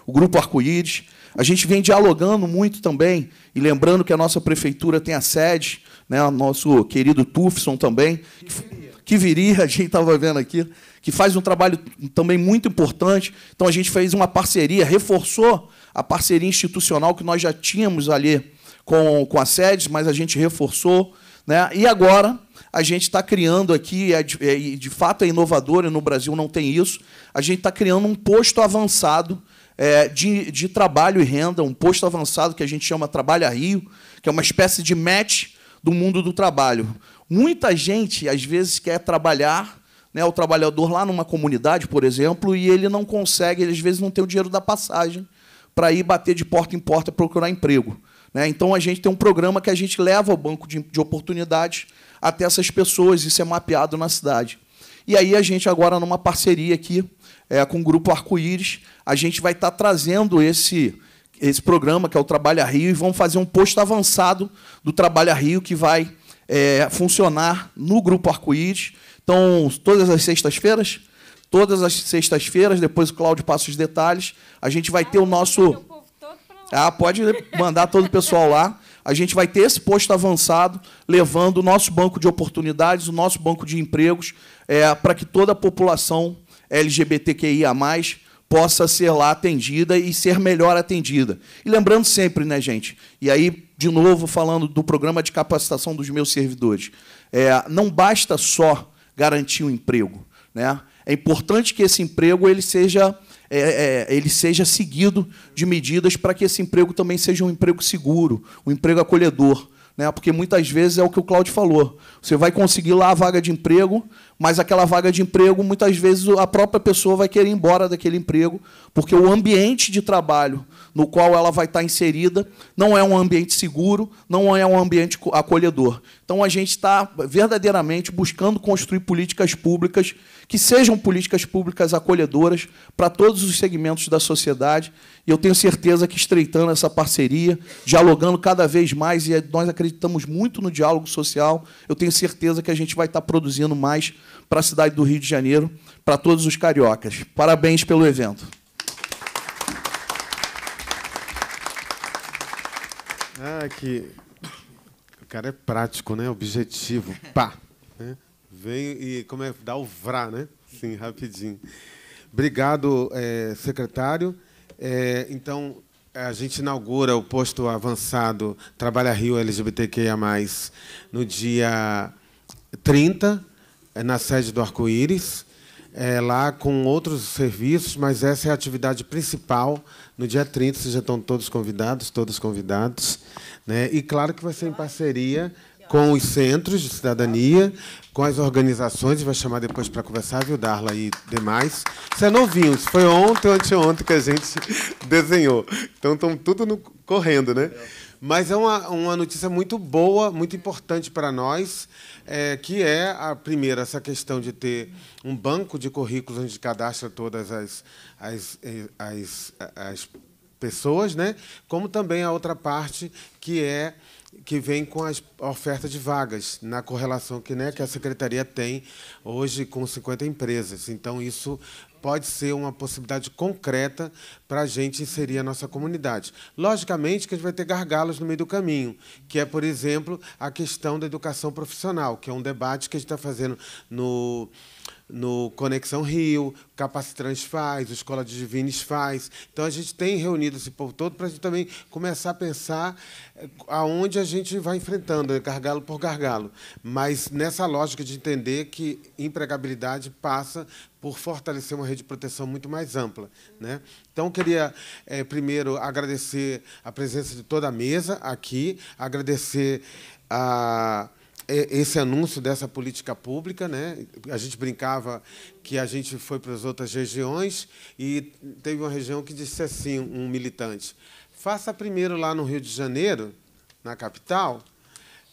o grupo Arco-Íris. A gente vem dialogando muito também, e lembrando que a nossa prefeitura tem a sede, né, o nosso querido Tufson também, que viria, a gente estava vendo aqui, que faz um trabalho também muito importante. Então a gente fez uma parceria, reforçou a parceria institucional que nós já tínhamos ali com, com a sede, mas a gente reforçou. Né? E agora a gente está criando aqui, é é, e de fato é inovador, e no Brasil não tem isso, a gente está criando um posto avançado é, de, de trabalho e renda, um posto avançado que a gente chama Trabalha Rio, que é uma espécie de match do mundo do trabalho. Muita gente, às vezes, quer trabalhar, né, o trabalhador lá numa comunidade, por exemplo, e ele não consegue, ele, às vezes, não tem o dinheiro da passagem para ir bater de porta em porta procurar emprego. Né? Então a gente tem um programa que a gente leva o banco de, de oportunidades até essas pessoas, isso é mapeado na cidade. E aí a gente agora, numa parceria aqui é, com o Grupo Arco-Íris, a gente vai estar tá trazendo esse, esse programa, que é o Trabalha Rio, e vamos fazer um posto avançado do Trabalha Rio, que vai é, funcionar no Grupo Arco-Íris. Então, todas as sextas-feiras, todas as sextas-feiras, depois o Cláudio passa os detalhes, a gente vai ter o nosso ah, pode mandar todo o pessoal lá. A gente vai ter esse posto avançado, levando o nosso banco de oportunidades, o nosso banco de empregos, é, para que toda a população LGBTQIA possa ser lá atendida e ser melhor atendida. E lembrando sempre, né, gente? E aí, de novo, falando do programa de capacitação dos meus servidores, é, não basta só garantir um emprego, né? É importante que esse emprego ele seja é, é, ele seja seguido de medidas para que esse emprego também seja um emprego seguro, um emprego acolhedor. Né? Porque muitas vezes é o que o Cláudio falou. Você vai conseguir lá a vaga de emprego, mas aquela vaga de emprego, muitas vezes, a própria pessoa vai querer ir embora daquele emprego, porque o ambiente de trabalho no qual ela vai estar inserida não é um ambiente seguro, não é um ambiente acolhedor. Então, a gente está verdadeiramente buscando construir políticas públicas que sejam políticas públicas acolhedoras para todos os segmentos da sociedade. E eu tenho certeza que estreitando essa parceria, dialogando cada vez mais, e é, nós acreditamos muito no diálogo social, eu tenho certeza que a gente vai estar produzindo mais para a cidade do Rio de Janeiro, para todos os cariocas. Parabéns pelo evento. Ah, que o cara é prático, né? Objetivo, pá, né? Vem e como é dá o vrá, né? Sim, rapidinho. Obrigado, é, secretário. É, então é, a gente inaugura o posto avançado Trabalha Rio LGBTQIA, no dia 30, é, na sede do Arco-Íris, é, lá com outros serviços, mas essa é a atividade principal. No dia 30, vocês já estão todos convidados, todos convidados. Né? E claro que vai ser em parceria com os centros de cidadania, com as organizações, vai chamar depois para conversar, viu, Darla e demais. Isso é novinho, isso foi ontem ou anteontem que a gente desenhou. Então estão tudo no, correndo, né? Mas é uma, uma notícia muito boa, muito importante para nós, é, que é, a primeira, essa questão de ter um banco de currículos onde cadastra todas as, as, eh, as, as pessoas, né? como também a outra parte, que é que vem com a oferta de vagas, na correlação que, né, que a secretaria tem hoje com 50 empresas. Então, isso pode ser uma possibilidade concreta para a gente inserir a nossa comunidade. Logicamente que a gente vai ter gargalos no meio do caminho, que é, por exemplo, a questão da educação profissional, que é um debate que a gente está fazendo no no Conexão Rio, Capacitrans faz, o Escola de Divines faz. Então a gente tem reunido esse povo todo para a gente também começar a pensar eh, aonde a gente vai enfrentando, né, gargalo por gargalo. Mas nessa lógica de entender que empregabilidade passa por fortalecer uma rede de proteção muito mais ampla. Né? Então, queria é, primeiro agradecer a presença de toda a mesa aqui, agradecer a é, esse anúncio dessa política pública, né? A gente brincava que a gente foi para as outras regiões e teve uma região que disse assim, um militante: faça primeiro lá no Rio de Janeiro, na capital,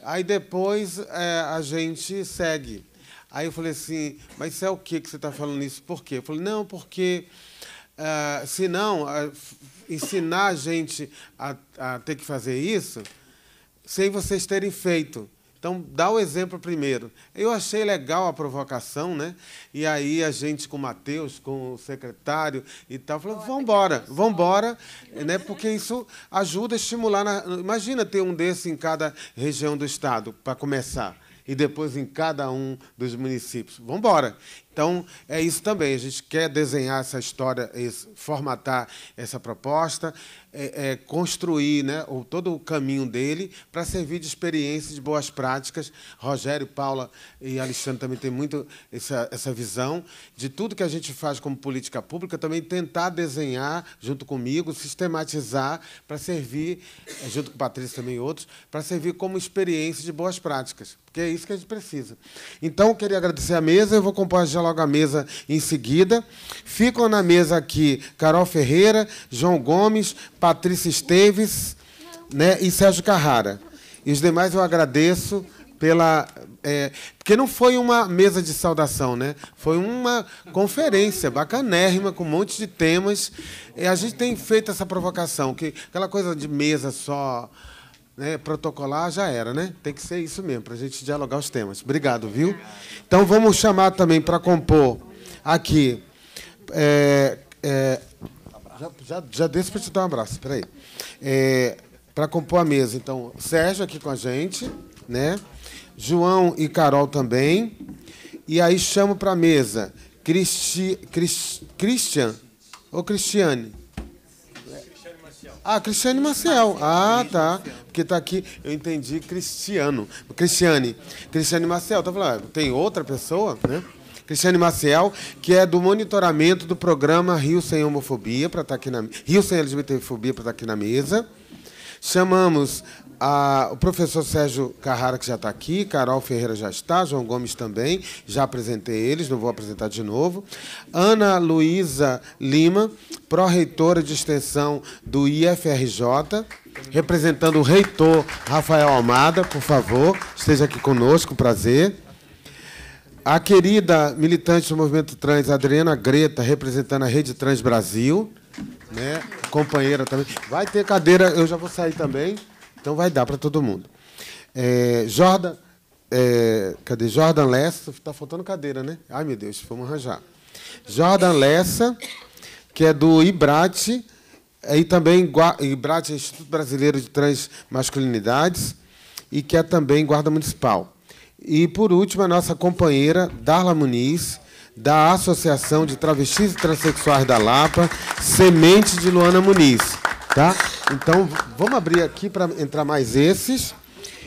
aí depois é, a gente segue. Aí eu falei assim, mas isso é o que que você está falando isso? Por quê? Eu falei, não, porque uh, se não uh, ensinar a gente a, a ter que fazer isso sem vocês terem feito. Então, dá o exemplo primeiro. Eu achei legal a provocação, né? E aí a gente com o Matheus, com o secretário e tal, falou: vamos embora, vamos embora, né? Porque isso ajuda a estimular. Na... Imagina ter um desse em cada região do estado, para começar e depois em cada um dos municípios. Vamos embora. Então, é isso também. A gente quer desenhar essa história, formatar essa proposta, é, é, construir né, o, todo o caminho dele para servir de experiência, de boas práticas. Rogério, Paula e Alexandre também têm muito essa, essa visão de tudo que a gente faz como política pública, também tentar desenhar, junto comigo, sistematizar para servir, é, junto com Patrícia também e outros, para servir como experiência de boas práticas, porque é isso que a gente precisa. Então, eu queria agradecer a mesa, eu vou compartilhar logo a mesa em seguida. Ficam na mesa aqui Carol Ferreira, João Gomes, Patrícia Esteves né, e Sérgio Carrara. E os demais eu agradeço pela. É, porque não foi uma mesa de saudação, né? Foi uma conferência bacanérrima, com um monte de temas. E a gente tem feito essa provocação, que aquela coisa de mesa só né, protocolar já era, né? Tem que ser isso mesmo, para a gente dialogar os temas. Obrigado, viu? Então vamos chamar também para compor aqui. É, é, já, já, já deixa para te dar um abraço, peraí. É, para compor a mesa, então, Sérgio aqui com a gente, né? João e Carol também. E aí chamo para a mesa Cristi, Cris, Christian ou Cristiane? Ah, Cristiane Maciel. Ah, tá. Porque tá aqui, eu entendi Cristiano. Cristiane. Cristiane Maciel, tá falando, ah, tem outra pessoa, né? Cristiane Maciel, que é do monitoramento do programa Rio Sem Homofobia, para estar tá aqui na Rio Sem LGBTfobia para estar tá aqui na mesa. Chamamos a, o professor Sérgio Carrara, que já está aqui, Carol Ferreira já está, João Gomes também, já apresentei eles, não vou apresentar de novo. Ana Luísa Lima, pró-reitora de extensão do IFRJ, representando o reitor Rafael Almada, por favor, esteja aqui conosco, prazer. A querida militante do movimento trans, Adriana Greta, representando a Rede Trans Brasil né? Companheira também. Vai ter cadeira, eu já vou sair também, então vai dar para todo mundo. É, Jordan, é, cadê? Jordan Lessa, está faltando cadeira, né? Ai, meu Deus, vamos arranjar. Jordan Lessa, que é do IBRAT, e também IBRAT, é Instituto Brasileiro de Transmasculinidades, e que é também guarda municipal. E, por último, a nossa companheira, Darla Muniz, da Associação de Travestis e Transsexuais da Lapa, Semente de Luana Muniz. Tá? Então, vamos abrir aqui para entrar mais esses.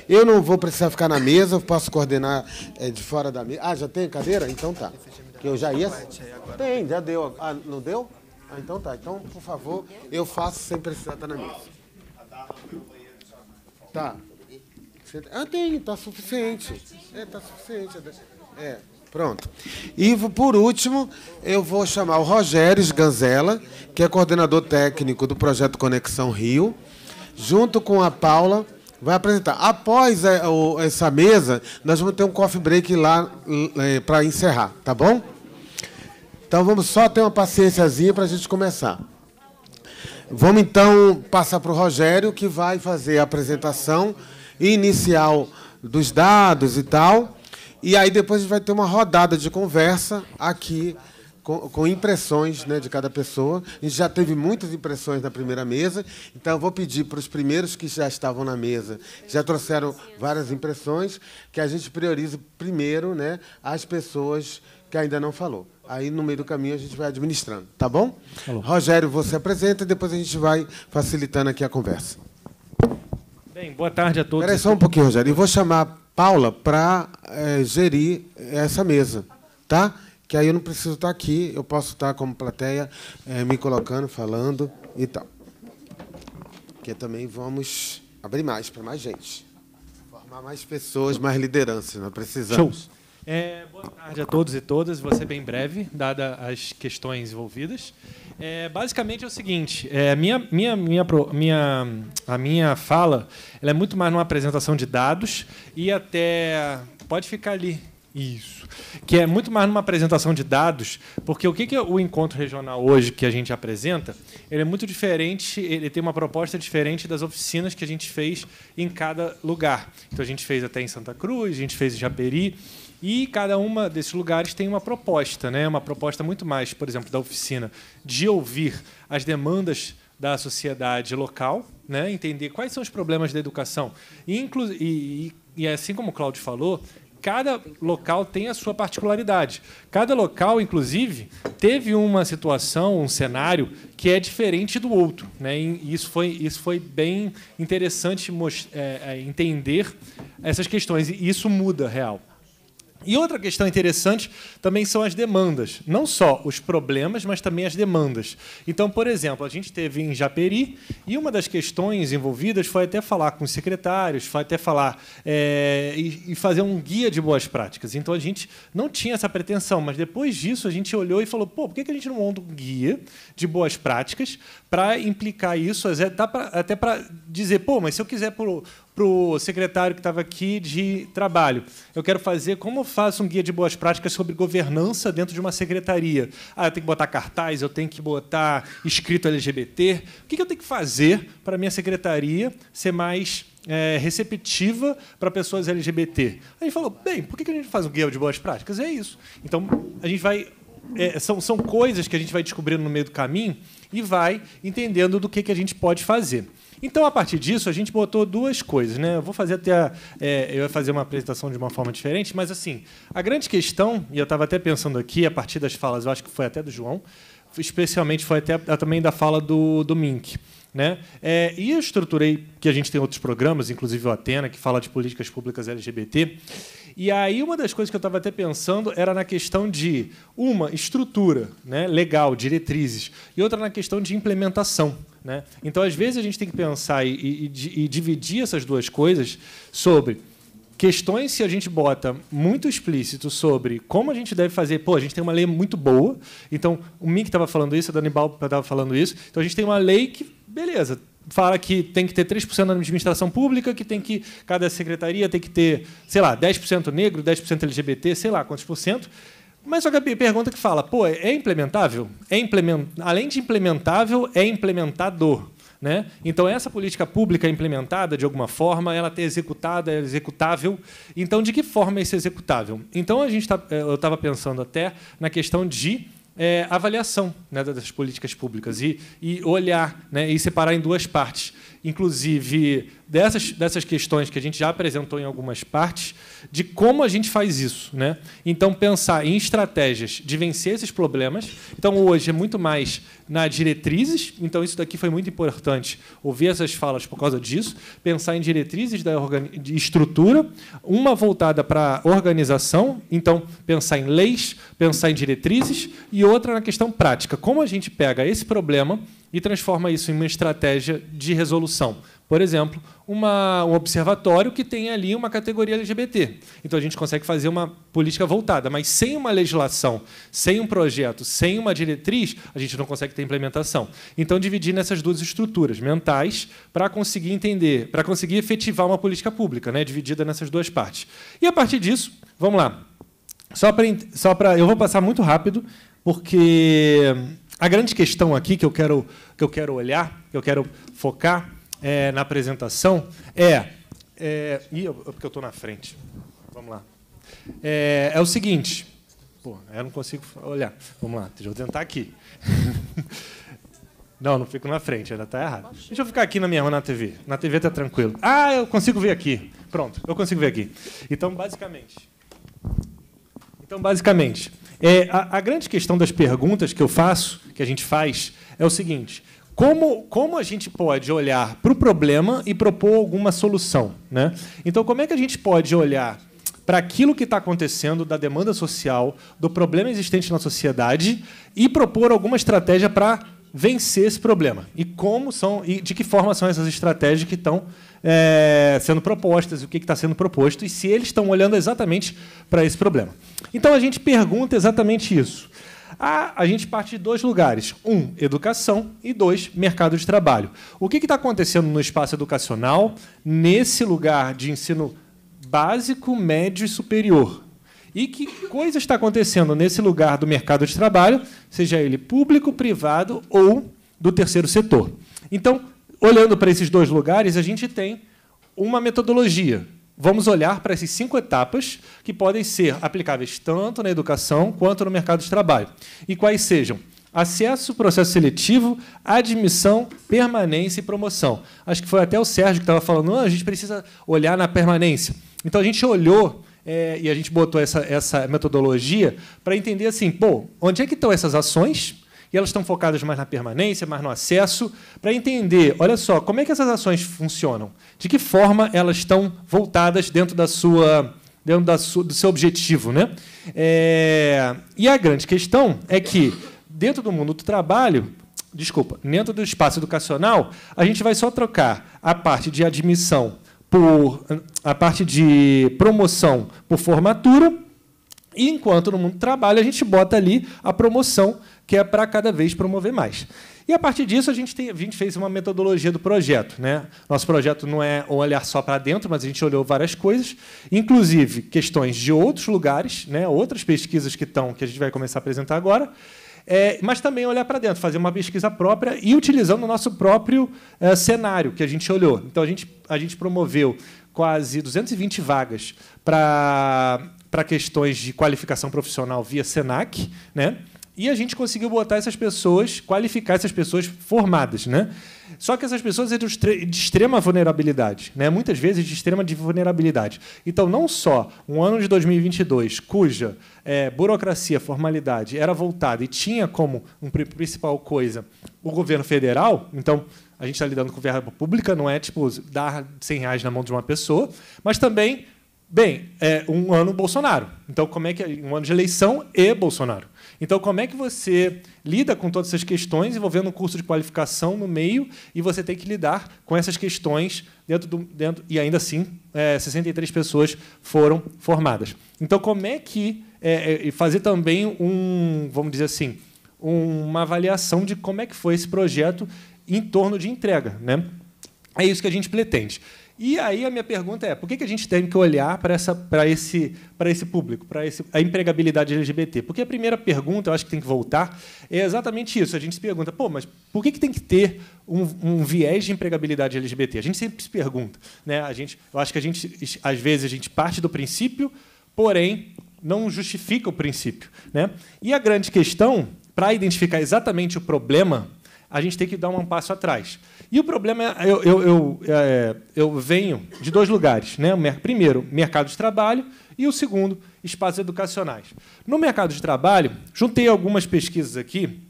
Eu não vou precisar ficar na mesa, eu posso coordenar é, de fora da mesa. Ah, já tem cadeira? Então tá. Que eu já ia. Tem, já deu. Ah, não deu? Ah, então tá. Então, por favor, eu faço sem precisar estar na mesa. Tá. Ah, tem, tá suficiente. É, tá suficiente. É. é. Pronto. E, por último, eu vou chamar o Rogério Ganzela, que é coordenador técnico do projeto Conexão Rio, junto com a Paula, vai apresentar. Após é, essa mesa, nós vamos ter um coffee break lá é, para encerrar, tá bom? Então, vamos só ter uma paciênciazinha para a gente começar. Vamos, então, passar para o Rogério, que vai fazer a apresentação inicial dos dados e tal e aí depois a gente vai ter uma rodada de conversa aqui com, com, impressões né, de cada pessoa. A gente já teve muitas impressões na primeira mesa, então eu vou pedir para os primeiros que já estavam na mesa, já trouxeram várias impressões, que a gente priorize primeiro né, as pessoas que ainda não falou. Aí no meio do caminho a gente vai administrando, tá bom? Falou. Rogério, você apresenta e depois a gente vai facilitando aqui a conversa. Bem, boa tarde a todos. Espera só um pouquinho, Rogério. Eu vou chamar Paula para é, eh, gerir essa mesa, tá? Que aí eu não preciso estar tá aqui, eu posso estar tá como plateia é, me colocando, falando e tal. Que também vamos abrir mais para mais gente, formar mais pessoas, mais lideranças, nós precisamos. Show. É, boa tarde a todos e todas. Vou ser bem breve, dada as questões envolvidas. É, basicamente é o seguinte: é, minha, minha, minha, minha, a minha fala é muito mais numa apresentação de dados e até. Pode ficar ali. Isso. Que é muito mais numa apresentação de dados, porque o que, que é o encontro regional hoje que a gente apresenta, ele é muito diferente, ele tem uma proposta diferente das oficinas que a gente fez em cada lugar. Então a gente fez até em Santa Cruz, a gente fez em Japeri. E cada uma desses lugares tem uma proposta, né? uma proposta muito mais, por exemplo, da oficina, de ouvir as demandas da sociedade local, né? entender quais são os problemas da educação. E, inclu e, e, e assim como o Cláudio falou, cada local tem a sua particularidade. Cada local, inclusive, teve uma situação, um cenário que é diferente do outro. Né? E isso foi, isso foi bem interessante é, é, entender essas questões. E isso muda real. E outra questão interessante também são as demandas. Não só os problemas, mas também as demandas. Então, por exemplo, a gente teve em Japeri e uma das questões envolvidas foi até falar com os secretários, foi até falar é, e, e fazer um guia de boas práticas. Então, a gente não tinha essa pretensão, mas depois disso a gente olhou e falou: pô, por que a gente não monta um guia de boas práticas para implicar isso, até para dizer, pô, mas se eu quiser por para o secretário que estava aqui de trabalho. Eu quero fazer como eu faço um guia de boas práticas sobre governança dentro de uma secretaria. Ah, eu tenho que botar cartaz, eu tenho que botar escrito LGBT. O que eu tenho que fazer para a minha secretaria ser mais é, receptiva para pessoas LGBT? A gente falou, bem, por que a gente faz um guia de boas práticas? É isso. Então, a gente vai. É, são, são coisas que a gente vai descobrindo no meio do caminho e vai entendendo do que, que a gente pode fazer. Então, a partir disso, a gente botou duas coisas. Né? Eu vou fazer até. A, é, eu ia fazer uma apresentação de uma forma diferente, mas assim, a grande questão, e eu estava até pensando aqui, a partir das falas, eu acho que foi até do João, especialmente foi até também da fala do, do Mink. Né? É, e eu estruturei, que a gente tem outros programas, inclusive o Atena, que fala de políticas públicas LGBT. E aí uma das coisas que eu estava até pensando era na questão de uma estrutura, né, legal, diretrizes, e outra na questão de implementação. Né? Então, às vezes, a gente tem que pensar e, e, e dividir essas duas coisas sobre questões se a gente bota muito explícito sobre como a gente deve fazer. Pô, a gente tem uma lei muito boa. Então, o Mink estava falando isso, a Dani Balpa estava falando isso. Então, a gente tem uma lei que, beleza, fala que tem que ter 3% na administração pública, que tem que cada secretaria tem que ter, sei lá, 10% negro, 10% LGBT, sei lá quantos por cento. Mas a pergunta que fala, pô, é implementável? É implement... Além de implementável, é implementador. Né? Então, essa política pública implementada de alguma forma, ela ter executada, é executável. Então, de que forma isso é executável? Então, a gente tá, é, eu estava pensando até na questão de é, avaliação né, das políticas públicas e, e olhar né, e separar em duas partes inclusive dessas, dessas questões que a gente já apresentou em algumas partes, de como a gente faz isso. Né? Então, pensar em estratégias de vencer esses problemas. Então, hoje é muito mais nas diretrizes, então, isso daqui foi muito importante, ouvir essas falas por causa disso. Pensar em diretrizes da de estrutura, uma voltada para a organização, então, pensar em leis, pensar em diretrizes, e outra na questão prática. Como a gente pega esse problema e transforma isso em uma estratégia de resolução. Por exemplo, uma, um observatório que tem ali uma categoria LGBT. Então a gente consegue fazer uma política voltada, mas sem uma legislação, sem um projeto, sem uma diretriz, a gente não consegue ter implementação. Então dividir nessas duas estruturas mentais para conseguir entender, para conseguir efetivar uma política pública, né, dividida nessas duas partes. E a partir disso, vamos lá. Só para, só para, eu vou passar muito rápido porque a grande questão aqui que eu quero, que eu quero olhar, que eu quero focar é, na apresentação é. é ih, eu, é porque eu estou na frente. Vamos lá. É, é o seguinte. Pô, eu não consigo olhar. Vamos lá, deixa eu tentar aqui. Não, não fico na frente, ainda está errado. Deixa eu ficar aqui na minha mão na TV. Na TV está tranquilo. Ah, eu consigo ver aqui. Pronto, eu consigo ver aqui. Então, basicamente, então, basicamente, é, a, a, grande questão das perguntas que eu faço, que a gente faz, é o seguinte: como, como a gente pode olhar para o problema e propor alguma solução? Né? Então, como é que a gente pode olhar para aquilo que está acontecendo, da demanda social, do problema existente na sociedade e propor alguma estratégia para vencer esse problema? E como são e de que forma são essas estratégias que estão é, sendo propostas, o que está sendo proposto e se eles estão olhando exatamente para esse problema. Então a gente pergunta exatamente isso. A, a gente parte de dois lugares: um, educação, e dois, mercado de trabalho. O que está acontecendo no espaço educacional, nesse lugar de ensino básico, médio e superior? E que coisa está acontecendo nesse lugar do mercado de trabalho, seja ele público, privado ou do terceiro setor? Então, olhando para esses dois lugares, a gente tem uma metodologia. Vamos olhar para essas cinco etapas que podem ser aplicáveis tanto na educação quanto no mercado de trabalho. E quais sejam? acesso, processo seletivo, admissão, permanência e promoção. Acho que foi até o Sérgio que estava falando, não, ah, a gente precisa olhar na permanência. Então a gente olhou é, e a gente botou essa, essa metodologia para entender assim, pô, onde é que estão essas ações? e elas estão focadas mais na permanência, mais no acesso, para entender, olha só, como é que essas ações funcionam, de que forma elas estão voltadas dentro da sua dentro da sua, do seu objetivo, né? É, e a grande questão é que dentro do mundo do trabalho, desculpa, dentro do espaço educacional, a gente vai só trocar a parte de admissão por a parte de promoção por formatura e enquanto no mundo trabalho, a gente bota ali a promoção, que é para cada vez promover mais. E a partir disso, a gente, tem, a gente fez uma metodologia do projeto. Né? Nosso projeto não é um olhar só para dentro, mas a gente olhou várias coisas, inclusive questões de outros lugares, né? outras pesquisas que estão, que a gente vai começar a apresentar agora. É, mas também olhar para dentro, fazer uma pesquisa própria e utilizando o nosso próprio é, cenário que a gente olhou. Então, a gente, a gente promoveu quase 220 vagas para para questões de qualificação profissional via SENAC, né? E a gente conseguiu botar essas pessoas, qualificar essas pessoas formadas, né? Só que essas pessoas eram de extrema vulnerabilidade, né? muitas vezes de extrema de vulnerabilidade. Então, não só um ano de 2022, cuja é, burocracia, formalidade era voltada e tinha como um principal coisa o governo federal, então a gente está lidando com verba pública, não é tipo dar 100 reais na mão de uma pessoa, mas também Bem, é um ano Bolsonaro. Então, como é que é um ano de eleição e Bolsonaro? Então, como é que você lida com todas essas questões envolvendo um curso de qualificação no meio e você tem que lidar com essas questões dentro do dentro e ainda assim é, 63 pessoas foram formadas. Então, como é que é, é fazer também um, vamos dizer assim, uma avaliação de como é que foi esse projeto em torno de entrega, né? É isso que a gente pretende. E aí a minha pergunta é: por que, que a gente tem que olhar para, essa, para, esse, para esse público, para esse, a empregabilidade LGBT? Porque a primeira pergunta, eu acho que tem que voltar, é exatamente isso. A gente se pergunta, pô, mas por que, que tem que ter um, um viés de empregabilidade LGBT? A gente sempre se pergunta. Né? A gente, eu acho que a gente, às vezes, a gente parte do princípio, porém não justifica o princípio. Né? E a grande questão, para identificar exatamente o problema a gente tem que dar um passo atrás. E o problema é, eu, eu, eu, é, eu venho de dois lugares. Né? Primeiro, mercado de trabalho, e o segundo, espaços educacionais. No mercado de trabalho, juntei algumas pesquisas aqui,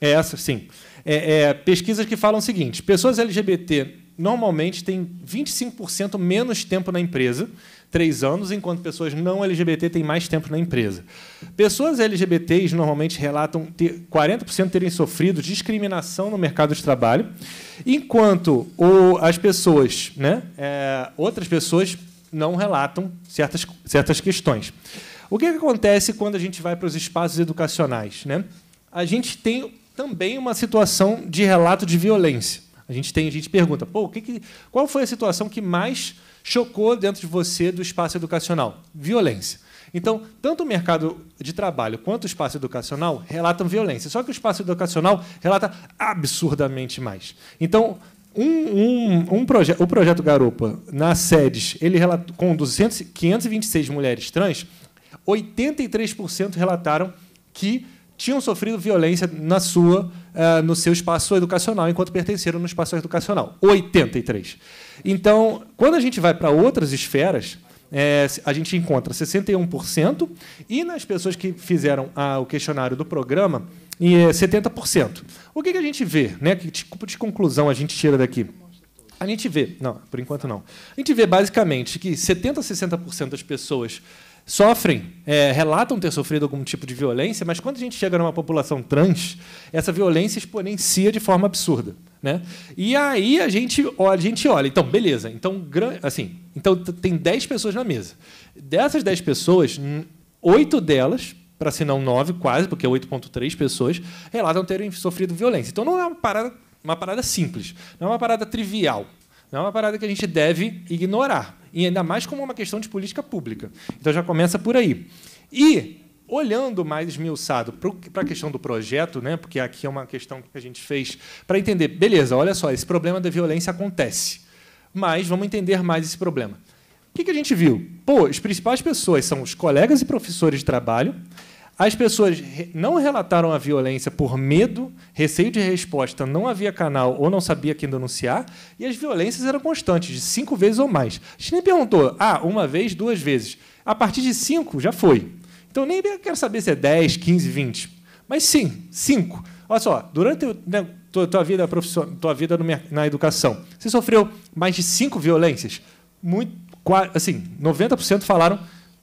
é essa, sim, é, é, pesquisas que falam o seguinte: pessoas LGBT normalmente têm 25% menos tempo na empresa três anos, enquanto pessoas não LGBT têm mais tempo na empresa. Pessoas LGBTs normalmente relatam ter 40% terem sofrido discriminação no mercado de trabalho, enquanto as pessoas, né, é, outras pessoas não relatam certas, certas questões. O que, é que acontece quando a gente vai para os espaços educacionais? Né? A gente tem também uma situação de relato de violência. A gente tem, a gente pergunta, pô, que, que, qual foi a situação que mais chocou dentro de você do espaço educacional? Violência. Então, tanto o mercado de trabalho quanto o espaço educacional relatam violência, só que o espaço educacional relata absurdamente mais. Então, um, um, um proje o projeto garupa nas sedes, ele relatou, com 200, 526 mulheres trans, 83% relataram que tinham sofrido violência na sua, uh, no seu espaço educacional, enquanto pertenceram no espaço educacional. 83%. Então, quando a gente vai para outras esferas, é, a gente encontra 61%, e nas pessoas que fizeram a, o questionário do programa, e, é, 70%. O que, que, a gente vê? Né? Que tipo de conclusão a gente tira daqui? A gente vê, não, por enquanto não. A gente vê basicamente que 70% a 60% das pessoas sofrem, é, relatam ter sofrido algum tipo de violência, mas quando a gente chega numa população trans, essa violência exponencia de forma absurda. Né? E aí a gente olha, a gente olha, então, beleza, então, assim, então tem 10 pessoas na mesa. Dessas 10 pessoas, oito delas, para se não nove, quase, porque é 8,3 pessoas, relatam terem sofrido violência. Então não é uma parada, uma parada simples, não é uma parada trivial, não é uma parada que a gente deve ignorar e ainda mais como uma questão de política pública. Então já começa por aí. E olhando mais esmiuçado para a questão do projeto, né, porque aqui é uma questão que a gente fez para entender, beleza, olha só, esse problema da violência acontece, mas vamos entender mais esse problema. O que, que a gente viu? Pô, as principais pessoas são os colegas e professores de trabalho as pessoas não relataram a violência por medo, receio de resposta, não havia canal ou não sabia quem denunciar, e as violências eram constantes, de cinco vezes ou mais. A gente nem perguntou, ah, uma vez, duas vezes. A partir de cinco, já foi. Então, nem quero saber se é 10, 15, 20. Mas sim, cinco. Olha só, durante a né, tua, tua, vida profissional, tua vida na educação, você sofreu mais de cinco violências? Muito, assim, 90% falaram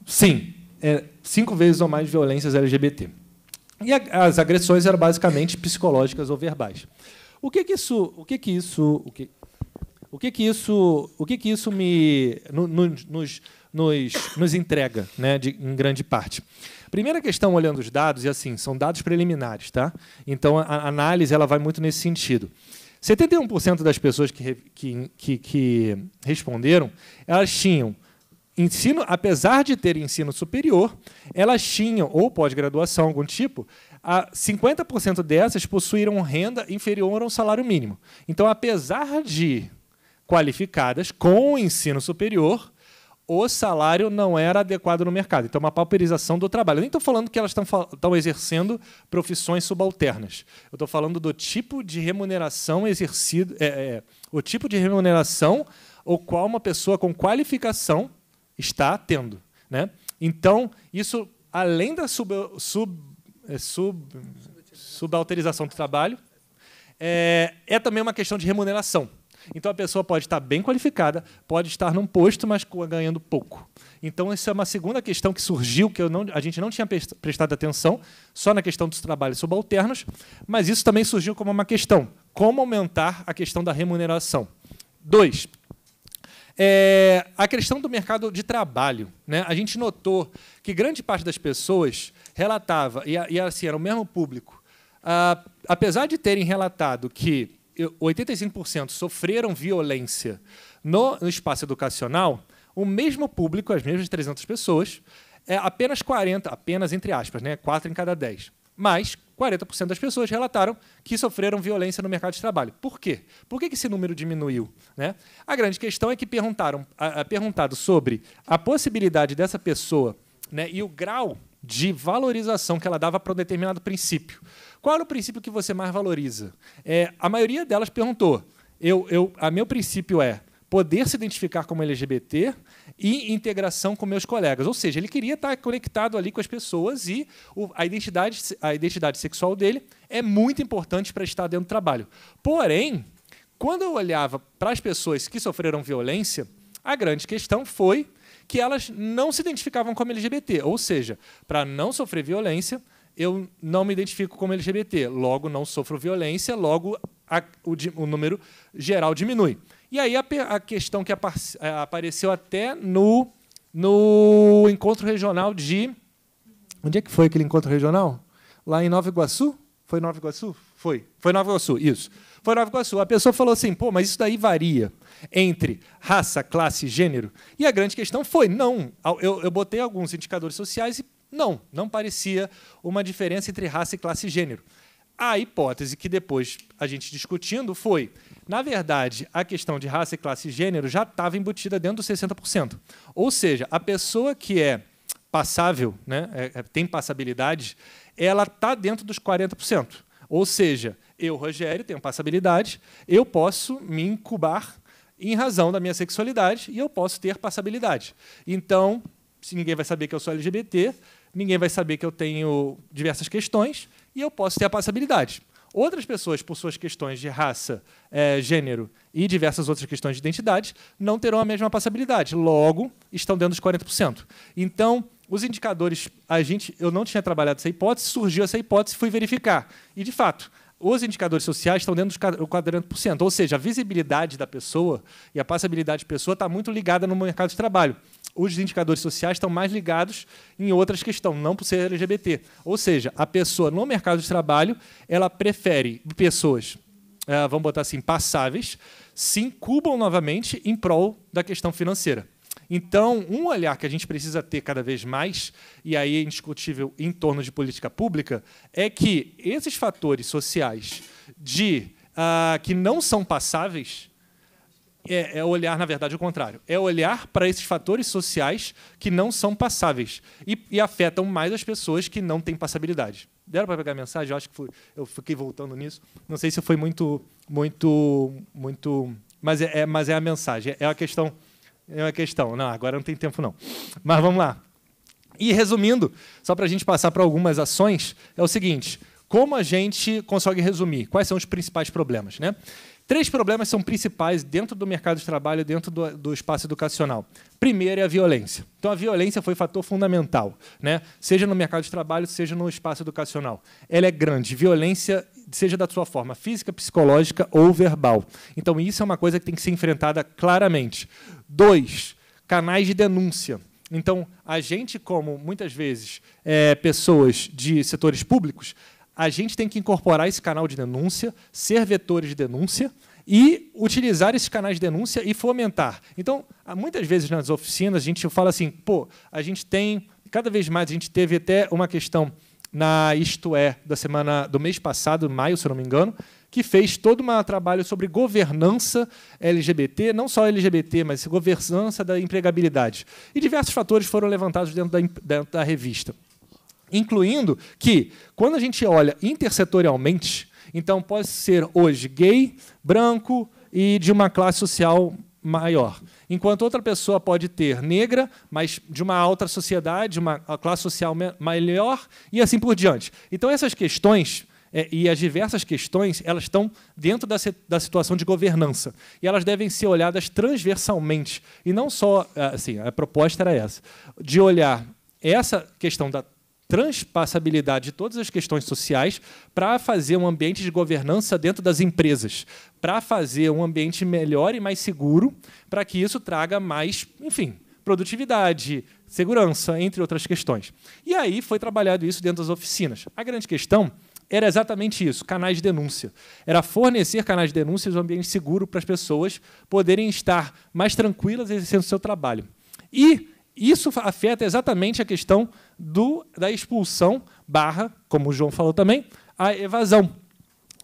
sim é, cinco vezes ou mais violências LGBT. E a, as agressões eram basicamente psicológicas ou verbais. O que, que isso, o que, que isso, o que, o que, que isso, o que, que isso me no, no, nos, nos, nos entrega, né, de, em grande parte? Primeira questão, olhando os dados, e assim, são dados preliminares, tá? Então a análise ela vai muito nesse sentido. 71% das pessoas que, que, que, que responderam, elas tinham ensino, apesar de ter ensino superior, elas tinham, ou pós-graduação, algum tipo, a 50% dessas possuíram renda inferior ao salário mínimo. Então, apesar de qualificadas com ensino superior, o salário não era adequado no mercado. Então, é uma pauperização do trabalho. Eu nem estou falando que elas estão exercendo profissões subalternas. Eu estou falando do tipo de remuneração exercido, é, é, o tipo de remuneração o qual uma pessoa com qualificação está tendo. Né? Então, isso, além da sub, sub, é, sub, subalterização do trabalho, é, é também uma questão de remuneração. Então a pessoa pode estar bem qualificada, pode estar num posto, mas ganhando pouco. Então essa é uma segunda questão que surgiu que não, a gente não tinha prestado atenção só na questão dos trabalhos subalternos, mas isso também surgiu como uma questão: como aumentar a questão da remuneração. Dois, é a questão do mercado de trabalho. Né? A gente notou que grande parte das pessoas relatava, e, e assim, era o mesmo público, apesar de terem relatado que 85% sofreram violência no, no espaço educacional, o mesmo público, as mesmas 300 pessoas, é apenas 40, apenas entre aspas, né? 4 em cada 10. Mas 40% das pessoas relataram que sofreram violência no mercado de trabalho. Por quê? Por que esse número diminuiu? Né? A grande questão é que perguntaram, perguntado sobre a possibilidade dessa pessoa né, e o grau de valorização que ela dava para um determinado princípio. Qual era é o princípio que você mais valoriza? É, a maioria delas perguntou. Eu, eu, a meu princípio é poder se identificar como LGBT e integração com meus colegas. Ou seja, ele queria estar conectado ali com as pessoas e a, identidade, a identidade sexual dele é muito importante para estar dentro do trabalho. Porém, quando eu olhava para as pessoas que sofreram violência, a grande questão foi que elas não se identificavam como LGBT. Ou seja, para não sofrer violência, eu não me identifico como LGBT. Logo, não sofro violência, logo a, o, o número geral diminui. E aí a, a questão que apar eh, apareceu até no, no encontro regional de. Onde é que foi aquele encontro regional? Lá em Nova Iguaçu? Foi Nova Iguaçu? Foi. Foi Nova Iguaçu, isso. Foi Nova Iguaçu. A pessoa falou assim, pô, mas isso daí varia entre raça, classe, gênero. E a grande questão foi, não. Eu, eu botei alguns indicadores sociais e não, não parecia uma diferença entre raça e classe e gênero. A hipótese que depois a gente discutindo foi na verdade, a questão de raça, classe e gênero já estava embutida dentro dos 60%. Ou seja, a pessoa que é passável, né, é, é tem passabilidade, ela está dentro dos 40%. Ou seja, eu, Rogério, tenho passabilidade, eu posso me incubar em razão da minha sexualidade e eu posso ter passabilidade. Então, se ninguém vai saber que eu sou LGBT, ninguém vai saber que eu tenho diversas questões e eu posso ter a passabilidade. Outras pessoas, por suas questões de raça, é, gênero e diversas outras questões de identidade, não terão a mesma passabilidade. Logo, estão dentro dos 40%. Então, os indicadores, a gente, eu não tinha trabalhado essa hipótese, surgiu essa hipótese, fui verificar. E, de fato, os indicadores sociais estão dentro dos 40%. Ou seja, a visibilidade da pessoa e a passabilidade de pessoa está muito ligada no mercado de trabalho os indicadores sociais estão mais ligados em outras questões, não por ser LGBT. Ou seja, a pessoa no mercado de trabalho, ela prefere pessoas, é, vamos botar assim, passáveis, se incubam novamente em prol da questão financeira. Então, um olhar que a gente precisa ter cada vez mais, e aí é indiscutível em torno de política pública, é que esses fatores sociais de uh, que não são passáveis, é, é, olhar, na verdade, o contrário. É olhar para esses fatores sociais que não são passáveis e, e afetam mais as pessoas que não têm passabilidade. Deram para pegar a mensagem? Eu acho que eu fiquei voltando nisso. Não sei se foi muito, muito, muito. Mas é, é mas é a mensagem. É a questão. É uma questão. Não, agora não tem tempo não. Mas vamos lá. E resumindo, só para a gente passar para algumas ações, é o seguinte: como a gente consegue resumir? Quais são os principais problemas? Né? Três problemas são principais dentro do mercado de trabalho, dentro do, do espaço educacional. Primeiro é a violência. Então, a violência foi um fator fundamental, né? seja no mercado de trabalho, seja no espaço educacional. Ela é grande. Violência, seja da sua forma física, psicológica ou verbal. Então, isso é uma coisa que tem que ser enfrentada claramente. Dois, canais de denúncia. Então, a gente, como muitas vezes é, pessoas de setores públicos, a gente tem que incorporar esse canal de denúncia, ser vetores de denúncia e utilizar esses canais de denúncia e fomentar. Então, muitas vezes nas oficinas a gente fala assim, pô, a gente tem, cada vez mais a gente teve até uma questão na Isto É da semana do mês passado, maio, se eu não me engano, que fez todo um trabalho sobre governança LGBT, não só LGBT, mas governança da empregabilidade. E diversos fatores foram levantados dentro da, dentro da revista incluindo que, quando a gente olha intersetorialmente, então pode ser hoje gay, branco e de uma classe social maior. Enquanto outra pessoa pode ter negra, mas de uma alta sociedade, uma classe social melhor e assim por diante. Então essas questões é, e as diversas questões elas estão dentro da, da situação de governança e elas devem ser olhadas transversalmente e não só é, assim a proposta era essa de olhar essa questão da transpassabilidade de todas as questões sociais para fazer um ambiente de governança dentro das empresas, para fazer um ambiente melhor e mais seguro, para que isso traga mais, enfim, produtividade, segurança, entre outras questões. E aí foi trabalhado isso dentro das oficinas. A grande questão era exatamente isso, canais de denúncia. Era fornecer canais de denúncia e um ambiente seguro para as pessoas poderem estar mais tranquilas exercendo o seu trabalho. E isso afeta exatamente a questão do, da expulsão barra, como o João falou também, a evasão.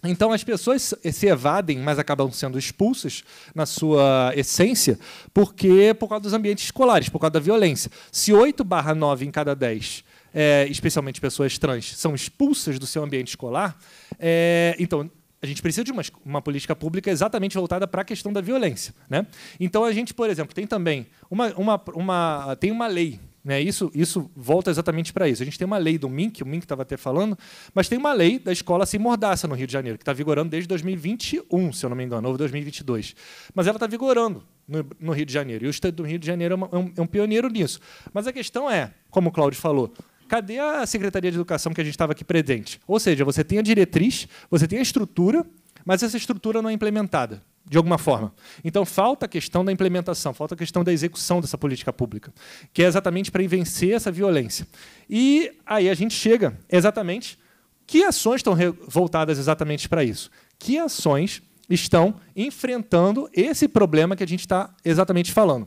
Então as pessoas eh, se evadem, mas acabam sendo expulsas na sua essência, porque por causa dos ambientes escolares, por causa da violência. Se 8 barra 9 em cada 10 é, eh, especialmente pessoas trans, são expulsas do seu ambiente escolar, é, então a gente precisa de uma, uma política pública exatamente voltada para a questão da violência. Né? Então, a gente, por exemplo, tem também uma, uma, uma, tem uma lei né, isso, isso volta exatamente para isso. A gente tem uma lei do MINC, o MINC estava até falando, mas tem uma lei da escola sem mordaça no Rio de Janeiro, que está vigorando desde 2021, se eu não me engano, ou 2022. Mas ela está vigorando no, no, Rio de Janeiro. E o Estado do Rio de Janeiro é, uma, é, um, é um pioneiro nisso. Mas a questão é, como o Cláudio falou, Cadê a Secretaria de Educação que a gente estava aqui presente? Ou seja, você tem a diretriz, você tem a estrutura, mas essa estrutura não é implementada de alguma forma. Então falta a questão da implementação, falta a questão da execução dessa política pública, que é exatamente para vencer essa violência. E aí a gente chega exatamente que ações estão voltadas exatamente para isso? Que ações estão enfrentando esse problema que a gente está exatamente falando?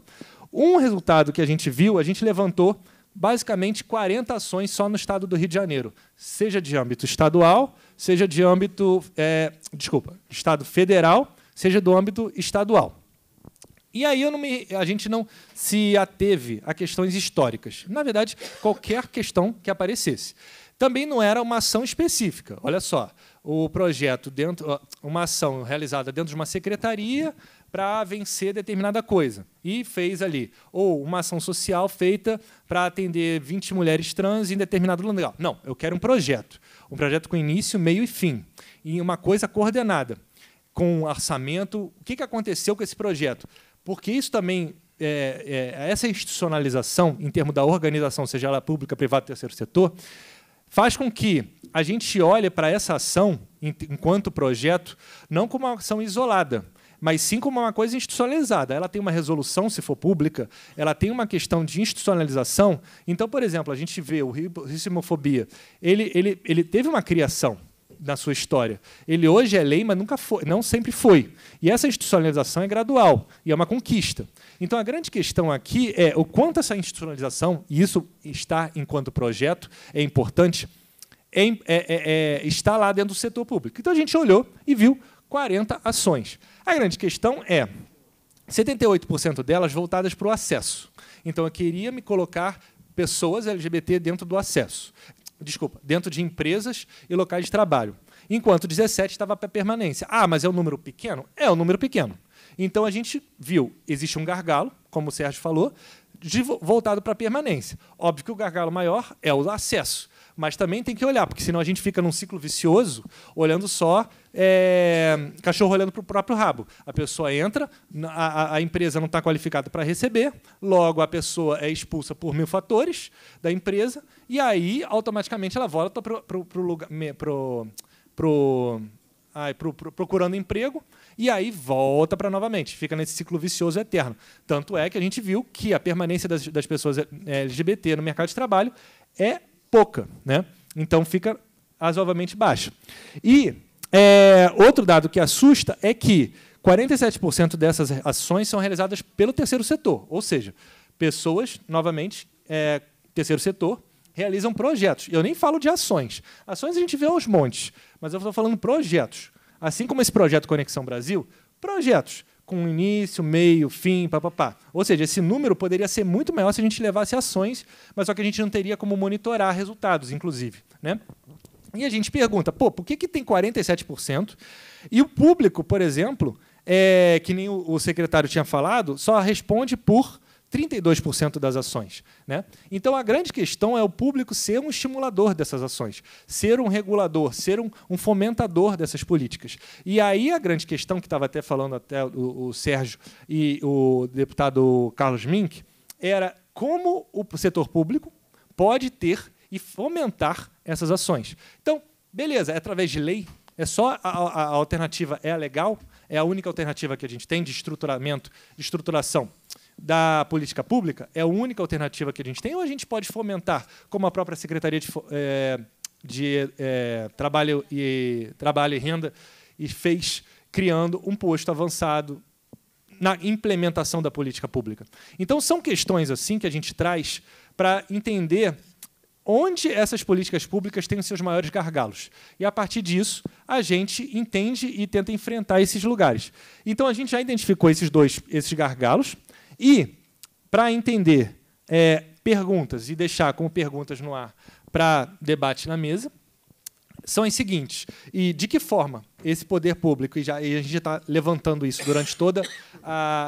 Um resultado que a gente viu, a gente levantou basicamente 40 ações só no estado do Rio de Janeiro, seja de âmbito estadual, seja de âmbito. É, desculpa, estado federal, seja do âmbito estadual. E aí me, a gente não se ateve a questões históricas. Na verdade, qualquer questão que aparecesse. Também não era uma ação específica. Olha só, o projeto dentro, uma ação realizada dentro de uma secretaria, para vencer determinada coisa. E fez ali. Ou uma ação social feita para atender 20 mulheres trans em determinado lugar. Não, eu quero um projeto. Um projeto com início, meio e fim. E uma coisa coordenada, com orçamento. O que aconteceu com esse projeto? Porque isso também é, é, essa institucionalização, em termos da organização, seja ela pública, privada, terceiro setor, faz com que a gente olhe para essa ação, enquanto projeto, não como uma ação isolada, mas sim como uma coisa institucionalizada. Ela tem uma resolução, se for pública, ela tem uma questão de institucionalização. Então, por exemplo, a gente vê o Ricimofobia, ele, ele, ele teve uma criação na sua história. Ele hoje é lei, mas nunca foi, não sempre foi. E essa institucionalização é gradual e é uma conquista. Então a grande questão aqui é o quanto essa institucionalização, e isso está enquanto projeto, é importante, é, é, é, está lá dentro do setor público. Então a gente olhou e viu 40 ações. A grande questão é 78% delas voltadas para o acesso. Então eu queria me colocar pessoas LGBT dentro do acesso. Desculpa, dentro de empresas e locais de trabalho. Enquanto 17 estava para permanência. Ah, mas é um número pequeno? É um número pequeno. Então a gente viu, existe um gargalo, como o Sérgio falou, de, voltado para a permanência. Óbvio que o gargalo maior é o acesso. Mas também tem que olhar, porque senão a gente fica num ciclo vicioso, olhando só é, cachorro olhando para o próprio rabo. A pessoa entra, a, a empresa não está qualificada para receber, logo a pessoa é expulsa por mil fatores da empresa, e aí automaticamente ela volta para o lugar. Pro, pro, ai, pro, pro, procurando emprego, e aí volta para novamente, fica nesse ciclo vicioso eterno. Tanto é que a gente viu que a permanência das, das pessoas é, LGBT no mercado de trabalho é pouca. Né? Então fica razoavelmente baixa. E é, outro dado que assusta é que 47% dessas ações são realizadas pelo terceiro setor, ou seja, pessoas, novamente, é, terceiro setor, realizam projetos. Eu nem falo de ações. Ações a gente vê aos montes, mas eu estou falando projetos. Assim como esse projeto Conexão Brasil, projetos com início, meio, fim, papapá. Ou seja, esse número poderia ser muito maior se a gente levasse ações, mas só que a gente não teria como monitorar resultados, inclusive. Né? E a gente pergunta, pô, por que, que tem 47%? E o público, por exemplo, é, que nem o, o secretário tinha falado, só responde por 32% das ações. Né? Então, a grande questão é o público ser um estimulador dessas ações, ser um regulador, ser um, um fomentador dessas políticas. E aí a grande questão que estava até falando até o, o, Sérgio e o deputado Carlos Mink era como o setor público pode ter e fomentar essas ações. Então, beleza, é através de lei? É só a, a, a alternativa é a legal? É a única alternativa que a gente tem de estruturamento, de estruturação? da política pública? É a única alternativa que a gente tem ou a gente pode fomentar, como a própria Secretaria de, é, de é, trabalho, e, trabalho e Renda e fez, criando um posto avançado na implementação da política pública? Então, são questões assim que a gente traz para entender onde essas políticas públicas têm os seus maiores gargalos. E a partir disso, a gente entende e tenta enfrentar esses lugares. Então a gente já identificou esses dois, esses gargalos, e, para entender é, perguntas e deixar como perguntas no ar para debate na mesa, são as seguintes. E de que forma esse poder público, e, já, e a gente já está levantando isso durante todo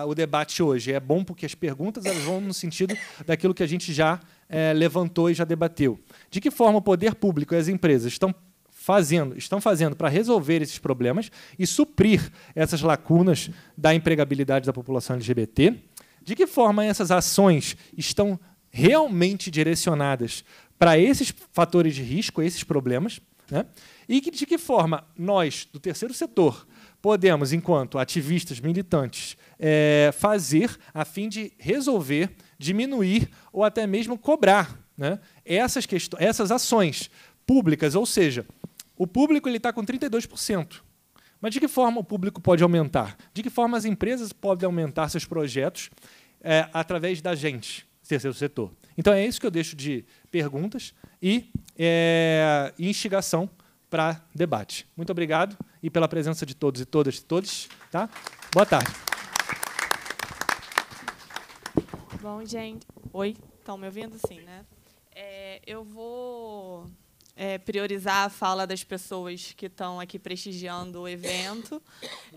o debate hoje, é bom porque as perguntas elas vão no sentido daquilo que a gente já é, levantou e já debateu. De que forma o poder público e as empresas estão fazendo, estão fazendo para resolver esses problemas e suprir essas lacunas da empregabilidade da população LGBT? De que forma essas ações estão realmente direcionadas para esses fatores de risco, esses problemas, né? e de que forma nós, do terceiro setor, podemos, enquanto ativistas, militantes, é, fazer a fim de resolver, diminuir ou até mesmo cobrar né, essas, essas ações públicas. Ou seja, o público está com 32%. Mas de que forma o público pode aumentar? De que forma as empresas podem aumentar seus projetos é, através da gente, terceiro setor? Então é isso que eu deixo de perguntas e é, instigação para debate. Muito obrigado e pela presença de todos e todas e todos. Tá? Boa tarde. Bom, gente. Oi, estão me ouvindo? Sim, né? É, eu vou é, priorizar a fala das pessoas que estão aqui prestigiando o evento.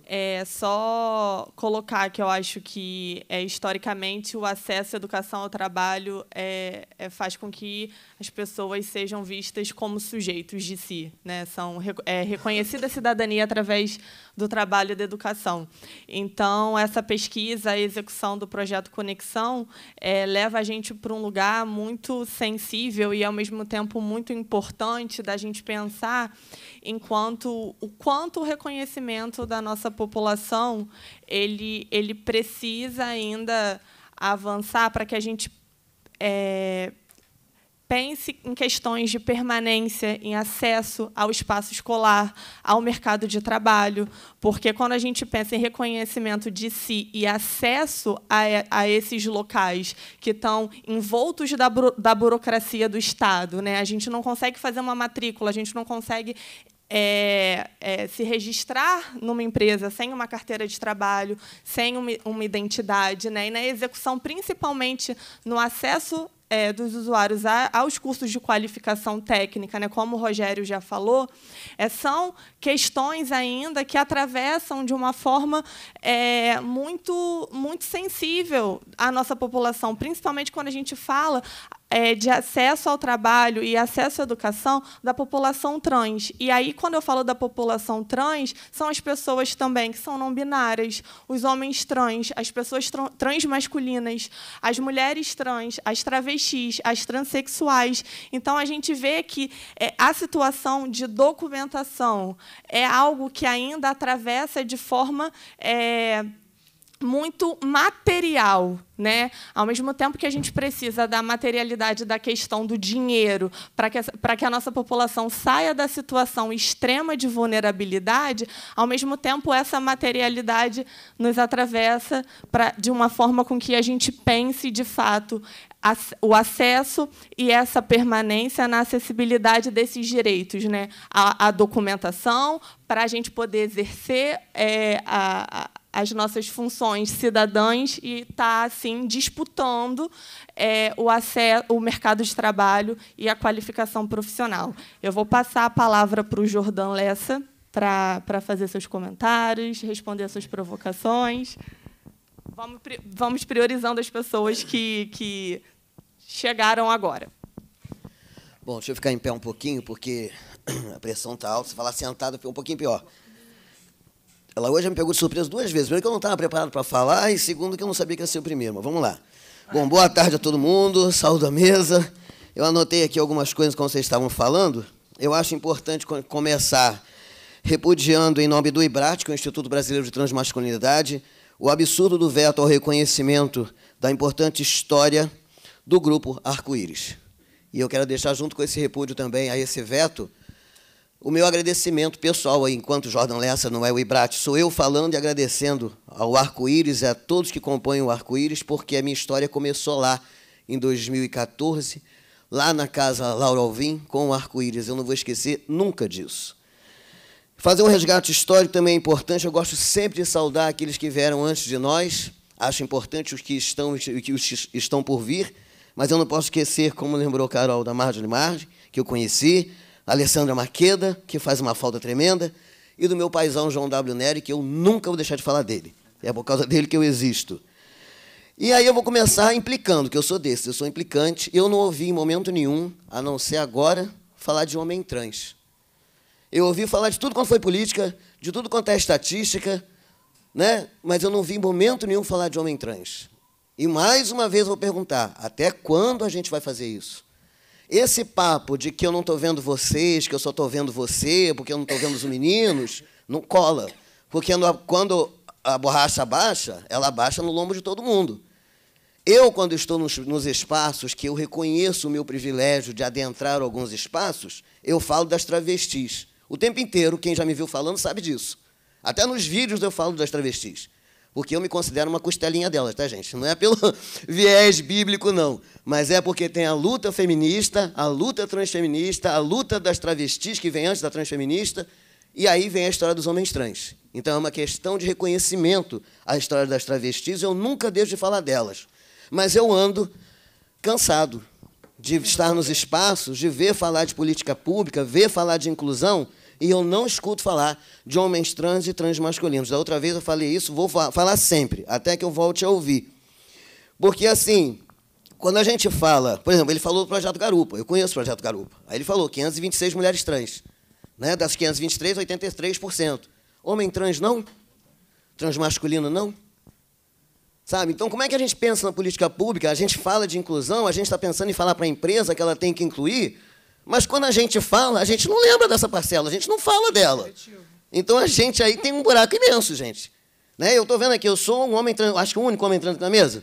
É só colocar que eu acho que é, historicamente o acesso à educação ao trabalho é, é faz com que as pessoas sejam vistas como sujeitos de si, né? São é, reconhecida a cidadania através do trabalho da educação. Então, essa pesquisa, a execução do projeto Conexão, é, leva a gente para um lugar muito sensível e, ao mesmo tempo, muito importante da gente pensar enquanto o quanto o reconhecimento da nossa população ele, ele precisa ainda avançar para que a gente é, pense em questões de permanência, em acesso ao espaço escolar, ao mercado de trabalho, porque quando a gente pensa em reconhecimento de si e acesso a, a esses locais que estão envoltos da, da burocracia do Estado, né? a gente não consegue fazer uma matrícula, a gente não consegue é, é, se registrar numa empresa sem uma carteira de trabalho, sem uma, uma identidade, né? e na execução, principalmente no acesso é, dos usuários a, aos cursos de qualificação técnica, né, como o Rogério já falou, é, são questões ainda que atravessam de uma forma é, muito, muito sensível a nossa população, principalmente quando a gente fala é, de acesso ao trabalho e acesso à educação da população trans. E aí, quando eu falo da população trans, são as pessoas também que são não binárias, os homens trans, as pessoas tr trans masculinas, as mulheres trans, as travestis, as transexuais. Então, a gente vê que é, a situação de documentação é algo que ainda atravessa de forma. É, muito material, né? Ao mesmo tempo que a gente precisa da materialidade da questão do dinheiro para que, que a nossa população saia da situação extrema de vulnerabilidade, ao mesmo tempo essa materialidade nos atravessa pra, de uma forma com que a gente pense de fato o acesso e essa permanência na acessibilidade desses direitos, né? A, a documentação para a gente poder exercer é, a, as nossas funções cidadãs e está assim disputando é, o acesso, o mercado de trabalho e a qualificação profissional. Eu vou passar a palavra para o Jordão Lessa para fazer seus comentários, responder suas provocações. Vamos, vamos priorizando as pessoas que, que chegaram agora. Bom, deixa eu ficar em pé um pouquinho, porque a pressão está alta. Se falar sentado, é um pouquinho pior. Ela hoje me pegou de surpresa duas vezes. Primeiro que eu não estava preparado para falar e segundo que eu não sabia que ia ser o primeiro, mas vamos lá. Bom, boa tarde a todo mundo, saúde à mesa. Eu anotei aqui algumas coisas como vocês estavam falando. Eu acho importante começar repudiando em nome do IBRAT, que é o Instituto Brasileiro de Transmasculinidade, o absurdo do veto ao reconhecimento da importante história do grupo Arco-Íris. E eu quero deixar junto com esse repúdio também a esse veto o meu agradecimento pessoal, enquanto Jordan Lessa não é o Ibrate, sou eu falando e agradecendo ao Arco-Íris e a todos que compõem o Arco-Íris, porque a minha história começou lá, em 2014, lá na casa Laura Alvim, com o Arco-Íris. Eu não vou esquecer nunca disso. Fazer um resgate histórico também é importante. Eu gosto sempre de saudar aqueles que vieram antes de nós. Acho importante os que estão, os que estão por vir. Mas eu não posso esquecer, como lembrou Carol da Margem Margem, que eu conheci, Alessandra Maqueda, que faz uma falta tremenda, e do meu paizão João W. Nery, que eu nunca vou deixar de falar dele. É por causa dele que eu existo. E aí eu vou começar implicando, que eu sou desse, eu sou implicante. Eu não ouvi em momento nenhum, a não ser agora, falar de homem trans. Eu ouvi falar de tudo quanto foi política, de tudo quanto é estatística, né? mas eu não vi em momento nenhum falar de homem trans. E mais uma vez eu vou perguntar: até quando a gente vai fazer isso? Esse papo de que eu não estou vendo vocês, que eu só estou vendo você, porque eu não estou vendo os meninos, não cola. Porque quando a borracha baixa, ela baixa no lombo de todo mundo. Eu, quando estou nos, nos, espaços que eu reconheço o meu privilégio de adentrar alguns espaços, eu falo das travestis. O tempo inteiro, quem já me viu falando sabe disso. Até nos vídeos eu falo das travestis. Porque eu me considero uma costelinha delas, tá, gente? Não é pelo viés bíblico, não. Mas é porque tem a luta feminista, a luta transfeminista, a luta das travestis que vem antes da transfeminista, e aí vem a história dos homens trans. Então é uma questão de reconhecimento à história das travestis, eu nunca deixo de falar delas. Mas eu ando cansado de estar nos espaços, de ver falar de política pública, ver falar de inclusão, e eu não escuto falar de homens trans e transmasculinos. Da outra vez eu falei isso, vou falar sempre, até que eu volte a ouvir. Porque, assim, quando a gente fala, por exemplo, ele falou do Projeto Garupa, eu conheço o Projeto Garupa. Aí ele falou 526 mulheres trans. Né? Das 523, 83%. Homem trans não? Transmasculino não? Sabe? Então, como é que a gente pensa na política pública? A gente fala de inclusão, a gente está pensando em falar para a empresa que ela tem que incluir mas quando a gente fala, a gente não lembra dessa parcela, a gente não fala dela. Então a gente aí tem um buraco imenso, gente. Né? Eu estou vendo aqui, eu sou um homem trans, acho que o único homem trans na mesa.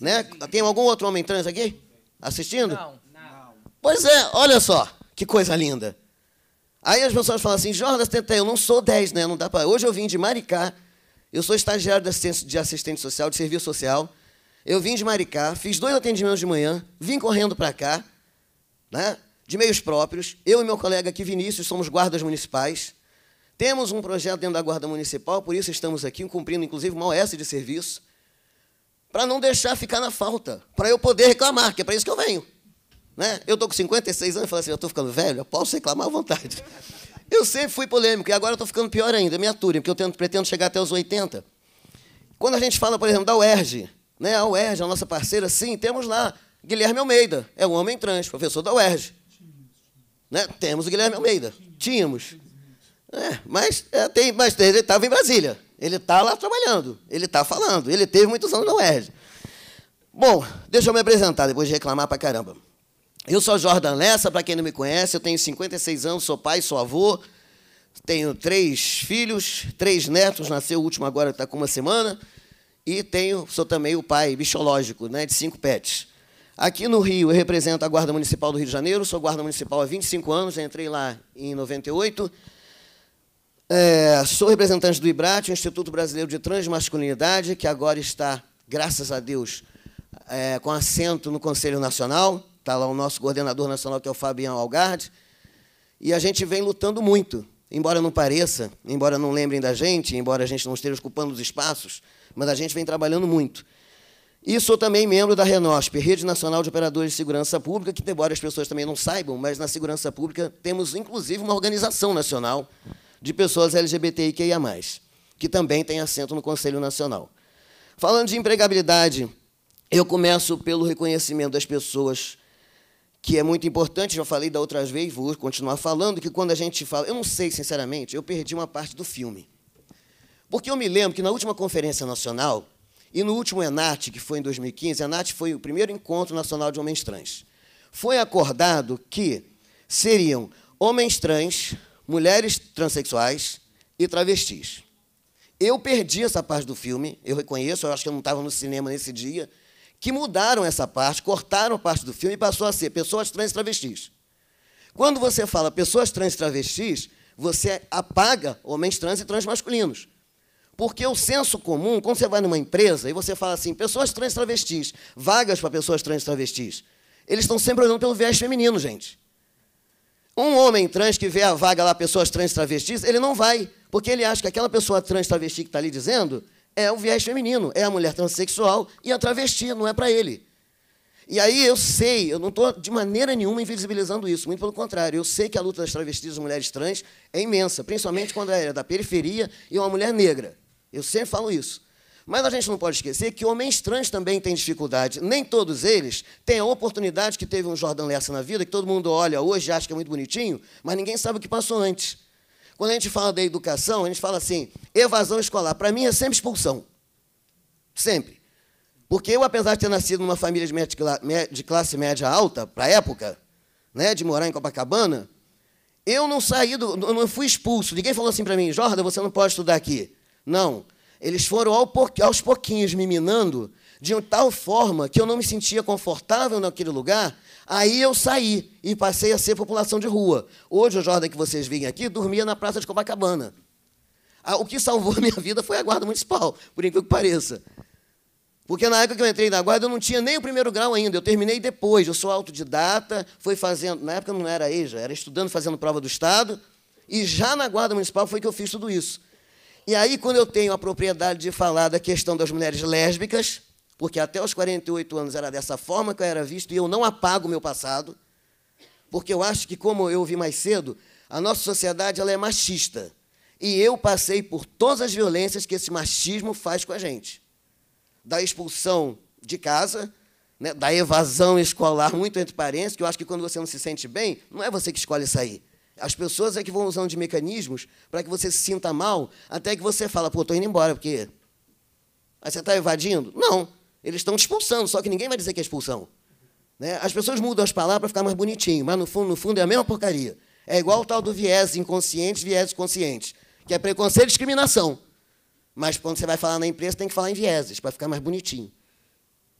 Né? Tem algum outro homem trans aqui? Assistindo? Não, não. Pois é, olha só, que coisa linda. Aí as pessoas falam assim, Jordas, eu não sou 10, né? Não dá para. Hoje eu vim de Maricá, eu sou estagiário de assistente social, de serviço social. Eu vim de Maricá, fiz dois atendimentos de manhã, vim correndo para cá, né? de meios próprios. Eu e meu colega aqui, Vinícius, somos guardas municipais. Temos um projeto dentro da Guarda Municipal, por isso estamos aqui, cumprindo inclusive uma OS de serviço, para não deixar ficar na falta, para eu poder reclamar, que é para isso que eu venho. Né? Eu estou com 56 anos e falo assim, eu estou ficando velho, eu posso reclamar à vontade. Eu sempre fui polêmico e agora estou ficando pior ainda, me aturem, porque eu tento, pretendo chegar até os 80. Quando a gente fala, por exemplo, da UERJ, né? a UERJ, a nossa parceira, sim, temos lá Guilherme Almeida, é um homem trans, professor da UERJ. Né? Temos o Guilherme Almeida. Tínhamos. É, mas, é, tem, mas ele estava em Brasília. Ele está lá trabalhando. Ele está falando. Ele teve muitos anos na UERJ. Bom, deixa eu me apresentar, depois de reclamar para caramba. Eu sou Jordan Lessa, para quem não me conhece, eu tenho 56 anos, sou pai, sou avô, tenho três filhos, três netos, nasceu o último agora, está com uma semana, e tenho, sou também o pai bichológico, né, de cinco pets. Aqui no Rio, eu represento a Guarda Municipal do Rio de Janeiro, sou guarda municipal há 25 anos, entrei lá em 98. É, sou representante do IBRAT, o Instituto Brasileiro de Transmasculinidade, que agora está, graças a Deus, é, com assento no Conselho Nacional. Está lá o nosso coordenador nacional, que é o Fabiano Algarde. E a gente vem lutando muito, embora não pareça, embora não lembrem da gente, embora a gente não esteja ocupando os espaços, mas a gente vem trabalhando muito. E sou também membro da Renosp, Rede Nacional de Operadores de Segurança Pública, que, embora as pessoas também não saibam, mas na segurança pública temos, inclusive, uma organização nacional de pessoas LGBTIQIA+, que também tem assento no Conselho Nacional. Falando de empregabilidade, eu começo pelo reconhecimento das pessoas, que é muito importante, já falei da outra vez, vou continuar falando, que quando a gente fala... Eu não sei, sinceramente, eu perdi uma parte do filme. Porque eu me lembro que, na última conferência nacional, e no último ENAT, que foi em 2015, ENAT foi o primeiro encontro nacional de homens trans. Foi acordado que seriam homens trans, mulheres transexuais e travestis. Eu perdi essa parte do filme, eu reconheço, eu acho que eu não estava no cinema nesse dia, que mudaram essa parte, cortaram a parte do filme e passou a ser pessoas trans e travestis. Quando você fala pessoas trans e travestis, você apaga homens trans e trans masculinos. Porque o senso comum, quando você vai numa empresa e você fala assim, pessoas trans travestis, vagas para pessoas trans travestis, eles estão sempre olhando pelo viés feminino, gente. Um homem trans que vê a vaga lá, pessoas trans travestis, ele não vai, porque ele acha que aquela pessoa trans travesti que está ali dizendo é o viés feminino, é a mulher transexual e a travesti, não é para ele. E aí eu sei, eu não estou de maneira nenhuma invisibilizando isso, muito pelo contrário, eu sei que a luta das travestis e das mulheres trans é imensa, principalmente quando ela é da periferia e uma mulher negra. Eu sempre falo isso. Mas a gente não pode esquecer que homens trans também têm dificuldade. Nem todos eles têm a oportunidade que teve um Jordan Lessa na vida, que todo mundo olha hoje e acha que é muito bonitinho, mas ninguém sabe o que passou antes. Quando a gente fala da educação, a gente fala assim: evasão escolar. Para mim é sempre expulsão. Sempre. Porque eu, apesar de ter nascido numa família de classe média alta, para a época, né, de morar em Copacabana, eu não saí, do, eu não fui expulso. Ninguém falou assim para mim: Jordan, você não pode estudar aqui. Não. Eles foram aos pouquinhos me minando de tal forma que eu não me sentia confortável naquele lugar, aí eu saí e passei a ser população de rua. Hoje, o Jordan que vocês vêm aqui dormia na Praça de Copacabana. O que salvou a minha vida foi a Guarda Municipal, por incrível que pareça. Porque na época que eu entrei na guarda, eu não tinha nem o primeiro grau ainda, eu terminei depois, eu sou autodidata, fui fazendo, na época não era EJA, era estudando, fazendo prova do Estado, e já na guarda municipal foi que eu fiz tudo isso. E aí, quando eu tenho a propriedade de falar da questão das mulheres lésbicas, porque até os 48 anos era dessa forma que eu era visto, e eu não apago o meu passado, porque eu acho que, como eu vi mais cedo, a nossa sociedade ela é machista. E eu passei por todas as violências que esse machismo faz com a gente. Da expulsão de casa, né, da evasão escolar, muito entre parênteses, que eu acho que quando você não se sente bem, não é você que escolhe sair. As pessoas é que vão usando de mecanismos para que você se sinta mal, até que você fala, pô, estou indo embora, porque. Aí você está evadindo? Não. Eles estão te expulsando, só que ninguém vai dizer que é expulsão. Né? As pessoas mudam as palavras para ficar mais bonitinho, mas no fundo, no fundo é a mesma porcaria. É igual o tal do viés inconsciente, viés consciente, que é preconceito e discriminação. Mas quando você vai falar na imprensa, tem que falar em vieses, para ficar mais bonitinho.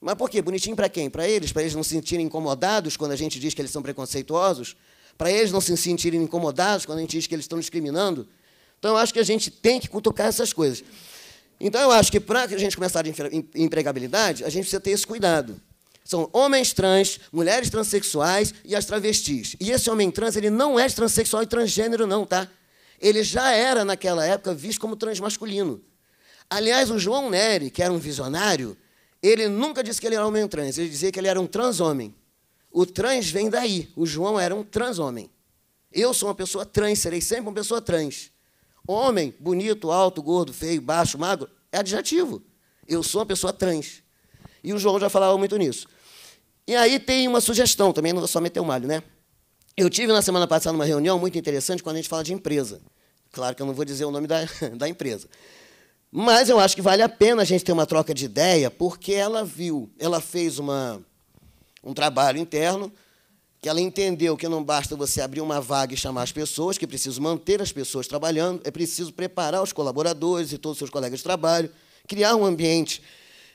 Mas por quê? Bonitinho para quem? Para eles? Para eles não se sentirem incomodados quando a gente diz que eles são preconceituosos? para eles não se sentirem incomodados quando a gente diz que eles estão discriminando. Então, eu acho que a gente tem que cutucar essas coisas. Então, eu acho que para a gente começar a empregabilidade, a gente precisa ter esse cuidado. São homens trans, mulheres transexuais e as travestis. E esse homem trans, ele não é transexual e transgênero, não, tá? Ele já era, naquela época, visto como transmasculino. Aliás, o João Nery, que era um visionário, ele nunca disse que ele era homem trans, ele dizia que ele era um trans homem. O trans vem daí. O João era um trans homem. Eu sou uma pessoa trans, serei sempre uma pessoa trans. Homem, bonito, alto, gordo, feio, baixo, magro, é adjetivo. Eu sou uma pessoa trans. E o João já falava muito nisso. E aí tem uma sugestão também, não vou só meter o malho, né? Eu tive na semana passada uma reunião muito interessante quando a gente fala de empresa. Claro que eu não vou dizer o nome da, da empresa. Mas eu acho que vale a pena a gente ter uma troca de ideia, porque ela viu, ela fez uma, um trabalho interno, que ela entendeu que não basta você abrir uma vaga e chamar as pessoas, que é preciso manter as pessoas trabalhando, é preciso preparar os colaboradores e todos os seus colegas de trabalho, criar um ambiente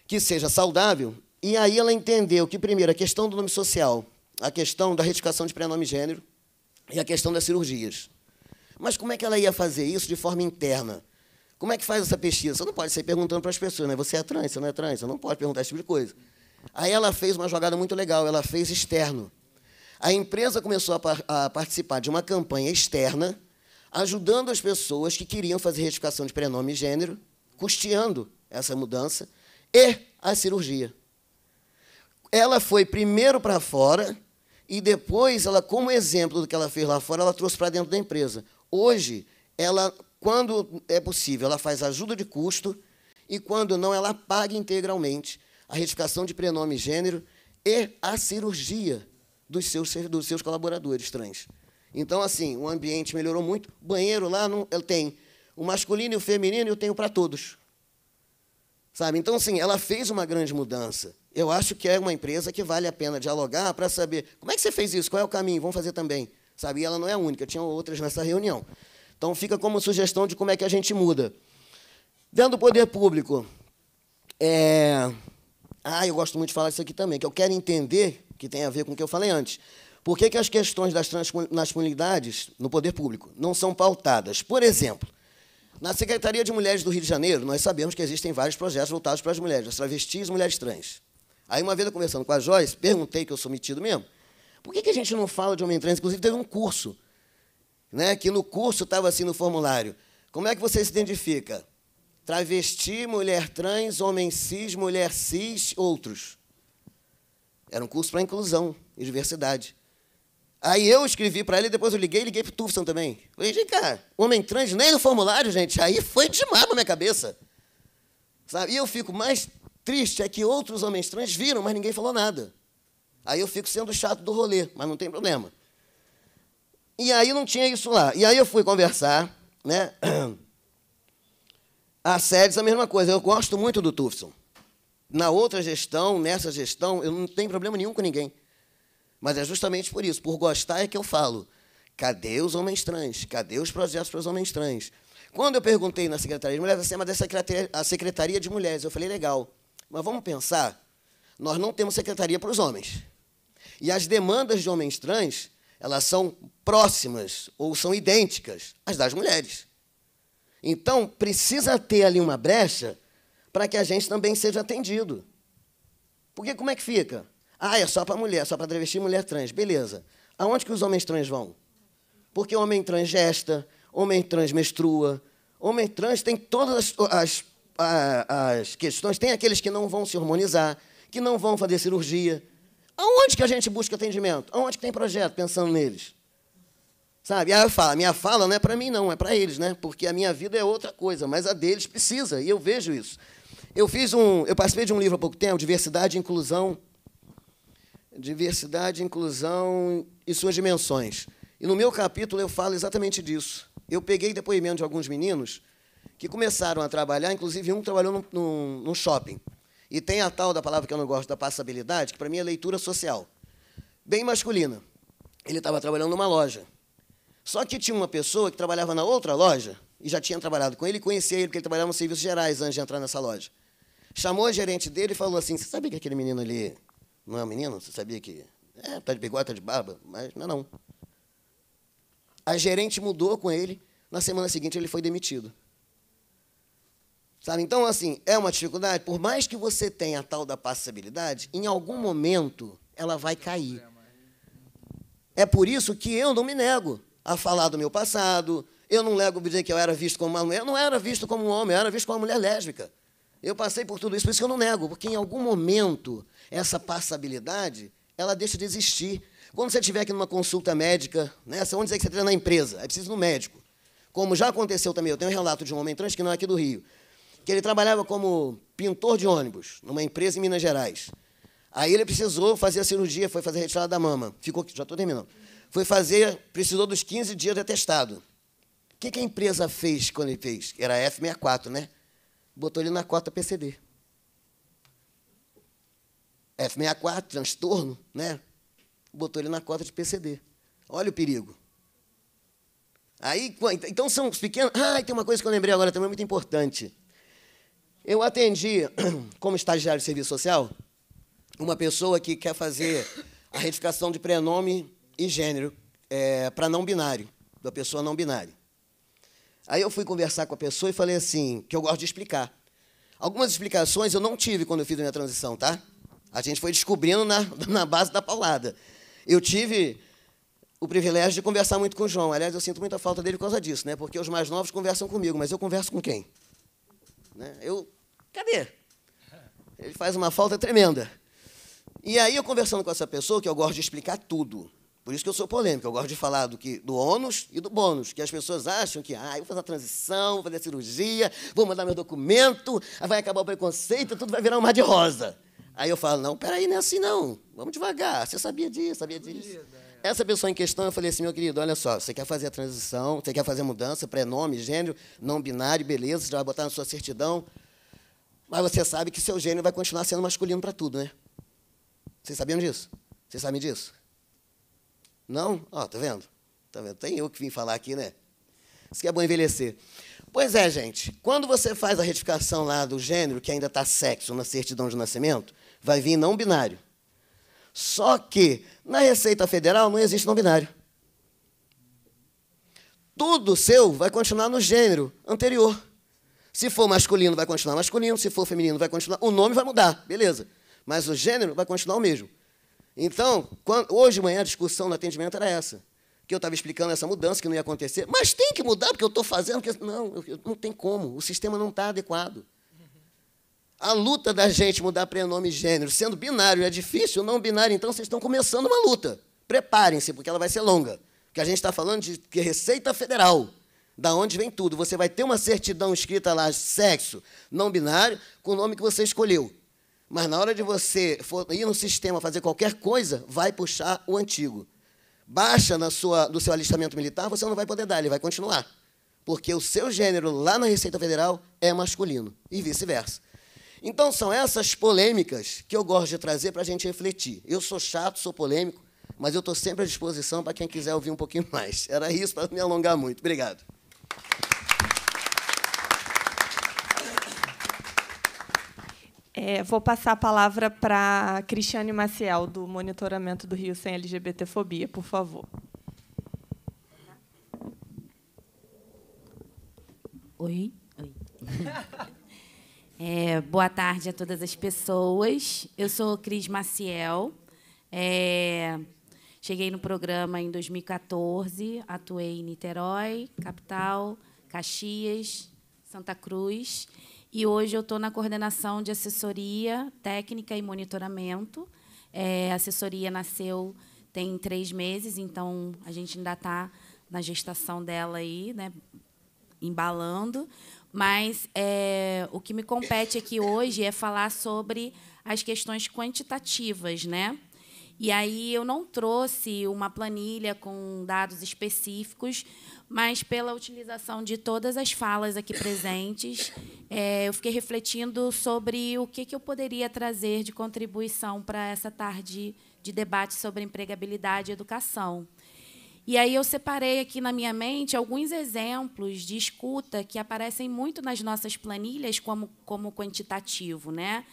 que seja saudável. E aí ela entendeu que, primeiro, a questão do nome social, a questão da retificação de prenome gênero e a questão das cirurgias. Mas como é que ela ia fazer isso de forma interna? Como é que faz essa pesquisa? Você não pode sair perguntando para as pessoas, né? Você é trans, você não é trans, você não pode perguntar esse tipo de coisa. Aí ela fez uma jogada muito legal, ela fez externo. A empresa começou a, par a participar de uma campanha externa, ajudando as pessoas que queriam fazer retificação de prenome e gênero, custeando essa mudança, e a cirurgia. Ela foi primeiro para fora e depois, ela, como exemplo do que ela fez lá fora, ela trouxe para dentro da empresa. Hoje, ela, quando é possível, ela faz ajuda de custo e, quando não, ela paga integralmente a retificação de prenome e gênero e a cirurgia dos seus, dos seus colaboradores trans. Então, assim, o ambiente melhorou muito. banheiro lá não, tem o masculino e o feminino, eu tenho para todos. Sabe? Então, assim, ela fez uma grande mudança. Eu acho que é uma empresa que vale a pena dialogar para saber como é que você fez isso, qual é o caminho, vamos fazer também. Sabe? E ela não é a única, tinha outras nessa reunião. Então, fica como sugestão de como é que a gente muda. Dentro do poder público, é, ah, eu gosto muito de falar isso aqui também, que eu quero entender, que tem a ver com o que eu falei antes. Por que, que as questões das masculinidades no poder público não são pautadas? Por exemplo, na Secretaria de Mulheres do Rio de Janeiro, nós sabemos que existem vários projetos voltados para as mulheres, as travestis e mulheres trans. Aí, uma vez eu conversando com a Joyce, perguntei que eu sou metido mesmo, por que, que a gente não fala de homem trans? Inclusive, teve um curso, né, que no curso estava assim no formulário: como é que você se identifica? travesti, mulher trans, homem cis, mulher cis, outros. Era um curso para inclusão e diversidade. Aí eu escrevi para ele, depois eu liguei, liguei para o Tufson também. Falei, gente, cara, homem trans nem no formulário, gente. Aí foi demais na minha cabeça. Sabe? E eu fico mais triste é que outros homens trans viram, mas ninguém falou nada. Aí eu fico sendo chato do rolê, mas não tem problema. E aí não tinha isso lá. E aí eu fui conversar, né? A SEDES, a mesma coisa. Eu gosto muito do Tufson. Na outra gestão, nessa gestão, eu não tenho problema nenhum com ninguém. Mas é justamente por isso, por gostar é que eu falo. Cadê os homens trans? Cadê os projetos para os homens trans? Quando eu perguntei na Secretaria de Mulheres, acima disse, mas é a Secretaria de Mulheres. Eu falei, legal, mas vamos pensar, nós não temos secretaria para os homens. E as demandas de homens trans, elas são próximas ou são idênticas às das mulheres. Então, precisa ter ali uma brecha para que a gente também seja atendido. Porque como é que fica? Ah, é só para mulher, só para travesti e mulher trans. Beleza. Aonde que os homens trans vão? Porque homem trans gesta, homem trans menstrua, homem trans tem todas as, as, as questões. Tem aqueles que não vão se harmonizar, que não vão fazer cirurgia. Aonde que a gente busca atendimento? Aonde que tem projeto pensando neles? Sabe? Aí eu falo, a minha fala não é para mim, não, é para eles, né? Porque a minha vida é outra coisa, mas a deles precisa, e eu vejo isso. Eu fiz um. Eu participei de um livro há pouco tempo, Diversidade e Inclusão. Diversidade, Inclusão e suas dimensões. E no meu capítulo eu falo exatamente disso. Eu peguei depoimento de alguns meninos que começaram a trabalhar, inclusive um trabalhou num, num, num shopping. E tem a tal da palavra que eu não gosto, da passabilidade, que para mim é leitura social. Bem masculina. Ele estava trabalhando numa loja. Só que tinha uma pessoa que trabalhava na outra loja e já tinha trabalhado com ele, conhecia ele, porque ele trabalhava nos serviços gerais antes de entrar nessa loja. Chamou a gerente dele e falou assim: Você sabia que aquele menino ali não é um menino? Você sabia que. É, tá de bigode, tá de barba, mas não é não. A gerente mudou com ele, na semana seguinte ele foi demitido. Sabe? Então, assim, é uma dificuldade. Por mais que você tenha a tal da passabilidade, em algum momento ela vai cair. É por isso que eu não me nego a falar do meu passado. Eu não lego dizer que eu era visto como uma mulher. Eu não era visto como um homem, eu era visto como uma mulher lésbica. Eu passei por tudo isso, por isso que eu não nego, porque em algum momento essa passabilidade ela deixa de existir. Quando você estiver aqui numa consulta médica, né, vamos dizer que você treina na empresa, é preciso ir no médico. Como já aconteceu também, eu tenho um relato de um homem trans que não é aqui do Rio, que ele trabalhava como pintor de ônibus numa empresa em Minas Gerais. Aí ele precisou fazer a cirurgia, foi fazer a retirada da mama. Ficou, já estou terminando foi fazer, precisou dos 15 dias de atestado. O que, que a empresa fez quando ele fez? Era F64, né? Botou ele na cota PCD. F64, transtorno, né? Botou ele na cota de PCD. Olha o perigo. Aí, então, então são pequenos. Ah, tem uma coisa que eu lembrei agora também muito importante. Eu atendi, como estagiário de serviço social, uma pessoa que quer fazer a retificação de prenome e gênero é, para não binário, da pessoa não binária. Aí eu fui conversar com a pessoa e falei assim, que eu gosto de explicar. Algumas explicações eu não tive quando eu fiz a minha transição, tá? A gente foi descobrindo na, na base da paulada. Eu tive o privilégio de conversar muito com o João. Aliás, eu sinto muita falta dele por causa disso, né? Porque os mais novos conversam comigo, mas eu converso com quem? Né? Eu. Cadê? Ele faz uma falta tremenda. E aí, eu conversando com essa pessoa, que eu gosto de explicar tudo. Por isso que eu sou polêmico, eu gosto de falar do, que, do ônus e do bônus, que as pessoas acham que, ah, eu vou fazer a transição, vou fazer a cirurgia, vou mandar meu documento, vai acabar o preconceito, tudo vai virar um mar de rosa. Aí eu falo, não, peraí, não é assim não, vamos devagar, você sabia disso, sabia disso. É. Essa pessoa em questão, eu falei assim, meu querido, olha só, você quer fazer a transição, você quer fazer a mudança, prenome, gênero, não binário, beleza, você já vai botar na sua certidão, mas você sabe que seu gênero vai continuar sendo masculino para tudo, né? Vocês sabiam disso? Vocês sabem disso? Não? Ó, tá vendo? Tá vendo? Tem eu que vim falar aqui, né? Isso que é bom envelhecer. Pois é, gente. Quando você faz a retificação lá do gênero, que ainda está sexo na certidão de nascimento, vai vir não binário. Só que na Receita Federal não existe não binário. Tudo seu vai continuar no gênero anterior. Se for masculino, vai continuar masculino. Se for feminino, vai continuar. O nome vai mudar, beleza. Mas o gênero vai continuar o mesmo. Então, quando, hoje de manhã a discussão no atendimento era essa. Que eu estava explicando essa mudança que não ia acontecer. Mas tem que mudar, porque eu estou fazendo. Porque, não, eu, não tem como. O sistema não está adequado. A luta da gente mudar prenome e gênero, sendo binário é difícil, não binário, então vocês estão começando uma luta. Preparem-se, porque ela vai ser longa. Porque a gente está falando de Receita Federal, da onde vem tudo. Você vai ter uma certidão escrita lá, sexo não binário, com o nome que você escolheu. Mas na hora de você for ir no sistema fazer qualquer coisa, vai puxar o antigo. Baixa na sua, do seu alistamento militar, você não vai poder dar, ele vai continuar. Porque o seu gênero lá na Receita Federal é masculino e vice-versa. Então são essas polêmicas que eu gosto de trazer para a gente refletir. Eu sou chato, sou polêmico, mas eu estou sempre à disposição para quem quiser ouvir um pouquinho mais. Era isso para não me alongar muito. Obrigado. É, vou passar a palavra para Cristiane Maciel, do Monitoramento do Rio Sem LGBTfobia, por favor. Oi. Oi. É, boa tarde a todas as pessoas. Eu sou Cris Maciel. É, cheguei no programa em 2014, atuei em Niterói, capital, Caxias, Santa Cruz. E hoje eu estou na coordenação de assessoria técnica e monitoramento. É, a assessoria nasceu tem três meses, então a gente ainda está na gestação dela aí, né, embalando. Mas é, o que me compete aqui hoje é falar sobre as questões quantitativas, né? E aí eu não trouxe uma planilha com dados específicos, mas pela utilização de todas as falas aqui presentes, é, eu fiquei refletindo sobre o que, que eu poderia trazer de contribuição para essa tarde de debate sobre empregabilidade e educação. E aí eu separei aqui na minha mente alguns exemplos de escuta que aparecem muito nas nossas planilhas como, como quantitativo. Né?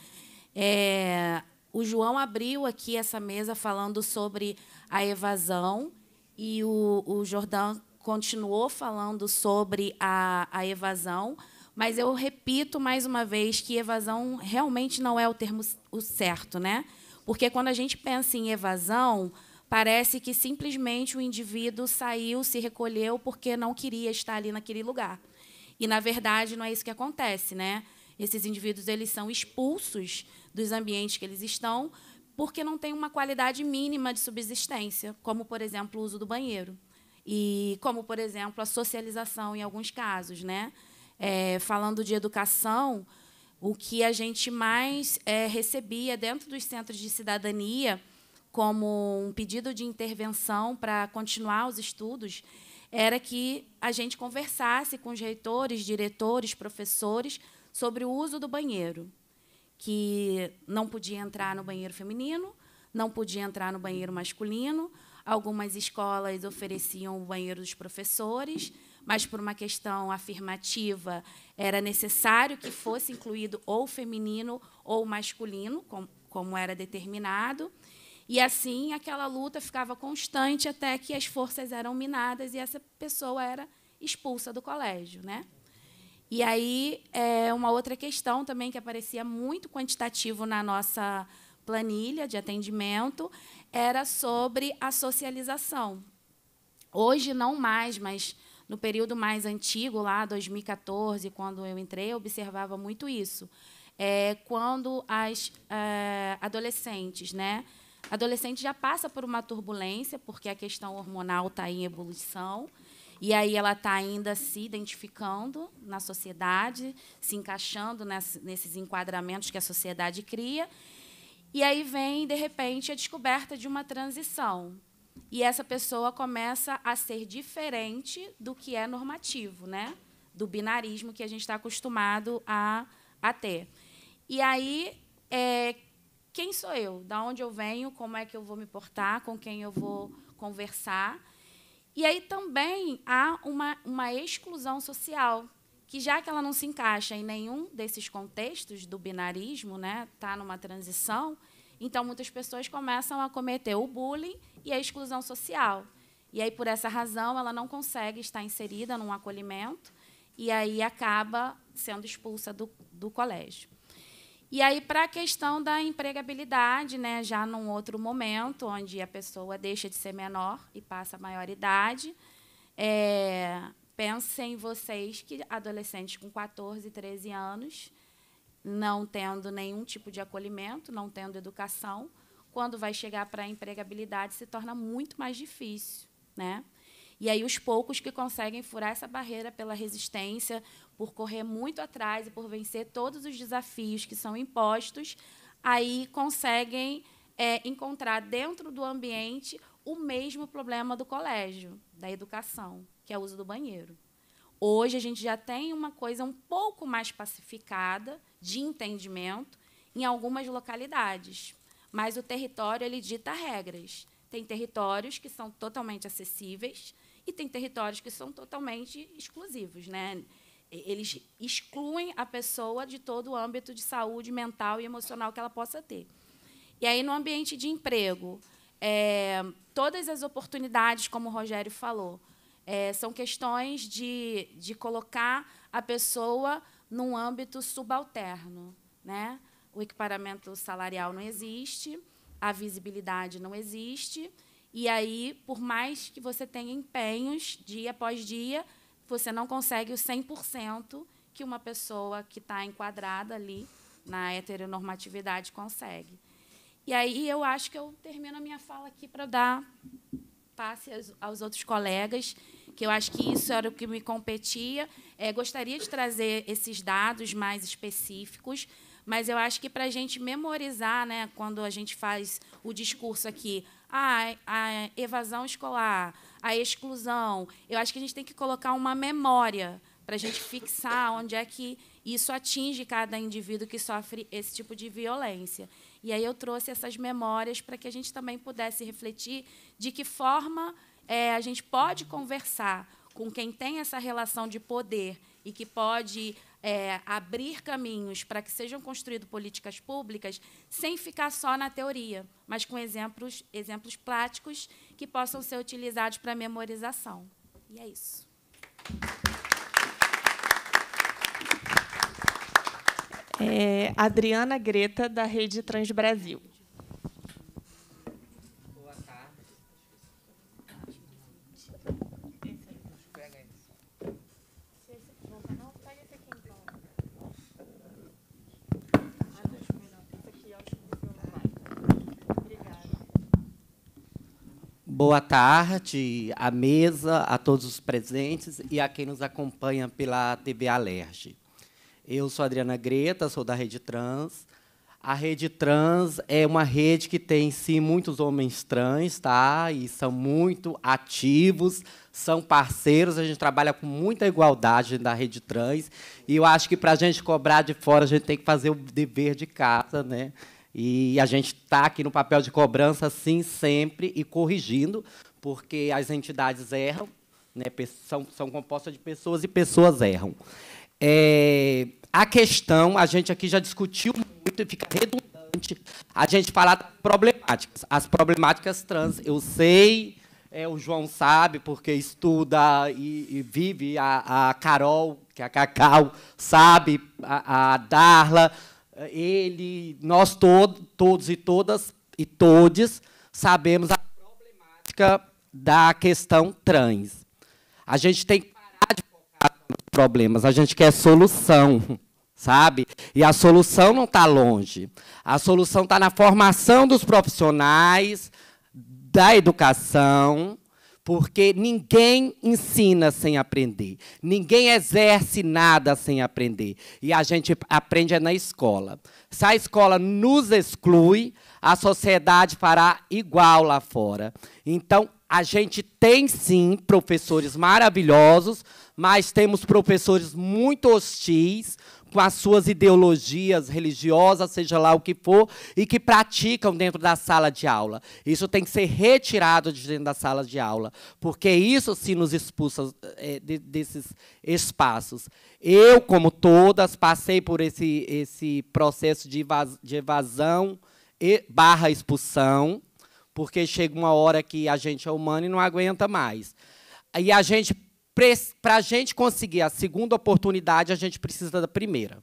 É, o João abriu aqui essa mesa falando sobre a evasão e o, o Jordão continuou falando sobre a, a evasão, mas eu repito mais uma vez que evasão realmente não é o termo o certo, né? Porque quando a gente pensa em evasão, parece que simplesmente o indivíduo saiu, se recolheu porque não queria estar ali naquele lugar. E na verdade não é isso que acontece, né? Esses indivíduos eles são expulsos dos ambientes que eles estão, porque não tem uma qualidade mínima de subsistência, como, por exemplo, o uso do banheiro. E como, por exemplo, a socialização em alguns casos. Né? É, falando de educação, o que a gente mais é, recebia dentro dos centros de cidadania como um pedido de intervenção para continuar os estudos era que a gente conversasse com os reitores, diretores, professores sobre o uso do banheiro que não podia entrar no banheiro feminino, não podia entrar no banheiro masculino. Algumas escolas ofereciam o banheiro dos professores, mas por uma questão afirmativa era necessário que fosse incluído ou feminino ou masculino, com, como era determinado. E assim aquela luta ficava constante até que as forças eram minadas e essa pessoa era expulsa do colégio, né? E aí, é uma outra questão também que aparecia muito quantitativo na nossa planilha de atendimento era sobre a socialização. Hoje, não mais, mas no período mais antigo, lá 2014, quando eu entrei, eu observava muito isso. É, quando as é, adolescentes, né? Adolescente já passa por uma turbulência, porque a questão hormonal está em ebulição. E aí ela está ainda se identificando na sociedade, se encaixando nesses enquadramentos que a sociedade cria. E aí vem, de repente, a descoberta de uma transição. E essa pessoa começa a ser diferente do que é normativo, né? do binarismo que a gente está acostumado a, a ter. E aí, é, quem sou eu? Da onde eu venho? Como é que eu vou me portar? Com quem eu vou conversar? E aí também há uma, uma exclusão social, que já que ela não se encaixa em nenhum desses contextos do binarismo, né, tá numa transição, então muitas pessoas começam a cometer o bullying e a exclusão social. E aí por essa razão ela não consegue estar inserida num acolhimento e aí acaba sendo expulsa do, do colégio. E aí, para a questão da empregabilidade, né, já num outro momento, onde a pessoa deixa de ser menor e passa a maioridade, é, pensem vocês que adolescentes com 14, 13 anos, não tendo nenhum tipo de acolhimento, não tendo educação, quando vai chegar para a empregabilidade, se torna muito mais difícil. Né? E aí os poucos que conseguem furar essa barreira pela resistência, por correr muito atrás e por vencer todos os desafios que são impostos, aí conseguem é, encontrar dentro do ambiente o mesmo problema do colégio, da educação, que é o uso do banheiro. Hoje a gente já tem uma coisa um pouco mais pacificada de entendimento em algumas localidades, mas o território ele dita regras. Tem territórios que são totalmente acessíveis, e tem territórios que são totalmente exclusivos, né? Eles excluem a pessoa de todo o âmbito de saúde mental e emocional que ela possa ter. E aí, no ambiente de emprego, é, todas as oportunidades, como o Rogério falou, é, são questões de, de colocar a pessoa num âmbito subalterno. Né? O equiparamento salarial não existe, a visibilidade não existe, e aí, por mais que você tenha empenhos dia após dia, você não consegue o 100% que uma pessoa que está enquadrada ali na heteronormatividade consegue. E aí eu acho que eu termino a minha fala aqui para dar passe aos, aos, outros colegas, que eu acho que isso era o que me competia. É, gostaria de trazer esses dados mais específicos, mas eu acho que para a gente memorizar, né, quando a gente faz o discurso aqui, a, a evasão escolar, a exclusão. Eu acho que a gente tem que colocar uma memória para a gente fixar onde é que isso atinge cada indivíduo que sofre esse tipo de violência. E aí eu trouxe essas memórias para que a gente também pudesse refletir de que forma é, a gente pode conversar com quem tem essa relação de poder e que pode é, abrir caminhos para que sejam construídas políticas públicas sem ficar só na teoria, mas com exemplos, exemplos práticos que possam ser utilizados para memorização. E é isso. É, Adriana Greta, da Rede Trans Brasil. Boa tarde à mesa, a todos os presentes e a quem nos acompanha pela TV Alerj. Eu sou Adriana Greta, sou da Rede Trans. A Rede Trans é uma rede que tem, sim, muitos homens trans, tá? E são muito ativos, são parceiros, a gente trabalha com muita igualdade da Rede Trans. E eu acho que, para a gente cobrar de fora, a gente tem que fazer o dever de casa, né? E a gente está aqui no papel de cobrança, sim, sempre, e corrigindo, porque as entidades erram, né, são, são compostas de pessoas e pessoas erram. É, a questão, a gente aqui já discutiu muito e fica redundante a gente falar das problemáticas. As problemáticas trans, eu sei, é, o João sabe, porque estuda e, e vive, a, a, Carol, que é a Cacau, sabe, a, a Darla eh, ele, nós todos e todas e todes sabemos a problemática da questão trans. A gente tem que parar de focar nos problemas, a gente quer solução, sabe? E a solução não está longe. A solução está na formação dos profissionais, da educação, porque ninguém ensina sem aprender. Ninguém exerce nada sem aprender. E a gente aprende é na escola. Se a escola nos exclui, a sociedade fará igual lá fora. Então, a gente tem sim professores maravilhosos, mas temos professores muito hostis, com as suas ideologias religiosas, seja lá o que for, e que praticam dentro da sala de aula. Isso tem que ser retirado de dentro da sala de aula, porque isso sim nos expulsa é, de, desses espaços. Eu, como todas, passei por esse, esse processo de, evas, de evasão e barra expulsão, porque chega uma hora que a gente é humano e não aguenta mais. E a gente para a gente conseguir a segunda oportunidade, a gente precisa da primeira.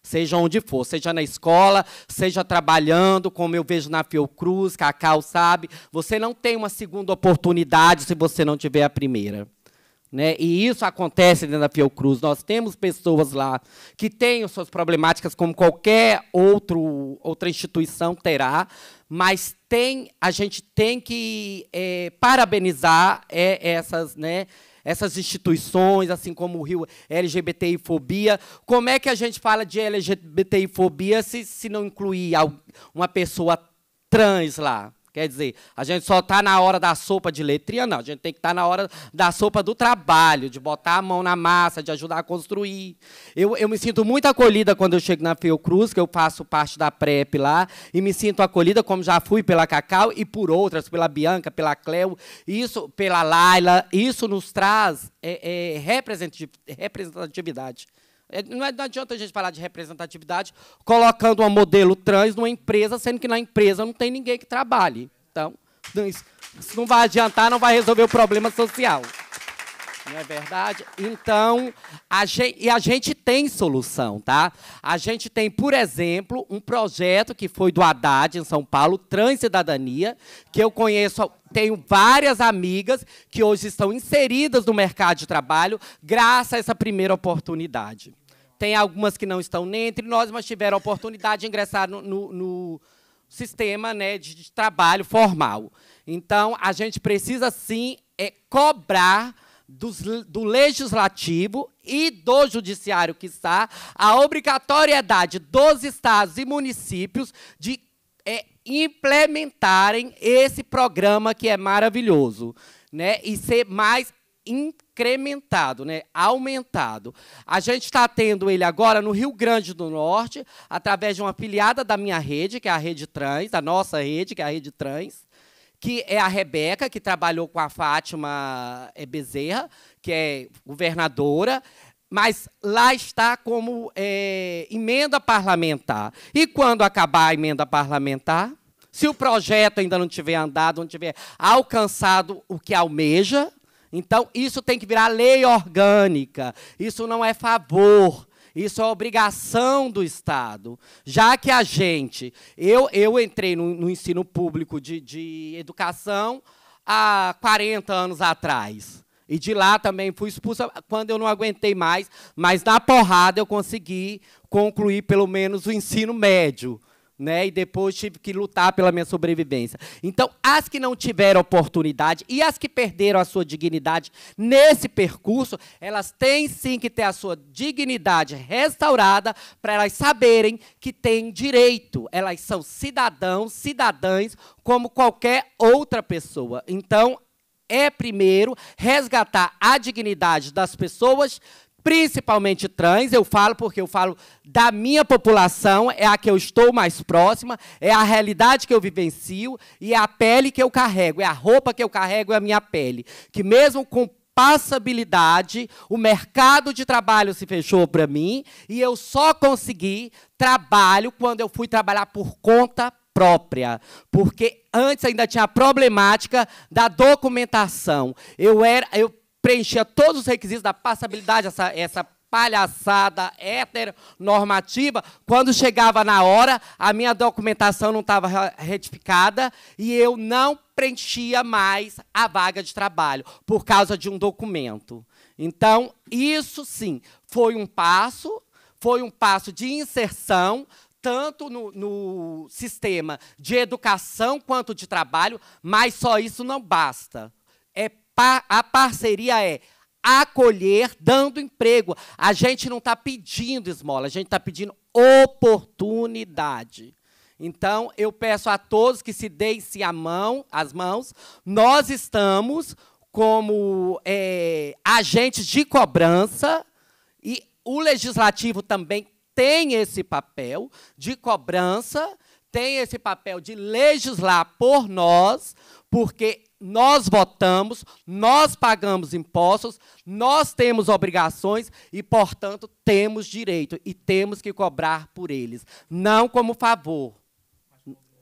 Seja onde for, seja na escola, seja trabalhando, como eu vejo na Fiocruz, Cacau sabe, você não tem uma segunda oportunidade se você não tiver a primeira. Né? E isso acontece dentro da Fiocruz. Nós temos pessoas lá que têm suas problemáticas, como qualquer outro, outra instituição terá, mas tem, a gente tem que é, parabenizar é, essas. Né, essas instituições, assim como o Rio LGBTI Fobia. Como é que a gente fala de LGBTI Fobia se, se não incluir uma pessoa trans lá? Quer dizer, a gente só está na hora da sopa de letria, não. A gente tem que estar tá na hora da sopa do trabalho, de botar a mão na massa, de ajudar a construir. Eu, eu me sinto muito acolhida quando eu chego na Fiocruz, que eu faço parte da PrEP lá, e me sinto acolhida, como já fui pela Cacau e por outras, pela Bianca, pela Cleo, isso, pela Laila. Isso nos traz é, é, representatividade. É, é- não, adianta a gente falar de representatividade colocando uma modelo trans numa empresa, sendo que na empresa não tem ninguém que trabalhe. Então, isso não vai adiantar, não vai resolver o problema social. Não é verdade? Então, a gente, e a gente tem solução, tá? A gente tem, por exemplo, um projeto que foi do Haddad em São Paulo, Transcidadania, que eu conheço, tenho várias amigas que hoje estão inseridas no mercado de trabalho graças a essa primeira oportunidade. Tem algumas que não estão nem entre nós, mas tiveram a oportunidade de ingressar no, no, no sistema né, de, de, trabalho formal. Então, a gente precisa, sim, é, cobrar dos, do legislativo e do judiciário, que está a obrigatoriedade dos estados e municípios de é, implementarem esse programa que é maravilhoso, né? E ser mais incrementado, né? aumentado. A gente está tendo ele agora no Rio Grande do Norte, através de uma filiada da minha rede, que é a Rede Trans, da nossa rede, que é a Rede Trans, que é a Rebeca, que trabalhou com a Fátima eh, Bezerra, que é governadora, mas lá está como é, emenda parlamentar. E quando acabar a emenda parlamentar, se o projeto ainda não tiver andado, não tiver alcançado o que almeja, então, isso tem que virar lei orgânica. Isso não é favor. Isso é obrigação do Estado. Já que a gente. Eu, eu entrei no, no ensino público de, de educação há 40 anos atrás. E de lá também fui expulsa quando eu não aguentei mais, mas na porrada eu consegui concluir pelo menos o ensino médio né? E depois tive que lutar pela minha sobrevivência. Então, as que não tiveram oportunidade e as que perderam a sua dignidade nesse percurso, elas têm sim que ter a sua dignidade restaurada para elas saberem que têm direito. Elas são cidadãos, cidadãs, como qualquer outra pessoa. Então, é primeiro resgatar a dignidade das pessoas principalmente trans, eu falo porque eu falo da minha população, é a que eu estou mais próxima, é a realidade que eu vivencio e é a pele que eu carrego, é a roupa que eu carrego, é a minha pele. Que mesmo com passabilidade, o mercado de trabalho se fechou para mim e eu só consegui trabalho quando eu fui trabalhar por conta própria, porque antes ainda tinha a problemática da documentação. Eu era eu preenchia todos os requisitos da passabilidade, essa, essa palhaçada heteronormativa, quando chegava na hora, a minha documentação não estava retificada e eu não preenchia mais a vaga de trabalho por causa de um documento. Então, isso sim foi um passo, foi um passo de inserção, tanto no, no sistema de educação quanto de trabalho, mas só isso não basta a parceria é acolher, dando emprego. A gente não está pedindo esmola, a gente está pedindo oportunidade. Então, eu peço a todos que se deem-se a mão, as mãos. Nós estamos como é, agentes de cobrança e o legislativo também tem esse papel de cobrança, tem esse papel de legislar por nós, porque nós votamos, nós pagamos impostos, nós temos obrigações e, portanto, temos direito e temos que cobrar por eles. Não como favor,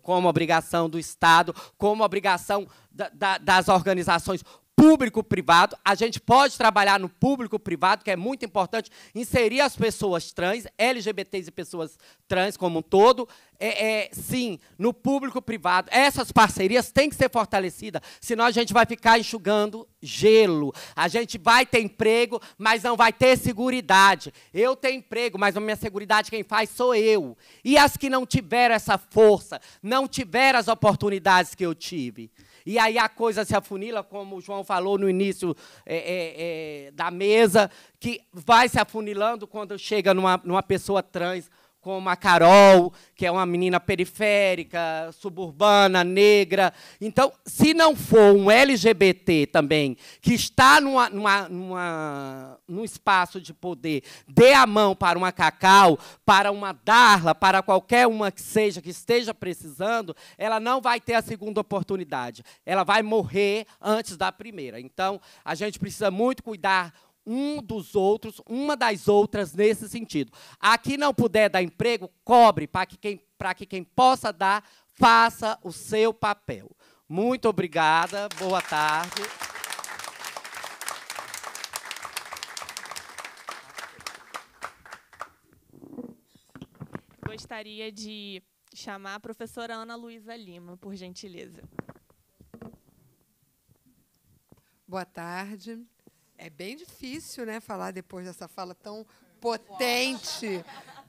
como obrigação do Estado, como obrigação da, da, das organizações público-privado. A gente pode trabalhar no público-privado, que é muito importante, inserir as pessoas trans, LGBTs e pessoas trans como um todo. É, é, sim, no público-privado. Essas parcerias têm que ser fortalecidas, senão a gente vai ficar enxugando gelo. A gente vai ter emprego, mas não vai ter seguridade. Eu tenho emprego, mas a minha seguridade quem faz sou eu. E as que não tiveram essa força, não tiveram as oportunidades que eu tive. E aí a coisa se afunila, como o João falou no início é, é, é, da mesa, que vai se afunilando quando chega numa, numa pessoa trans como a Carol, que é uma menina periférica, suburbana, negra. Então, se não for um LGBT também, que está numa, numa, numa, num espaço de poder, dê a mão para uma Cacau, para uma Darla, para qualquer uma que seja, que esteja precisando, ela não vai ter a segunda oportunidade. Ela vai morrer antes da primeira. Então, a gente precisa muito cuidar um dos outros, uma das outras nesse sentido. A que não puder dar emprego, cobre para que quem, para que quem possa dar, faça o seu papel. Muito obrigada, boa tarde. Gostaria de chamar a professora Ana Luísa Lima, por gentileza. Boa tarde. É bem difícil, né, falar depois dessa fala tão potente,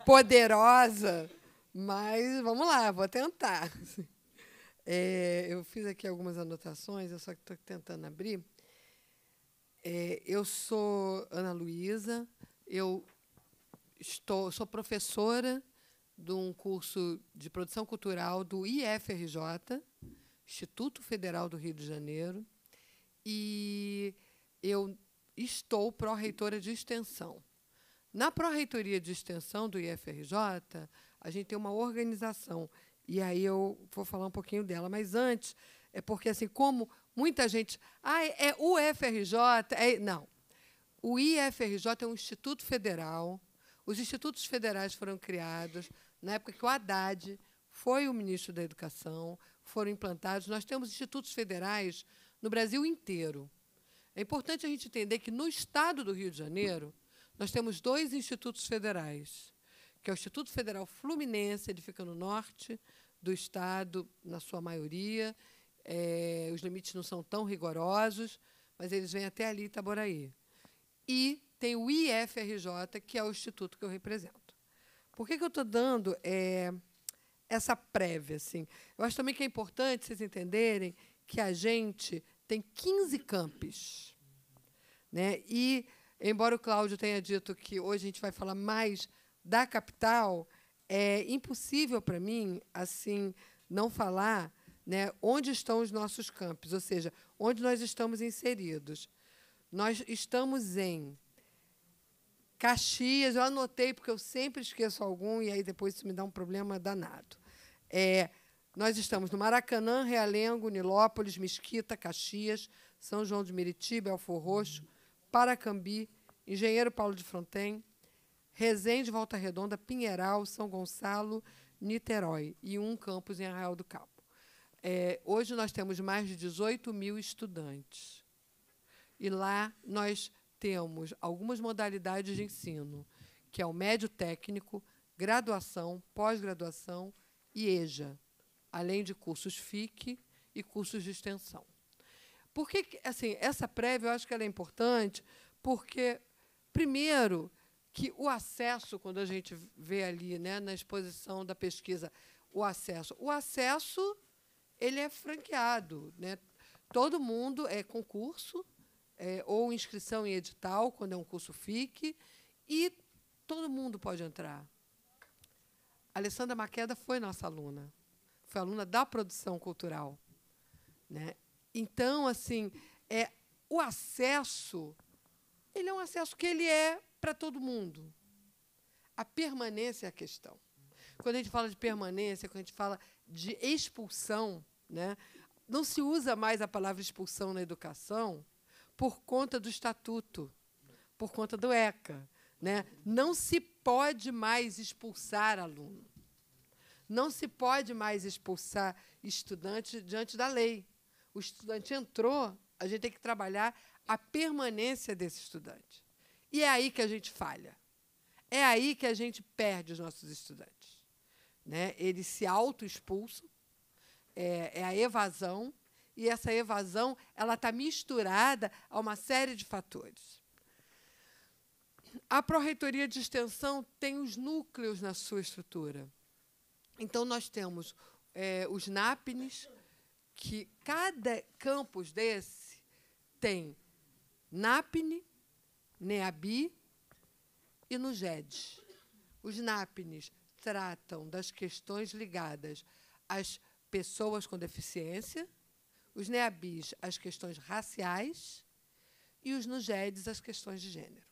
poderosa, mas vamos lá, vou tentar. É, eu fiz aqui algumas anotações, eu só estou tentando abrir. É, eu sou Ana Luísa, eu estou, sou professora de um curso de produção cultural do IFRJ, Instituto Federal do Rio de Janeiro, e eu estou pró-reitora de extensão. Na pró-reitoria de extensão do IFRJ, a gente tem uma organização, e aí eu vou falar um pouquinho dela, mas antes, é porque, assim, como muita gente. Ah, é o IFRJ. É, não. O IFRJ é um instituto federal. Os institutos federais foram criados na época que o Haddad foi o ministro da Educação, foram implantados. Nós temos institutos federais no Brasil inteiro. É importante a gente entender que no estado do Rio de Janeiro, nós temos dois institutos federais, que é o Instituto Federal Fluminense, ele fica no norte do estado, na sua maioria. É, os limites não são tão rigorosos, mas eles vêm até ali, Itaboraí. E tem o IFRJ, que é o instituto que eu represento. Por que, que eu estou dando é, essa prévia? Assim? Eu acho também que é importante vocês entenderem que a gente tem 15 campos. Né? E, embora o Cláudio tenha dito que hoje a gente vai falar mais da capital, é impossível para mim assim não falar né, onde estão os nossos campos, ou seja, onde nós estamos inseridos. Nós estamos em Caxias, eu anotei porque eu sempre esqueço algum e aí depois isso me dá um problema danado. É, nós estamos no Maracanã, Realengo, Nilópolis, Mesquita, Caxias, São João de Meriti, Belfor Roxo, Paracambi, Engenheiro Paulo de Fronten, Resende, Volta Redonda, Pinheiral, São Gonçalo, Niterói e um campus em Arraial do Cabo. É, hoje nós temos mais de 18 mil estudantes. E lá nós temos algumas modalidades de ensino, que é o médio técnico, graduação, pós-graduação e EJA além de cursos FIC e cursos de extensão. Por que, assim, essa prévia eu acho que ela é importante, porque, primeiro, que o acesso, quando a gente vê ali né, na exposição da pesquisa, o acesso. O acesso ele é franqueado. Né? Todo mundo é concurso, é, ou inscrição em edital, quando é um curso FIC, e todo mundo pode entrar. A Alessandra Maqueda foi nossa aluna fui aluna da produção cultural. Né? Então, assim, é, o acesso, ele é um acesso que ele é para todo mundo. A permanência é a questão. Quando a gente fala de permanência, quando a gente fala de expulsão, né? não se usa mais a palavra expulsão na educação por conta do estatuto, por conta do ECA. Né? Não se pode mais expulsar aluno. Não se pode mais expulsar estudante diante da lei. O estudante entrou, a gente tem que trabalhar a permanência desse estudante. E é aí que a gente falha. É aí que a gente perde os nossos estudantes. Né? Eles se auto-expulsam, é, é a evasão, e essa evasão ela está misturada a uma série de fatores. A Pró-Reitoria de Extensão tem os núcleos na sua estrutura. Então, nós temos é, os NAPNs, que cada campus desse tem NAPNE, NEABI e NUGED. Os NAPNs tratam das questões ligadas às pessoas com deficiência, os NEABIs as questões raciais e os NUGEDs as questões de gênero.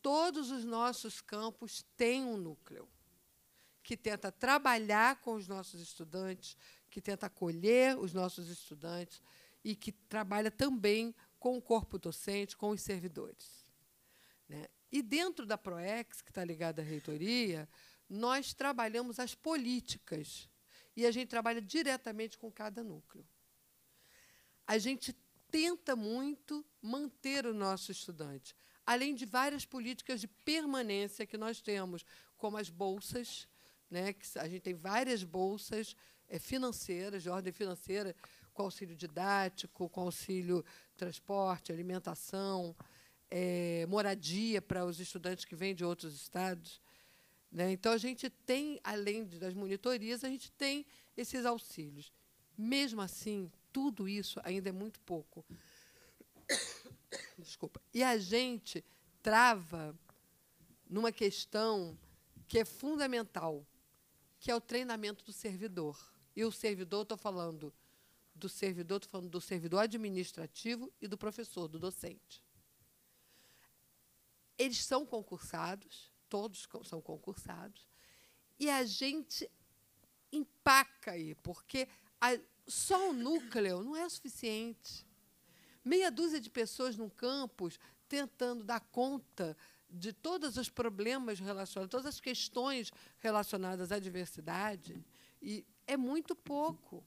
Todos os nossos campos têm um núcleo que tenta trabalhar com os nossos estudantes, que tenta acolher os nossos estudantes e que trabalha também com o corpo docente, com os servidores. Né? E dentro da PROEX, que está ligada à reitoria, nós trabalhamos as políticas e a gente trabalha diretamente com cada núcleo. A gente tenta muito manter o nosso estudante, além de várias políticas de permanência que nós temos, como as bolsas, né, que a gente tem várias bolsas é, financeiras, de ordem financeira, com auxílio didático, com auxílio transporte, alimentação, é, moradia para os estudantes que vêm de outros estados. Né? Então, a gente tem, além das monitorias, a gente tem esses auxílios. Mesmo assim, tudo isso ainda é muito pouco. Desculpa. E a gente trava numa questão que é fundamental, que é o treinamento do servidor. E o servidor, estou falando do servidor, estou falando do servidor administrativo e do professor, do docente. Eles são concursados, todos são concursados, e a gente empaca aí, porque a, só o núcleo não é suficiente. Meia dúzia de pessoas num campus tentando dar conta de todos os problemas relacionados, todas as questões relacionadas à diversidade, e é muito pouco.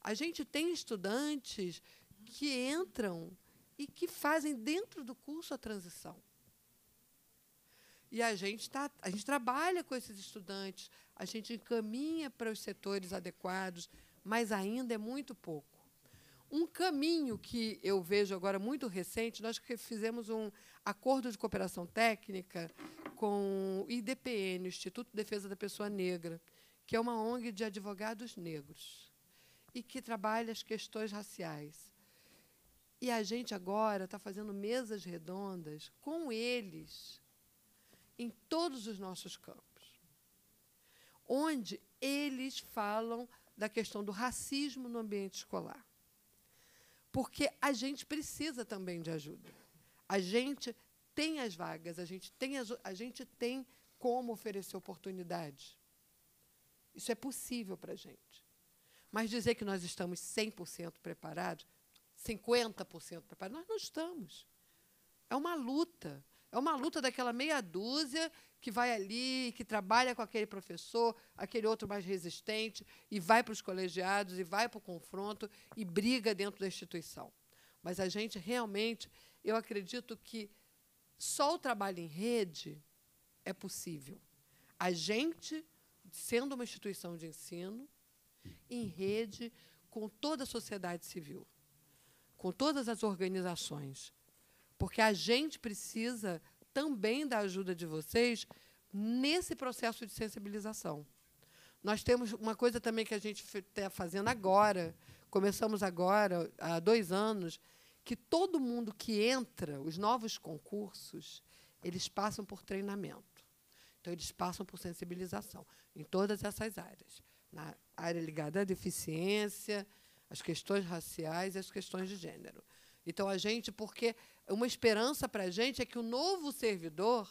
A gente tem estudantes que entram e que fazem dentro do curso a transição. E a gente, tá, a gente trabalha com esses estudantes, a gente encaminha para os setores adequados, mas ainda é muito pouco. Um caminho que eu vejo agora muito recente, nós fizemos um acordo de cooperação técnica com o IDPN, Instituto de Defesa da Pessoa Negra, que é uma ONG de advogados negros e que trabalha as questões raciais. E a gente agora está fazendo mesas redondas com eles em todos os nossos campos, onde eles falam da questão do racismo no ambiente escolar porque a gente precisa também de ajuda. A gente tem as vagas, a gente tem, a gente tem como oferecer oportunidade. Isso é possível para a gente. Mas dizer que nós estamos 100% preparados, 50% preparados, nós não estamos. É uma luta. É uma luta daquela meia dúzia que vai ali, que trabalha com aquele professor, aquele outro mais resistente, e vai para os colegiados, e vai para o confronto, e briga dentro da instituição. Mas a gente realmente, eu acredito que só o trabalho em rede é possível. A gente, sendo uma instituição de ensino, em rede com toda a sociedade civil, com todas as organizações, porque a gente precisa também da ajuda de vocês nesse processo de sensibilização. Nós temos uma coisa também que a gente está fazendo agora, começamos agora, há dois anos, que todo mundo que entra, os novos concursos, eles passam por treinamento. Então, eles passam por sensibilização em todas essas áreas. Na área ligada à deficiência, às questões raciais e às questões de gênero. Então, a gente, porque uma esperança para a gente é que o novo servidor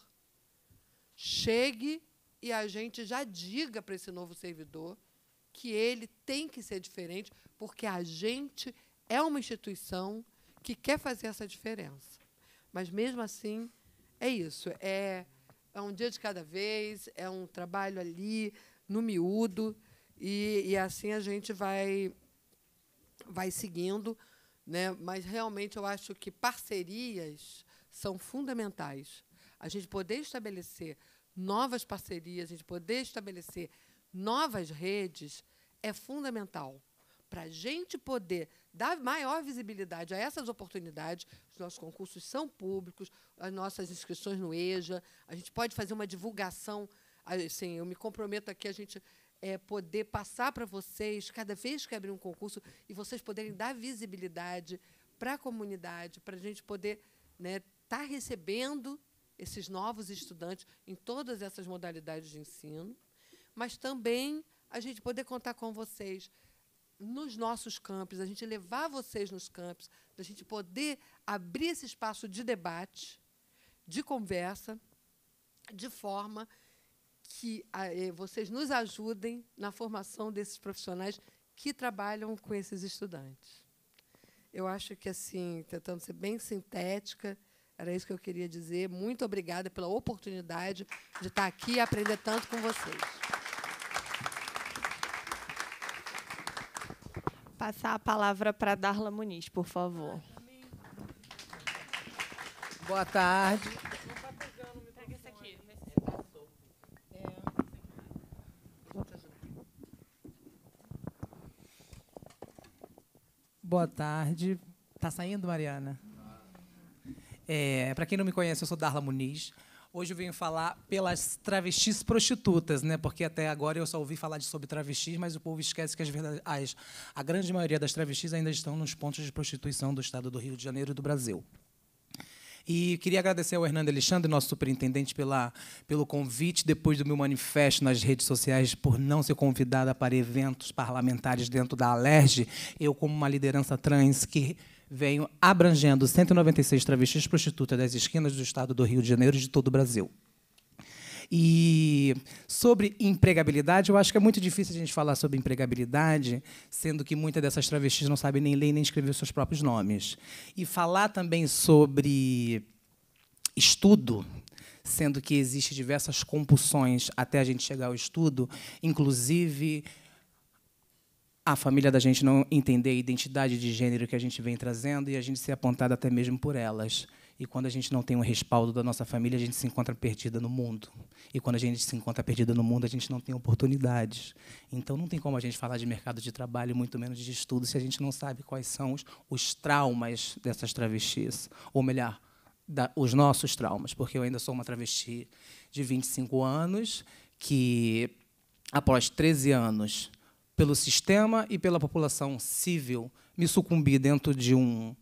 chegue e a gente já diga para esse novo servidor que ele tem que ser diferente, porque a gente é uma instituição que quer fazer essa diferença. Mas, mesmo assim, é isso. É, é um dia de cada vez, é um trabalho ali, no miúdo, e, e assim a gente vai, vai seguindo né? mas realmente eu acho que parcerias são fundamentais. A gente poder estabelecer novas parcerias, a gente poder estabelecer novas redes é fundamental para a gente poder dar maior visibilidade a essas oportunidades. Os nossos concursos são públicos, as nossas inscrições no EJA, a gente pode fazer uma divulgação. Assim, eu me comprometo aqui, a gente é, poder passar para vocês, cada vez que abrir um concurso, e vocês poderem dar visibilidade para a comunidade, para a gente poder estar né, tá recebendo esses novos estudantes em todas essas modalidades de ensino, mas também a gente poder contar com vocês nos nossos campos, a gente levar vocês nos campos, a gente poder abrir esse espaço de debate, de conversa, de forma que ah, é, vocês nos ajudem na formação desses profissionais que trabalham com esses estudantes. Eu acho que, assim, tentando ser bem sintética, era isso que eu queria dizer. Muito obrigada pela oportunidade de estar aqui e aprender tanto com vocês. Passar a palavra para Darla Muniz, por favor. Boa tarde. Boa tarde. Tá saindo, Mariana? É, para quem não me conhece, eu sou Darla Muniz. Hoje eu venho falar pelas travestis prostitutas, né? Porque até agora eu só ouvi falar de, sobre travestis, mas o povo esquece que as, as, a grande maioria das travestis ainda estão nos pontos de prostituição do estado do Rio de Janeiro e do Brasil. E queria agradecer ao Hernando Alexandre, nosso superintendente, pela, pelo convite, depois do meu manifesto nas redes sociais, por não ser convidada para eventos parlamentares dentro da Alerj. Eu, como uma liderança trans que venho abrangendo 196 travestis prostitutas das esquinas do estado do Rio de Janeiro e de todo o Brasil. E sobre empregabilidade, eu acho que é muito difícil a gente falar sobre empregabilidade, sendo que muitas dessas travestis não sabem nem ler nem escrever seus próprios nomes. E falar também sobre estudo, sendo que existe diversas compulsões até a gente chegar ao estudo, inclusive a família da gente não entender a identidade de gênero que a gente vem trazendo e a gente ser apontado até mesmo por elas. E quando a gente não tem um respaldo da nossa família, a gente se encontra perdida no mundo. E quando a gente se encontra perdida no mundo, a gente não tem oportunidades. Então não tem como a gente falar de mercado de trabalho, muito menos de estudo, se a gente não sabe quais são os, os traumas dessas travestis. Ou melhor, da, os nossos traumas, porque eu ainda sou uma travesti de 25 anos que, após 13 anos, pelo sistema e pela população civil, me sucumbi dentro de um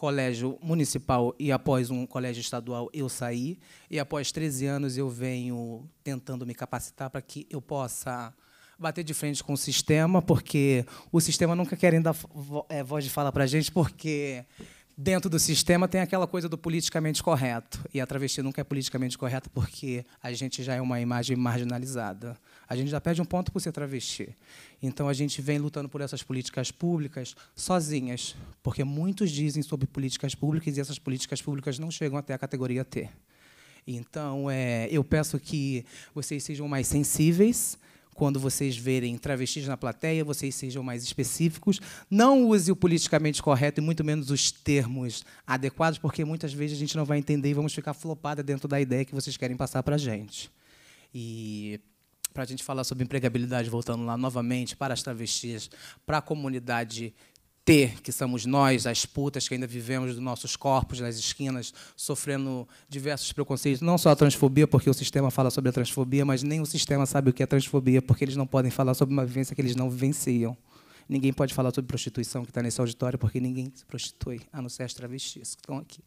colégio municipal e após um colégio estadual eu saí e após 13 anos eu venho tentando me capacitar para que eu possa bater de frente com o sistema, porque o sistema nunca quer dar é, voz de fala para a gente, porque dentro do sistema tem aquela coisa do politicamente correto. E a travesti nunca é politicamente correta porque a gente já é uma imagem marginalizada a gente já perde um ponto por ser travesti. Então a gente vem lutando por essas políticas públicas sozinhas, porque muitos dizem sobre políticas públicas e essas políticas públicas não chegam até a categoria T. Então é, eu peço que vocês sejam mais sensíveis, quando vocês verem travestis na plateia, vocês sejam mais específicos. Não use o politicamente correto e muito menos os termos adequados, porque muitas vezes a gente não vai entender e vamos ficar flopada dentro da ideia que vocês querem passar para a gente. E para a gente falar sobre empregabilidade, voltando lá novamente, para as travestis, para a comunidade T, que somos nós, as putas que ainda vivemos dos nossos corpos nas esquinas, sofrendo diversos preconceitos, não só a transfobia, porque o sistema fala sobre a transfobia, mas nem o sistema sabe o que é transfobia, porque eles não podem falar sobre uma vivência que eles não vivenciam. Ninguém pode falar sobre prostituição que está nesse auditório, porque ninguém se prostitui, a não ser as travestis que estão aqui.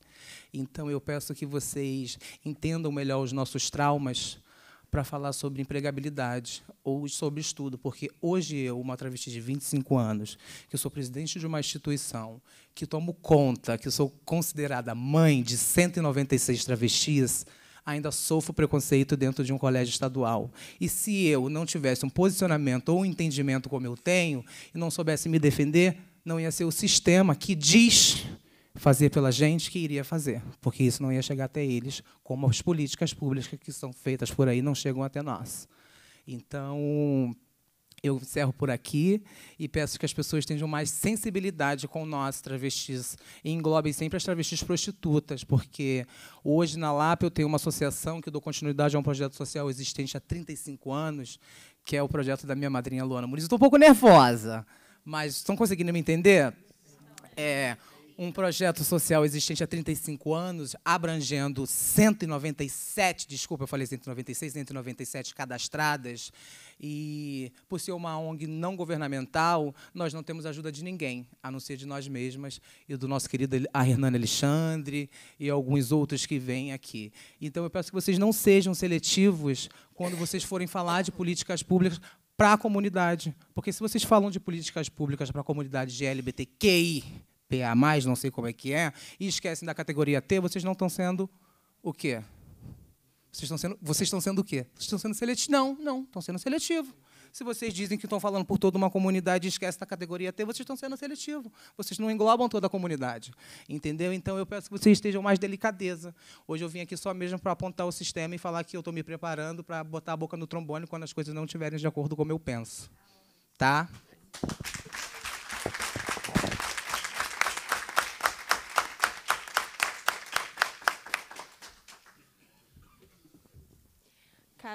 Então, eu peço que vocês entendam melhor os nossos traumas, para falar sobre empregabilidade ou sobre estudo, porque hoje eu, uma travesti de 25 anos, que sou presidente de uma instituição, que tomo conta, que sou considerada mãe de 196 travestis, ainda sofro preconceito dentro de um colégio estadual. E se eu não tivesse um posicionamento ou um entendimento como eu tenho, e não soubesse me defender, não ia ser o sistema que diz fazer pela gente que iria fazer, porque isso não ia chegar até eles, como as políticas públicas que são feitas por aí não chegam até nós. Então, eu encerro por aqui e peço que as pessoas tenham mais sensibilidade com nós, travestis, e englobem sempre as travestis prostitutas, porque hoje na LAP eu tenho uma associação que dou continuidade a um projeto social existente há 35 anos, que é o projeto da minha madrinha Luana Muniz. Estou um pouco nervosa, mas estão conseguindo me entender? É, um projeto social existente há 35 anos, abrangendo 197, desculpa, eu falei 196, 197 cadastradas. E, por ser uma ONG não governamental, nós não temos ajuda de ninguém, a não ser de nós mesmas e do nosso querido a Hernana Alexandre e alguns outros que vêm aqui. Então, eu peço que vocês não sejam seletivos quando vocês forem falar de políticas públicas para a comunidade. Porque se vocês falam de políticas públicas para a comunidade de LGBTQI, PA+, não sei como é que é, e esquecem da categoria T, vocês não estão sendo o quê? Vocês estão sendo, vocês estão sendo o quê? Vocês estão sendo seletivos? Não, não, estão sendo seletivos. Se vocês dizem que estão falando por toda uma comunidade e esquecem da categoria T, vocês estão sendo seletivos. Vocês não englobam toda a comunidade. Entendeu? Então, eu peço que vocês estejam mais delicadeza. Hoje eu vim aqui só mesmo para apontar o sistema e falar que eu estou me preparando para botar a boca no trombone quando as coisas não estiverem de acordo com como eu penso. Tá?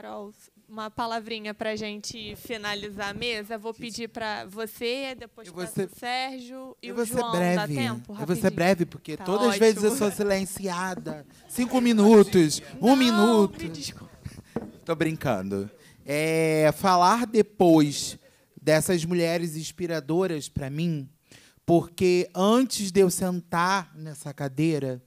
Carol, uma palavrinha para a gente finalizar a mesa. Vou pedir para você, depois para o Sérgio e eu vou o é João. Ser breve. Dá tempo? Eu vou ser breve, porque tá todas as vezes eu sou silenciada. Cinco minutos, um Não, minuto. Estou brincando. É, falar depois dessas mulheres inspiradoras para mim, porque antes de eu sentar nessa cadeira,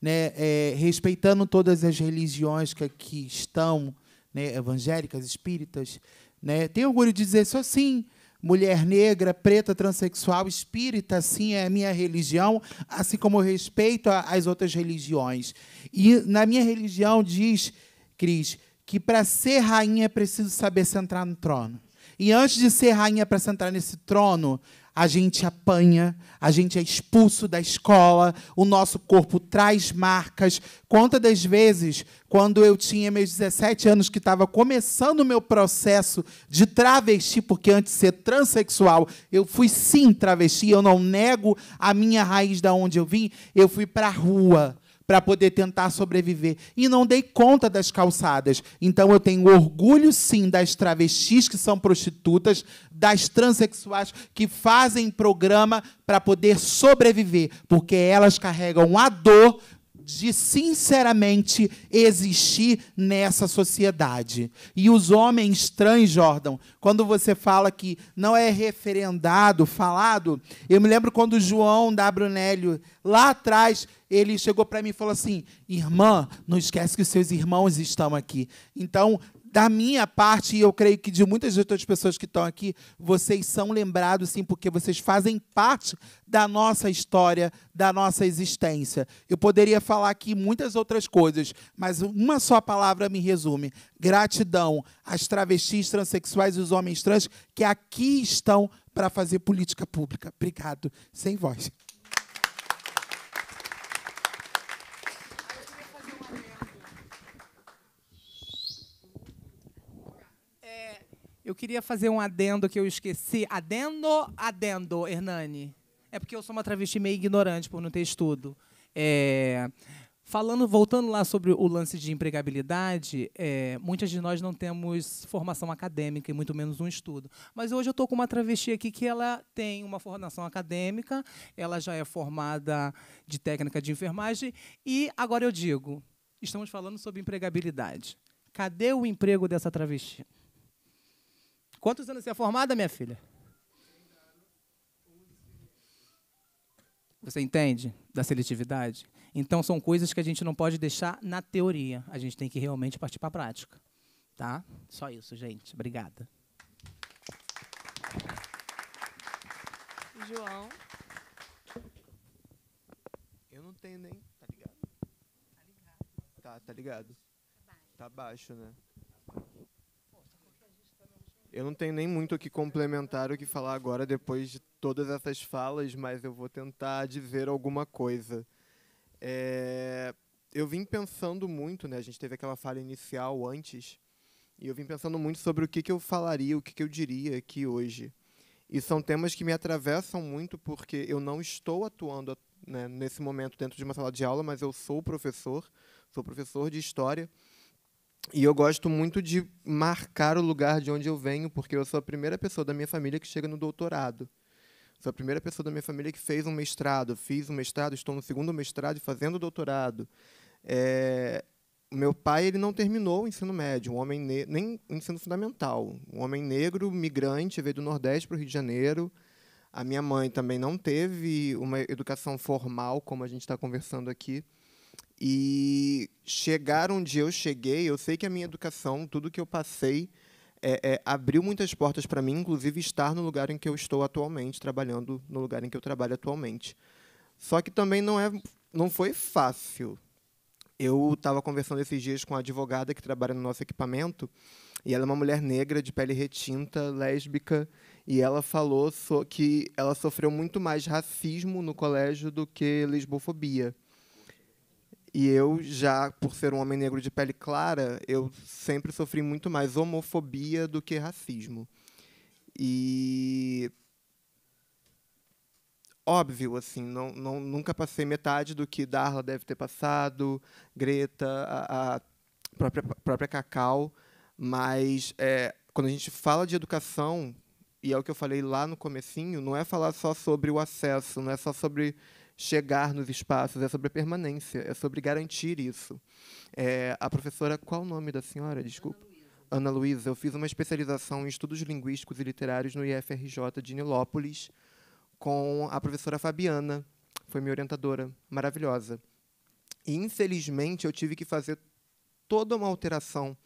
né, é, respeitando todas as religiões que aqui estão, né, evangélicas, espíritas, né, tem orgulho de dizer sou sim, mulher negra, preta, transexual, espírita, sim, é a minha religião, assim como eu respeito as outras religiões. E na minha religião diz, Cris, que para ser rainha é preciso saber se entrar no trono. E antes de ser rainha para se entrar nesse trono, a gente apanha, a gente é expulso da escola, o nosso corpo traz marcas. Quantas das vezes, quando eu tinha meus 17 anos, que estava começando o meu processo de travesti, porque antes de ser transexual, eu fui sim travesti, eu não nego a minha raiz da onde eu vim, eu fui para a rua para poder tentar sobreviver. E não dei conta das calçadas. Então eu tenho orgulho, sim, das travestis que são prostitutas, das transexuais que fazem programa para poder sobreviver, porque elas carregam a dor de sinceramente existir nessa sociedade. E os homens trans, Jordan, quando você fala que não é referendado, falado, eu me lembro quando o João da Brunelio, lá atrás, ele chegou para mim e falou assim: Irmã, não esquece que os seus irmãos estão aqui. Então, da minha parte, e eu creio que de muitas outras pessoas que estão aqui, vocês são lembrados, sim, porque vocês fazem parte da nossa história, da nossa existência. Eu poderia falar aqui muitas outras coisas, mas uma só palavra me resume: gratidão às travestis, transexuais e os homens trans que aqui estão para fazer política pública. Obrigado. Sem voz. Eu queria fazer um adendo que eu esqueci. Adendo, adendo, Hernani. É porque eu sou uma travesti meio ignorante por não ter estudo. É, falando, voltando lá sobre o lance de empregabilidade, é, muitas de nós não temos formação acadêmica e muito menos um estudo. Mas hoje eu estou com uma travesti aqui que ela tem uma formação acadêmica, ela já é formada de técnica de enfermagem e agora eu digo, estamos falando sobre empregabilidade. Cadê o emprego dessa travesti? Quantos anos você é formada, minha filha? Você entende da seletividade? Então são coisas que a gente não pode deixar na teoria. A gente tem que realmente partir para a prática, tá? Só isso, gente. Obrigada. João. Eu não tenho nem. Tá ligado? Tá ligado. Tá, tá ligado. Tá baixo, tá baixo né? Eu não tenho nem muito o que complementar o que falar agora depois de todas essas falas, mas eu vou tentar dizer alguma coisa. É, eu vim pensando muito, né? A gente teve aquela fala inicial antes, e eu vim pensando muito sobre o que, que eu falaria, o que, que eu diria aqui hoje. E são temas que me atravessam muito porque eu não estou atuando né, nesse momento dentro de uma sala de aula, mas eu sou professor, sou professor de história. E eu gosto muito de marcar o lugar de onde eu venho, porque eu sou a primeira pessoa da minha família que chega no doutorado. Sou a primeira pessoa da minha família que fez um mestrado. Fiz um mestrado, estou no segundo mestrado e fazendo doutorado. É, meu pai ele não terminou o ensino médio, um homem nem o ensino fundamental. Um homem negro, migrante, veio do Nordeste para o Rio de Janeiro. A minha mãe também não teve uma educação formal, como a gente está conversando aqui. E chegar onde eu cheguei, eu sei que a minha educação, tudo que eu passei, é, é, abriu muitas portas para mim, inclusive estar no lugar em que eu estou atualmente, trabalhando no lugar em que eu trabalho atualmente. Só que também não, é, não foi fácil. Eu estava conversando esses dias com a advogada que trabalha no nosso equipamento, e ela é uma mulher negra, de pele retinta, lésbica, e ela falou so que ela sofreu muito mais racismo no colégio do que lesbofobia. E eu já, por ser um homem negro de pele clara, eu sempre sofri muito mais homofobia do que racismo. E óbvio, assim, não, não, nunca passei metade do que Darla deve ter passado, Greta, a, a própria, a própria Cacau, mas é, quando a gente fala de educação, e é o que eu falei lá no comecinho, não é falar só sobre o acesso, não é só sobre chegar nos espaços, é sobre a permanência, é sobre garantir isso. É, a professora, qual o nome da senhora? Desculpa. Ana Luísa, eu fiz uma especialização em estudos linguísticos e literários no IFRJ de Nilópolis com a professora Fabiana, foi minha orientadora, maravilhosa. E, infelizmente, eu tive que fazer toda uma alteração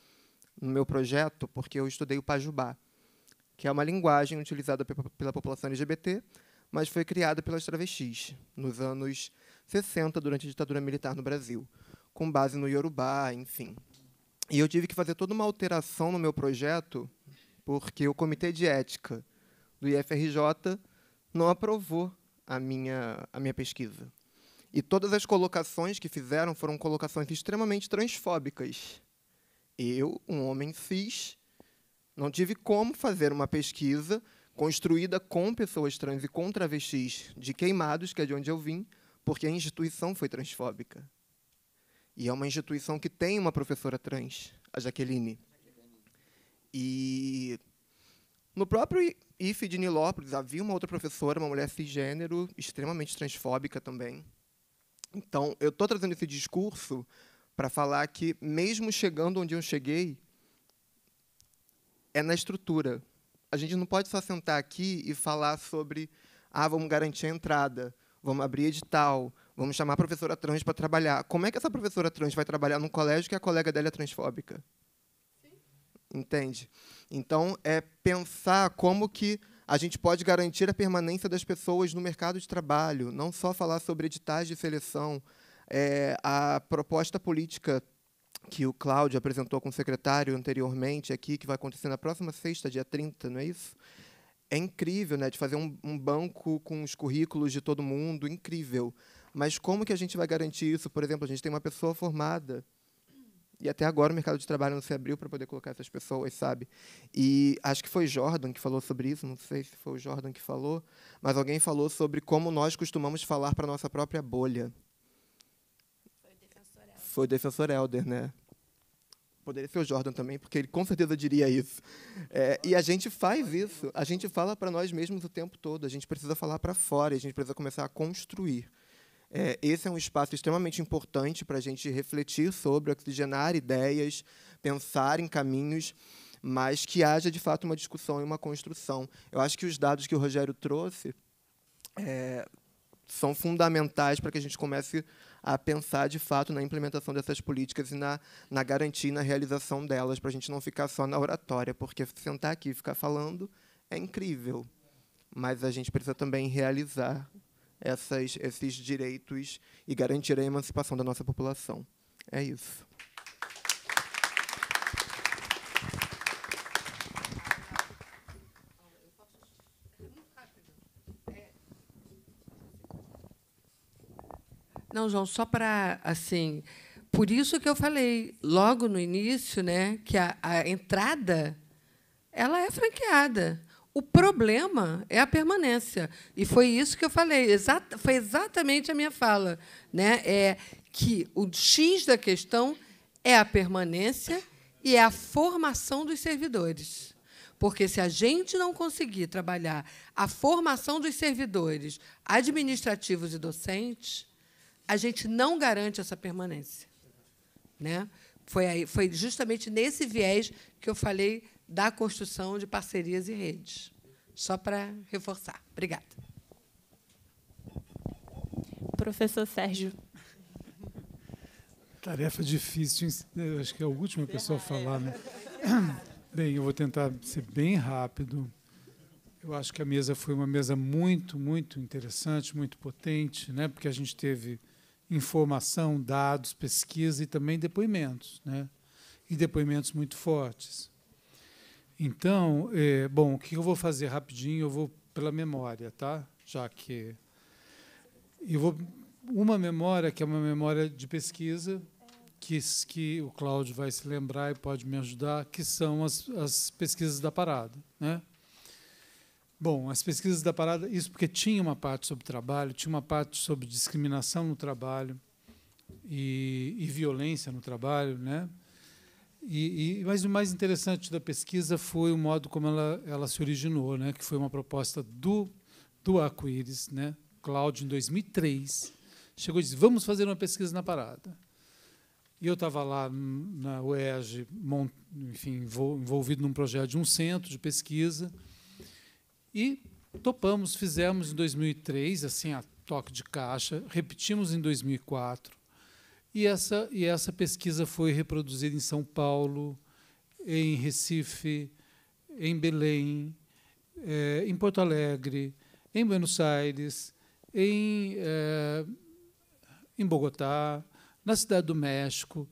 no meu projeto, porque eu estudei o Pajubá, que é uma linguagem utilizada pela população LGBT mas foi criada pelas travestis nos anos 60, durante a ditadura militar no Brasil, com base no Yorubá, enfim. E eu tive que fazer toda uma alteração no meu projeto, porque o Comitê de Ética do IFRJ não aprovou a minha, a minha pesquisa. E todas as colocações que fizeram foram colocações extremamente transfóbicas. Eu, um homem cis, não tive como fazer uma pesquisa construída com pessoas trans e com travestis de Queimados, que é de onde eu vim, porque a instituição foi transfóbica. E é uma instituição que tem uma professora trans, a Jaqueline. E no próprio IFE de Nilópolis havia uma outra professora, uma mulher cisgênero, extremamente transfóbica também. Então, eu estou trazendo esse discurso para falar que, mesmo chegando onde eu cheguei, é na estrutura a gente não pode só sentar aqui e falar sobre ah, vamos garantir a entrada, vamos abrir edital, vamos chamar a professora trans para trabalhar. Como é que essa professora trans vai trabalhar num colégio que a colega dela é transfóbica? Sim. Entende? Então, é pensar como que a gente pode garantir a permanência das pessoas no mercado de trabalho, não só falar sobre editais de seleção. É, a proposta política que o Cláudio apresentou com o secretário anteriormente aqui, que vai acontecer na próxima sexta, dia 30, não é isso? É incrível, né, de fazer um, um banco com os currículos de todo mundo, incrível. Mas como que a gente vai garantir isso? Por exemplo, a gente tem uma pessoa formada e até agora o mercado de trabalho não se abriu para poder colocar essas pessoas, sabe? E acho que foi Jordan que falou sobre isso, não sei se foi o Jordan que falou, mas alguém falou sobre como nós costumamos falar para nossa própria bolha foi o defensor Elder, né? Poderia ser o Jordan também, porque ele com certeza diria isso. É, e a gente faz isso, a gente fala para nós mesmos o tempo todo, a gente precisa falar para fora, a gente precisa começar a construir. É, esse é um espaço extremamente importante para a gente refletir sobre, oxigenar ideias, pensar em caminhos, mas que haja de fato uma discussão e uma construção. Eu acho que os dados que o Rogério trouxe é, são fundamentais para que a gente comece a pensar de fato na implementação dessas políticas e na, na garantia e na realização delas, para a gente não ficar só na oratória, porque sentar aqui e ficar falando é incrível, mas a gente precisa também realizar essas, esses direitos e garantir a emancipação da nossa população. É isso. Não, João, só para assim, por isso que eu falei logo no início, né, que a, a entrada ela é franqueada. O problema é a permanência. E foi isso que eu falei. Exata, foi exatamente a minha fala. Né? É que o X da questão é a permanência e é a formação dos servidores. Porque se a gente não conseguir trabalhar a formação dos servidores administrativos e docentes, a gente não garante essa permanência. Né? Foi, aí, foi justamente nesse viés que eu falei da construção de parcerias e redes. Só para reforçar. Obrigada. Professor Sérgio. Tarefa difícil. Eu acho que é a última pessoa a falar. Né? Bem, eu vou tentar ser bem rápido. Eu acho que a mesa foi uma mesa muito, muito interessante, muito potente, né? porque a gente teve informação, dados, pesquisa e também depoimentos, né? e depoimentos muito fortes. Então, é, bom, o que eu vou fazer rapidinho? Eu vou pela memória, tá? Já que eu vou uma memória que é uma memória de pesquisa que, que o Cláudio vai se lembrar e pode me ajudar, que são as, as pesquisas da parada, né? Bom, as pesquisas da parada, isso porque tinha uma parte sobre trabalho, tinha uma parte sobre discriminação no trabalho e, e violência no trabalho, né? E, e, mas o mais interessante da pesquisa foi o modo como ela, ela se originou, né? Que foi uma proposta do do arco né? Cláudio em 2003 chegou e disse: "Vamos fazer uma pesquisa na parada". E eu estava lá na UERJ, enfim, envolvido num projeto de um centro de pesquisa e topamos, fizemos em 2003, assim, a toque de caixa, repetimos em 2004. E essa, e essa pesquisa foi reproduzida em São Paulo, em Recife, em Belém, eh, em Porto Alegre, em Buenos Aires, em, eh, em Bogotá, na Cidade do México.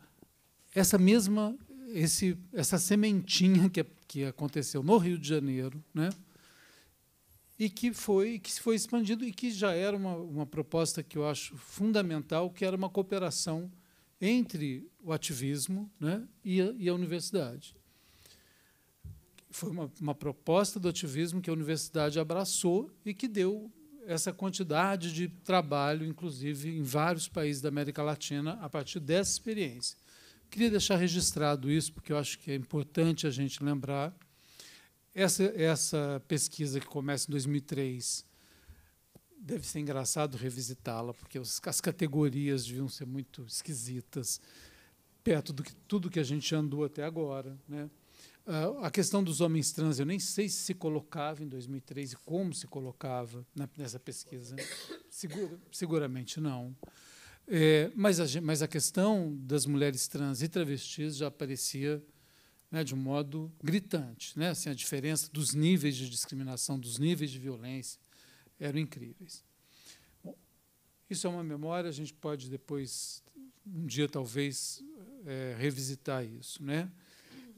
Essa mesma, esse, essa sementinha que, que aconteceu no Rio de Janeiro, né? e que foi que foi expandido e que já era uma, uma proposta que eu acho fundamental, que era uma cooperação entre o ativismo né, e, a, e a universidade. Foi uma, uma proposta do ativismo que a universidade abraçou e que deu essa quantidade de trabalho, inclusive em vários países da América Latina, a partir dessa experiência. Queria deixar registrado isso, porque eu acho que é importante a gente lembrar essa, essa pesquisa que começa em 2003 deve ser engraçado revisitá-la, porque as, as categorias deviam ser muito esquisitas, perto do que tudo que a gente andou até agora. Né? Uh, a questão dos homens trans, eu nem sei se se colocava em 2003 e como se colocava na, nessa pesquisa. Segura, seguramente não. É, mas, a, mas a questão das mulheres trans e travestis já aparecia né, de um modo gritante. Né? Assim, a diferença dos níveis de discriminação, dos níveis de violência, eram incríveis. Bom, isso é uma memória, a gente pode depois, um dia talvez, é, revisitar isso. Né?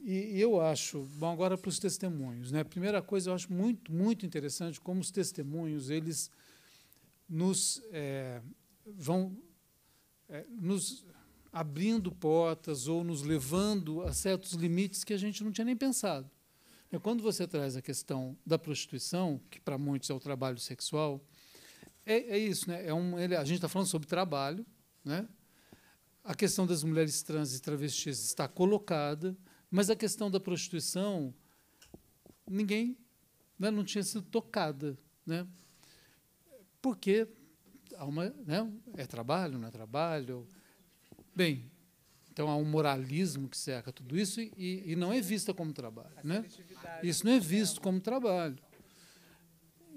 E, eu acho, bom, agora para os testemunhos. Né? Primeira coisa, eu acho muito, muito interessante como os testemunhos, eles nos é, vão é, nos abrindo portas ou nos levando a certos limites que a gente não tinha nem pensado. É, quando você traz a questão da prostituição, que para muitos é o trabalho sexual, é, é isso, né? É um, ele, a gente está falando sobre trabalho, né? A questão das mulheres trans e travestis está colocada, mas a questão da prostituição, ninguém, né, não tinha sido tocada, né? Porque há uma, né, é trabalho, não é trabalho. Bem, então há um moralismo que cerca tudo isso e, e não é vista como trabalho. né? Isso não é visto como trabalho.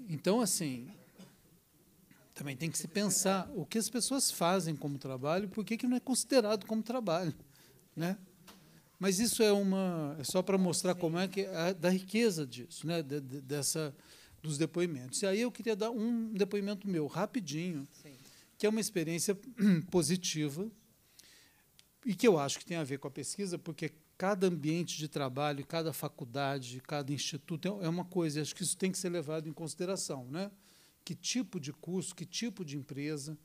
Então, assim, também tem que se pensar o que as pessoas fazem como trabalho e por que, que não é considerado como trabalho. Né? Mas isso é uma. É só para mostrar como é que. É da riqueza disso, né? De, de, dessa, dos depoimentos. E aí eu queria dar um depoimento meu, rapidinho, Sim. que é uma experiência positiva e que eu acho que tem a ver com a pesquisa, porque cada ambiente de trabalho, cada faculdade, cada instituto é, é uma coisa, e acho que isso tem que ser levado em consideração. Né? Que tipo de curso, que tipo de empresa.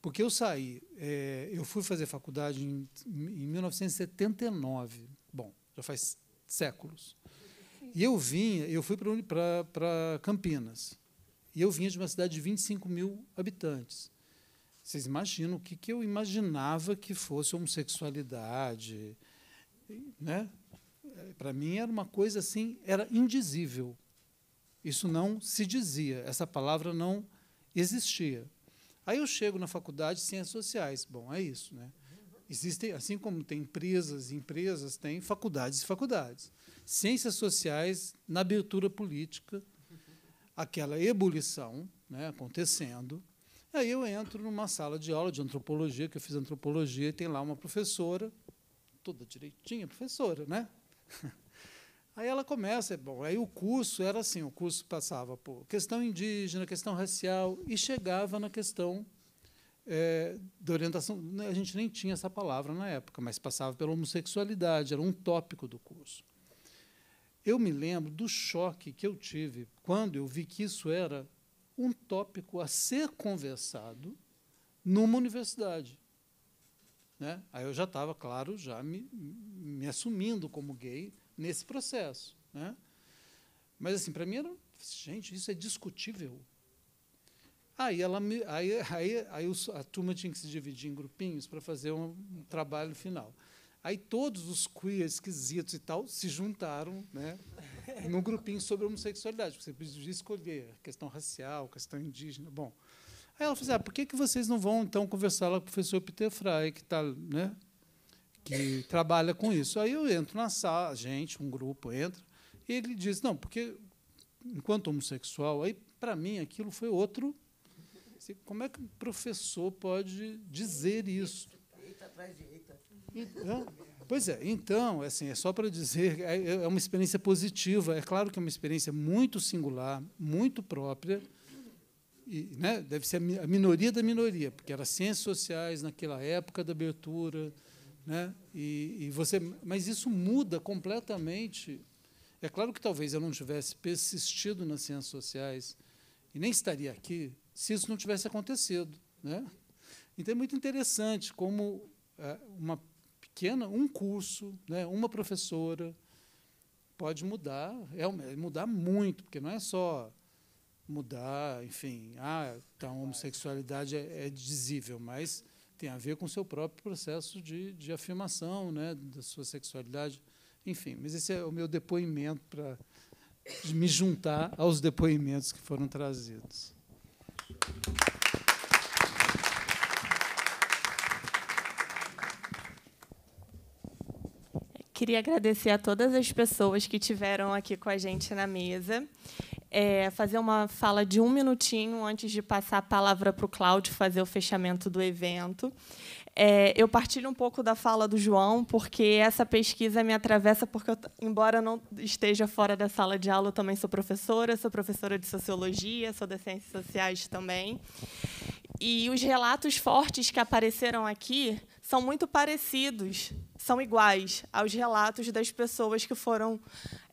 Porque eu saí, é, eu fui fazer faculdade em, em 1979. Bom, já faz séculos. E eu vinha, eu fui para Campinas. E eu vinha de uma cidade de 25 mil habitantes. Vocês imaginam o que, que eu imaginava que fosse homossexualidade, né? Para mim era uma coisa assim, era indizível. Isso não se dizia, essa palavra não existia. Aí eu chego na faculdade de ciências sociais. Bom, é isso, né? Existem, assim como tem empresas e empresas, tem faculdades e faculdades. Ciências sociais na abertura política, aquela ebulição né, acontecendo, Aí eu entro numa sala de aula de antropologia, que eu fiz antropologia, e tem lá uma professora, toda direitinha, professora, né? Aí ela começa, bom, aí o curso era assim, o curso passava por questão indígena, questão racial, e chegava na questão é, da orientação, né, a gente nem tinha essa palavra na época, mas passava pela homossexualidade, era um tópico do curso. Eu me lembro do choque que eu tive quando eu vi que isso era um tópico a ser conversado numa universidade. Né? Aí eu já estava, claro, já me, me, assumindo como gay nesse processo. Né? Mas, assim, para mim era. Gente, isso é discutível. Aí, ela me, aí, aí, aí a turma tinha que se dividir em grupinhos para fazer um, um, trabalho final. Aí todos os queer esquisitos e tal se juntaram né, num grupinho sobre homossexualidade, você precisa escolher questão racial, questão indígena. Bom, aí ela falou: assim, ah, por que, que vocês não vão então conversar lá com o professor Peter Fry, que está, né, que trabalha com isso? Aí eu entro na sala, gente, um grupo entra, e ele diz: não, porque enquanto homossexual, aí para mim aquilo foi outro. Assim, como é que o professor pode dizer isso? Eita, atrás de eita. Pois é, então, assim, é só para dizer, é, é, é uma experiência positiva, é claro que é uma experiência muito singular, muito própria, e, né, deve ser a minoria da minoria, porque era ciências sociais naquela época da abertura, né, e, e você, mas isso muda completamente. É claro que talvez eu não tivesse persistido nas ciências sociais e nem estaria aqui se isso não tivesse acontecido, né? Então é muito interessante como é, uma pequena, um curso, né, uma professora, pode mudar, é mudar muito, porque não é só mudar, enfim, ah, então a homossexualidade é, é dizível, mas tem a ver com o seu próprio processo de, de afirmação né, da sua sexualidade. Enfim, mas esse é o meu depoimento para me juntar aos depoimentos que foram trazidos. queria agradecer a todas as pessoas que tiveram aqui com a gente na mesa. É, fazer uma fala de um minutinho antes de passar a palavra para o Cláudio fazer o fechamento do evento. É, eu partilho um pouco da fala do João, porque essa pesquisa me atravessa, porque, eu, embora não esteja fora da sala de aula, eu também sou professora, sou professora de sociologia, sou de ciências sociais também. E os relatos fortes que apareceram aqui são muito parecidos, são iguais aos relatos das pessoas que foram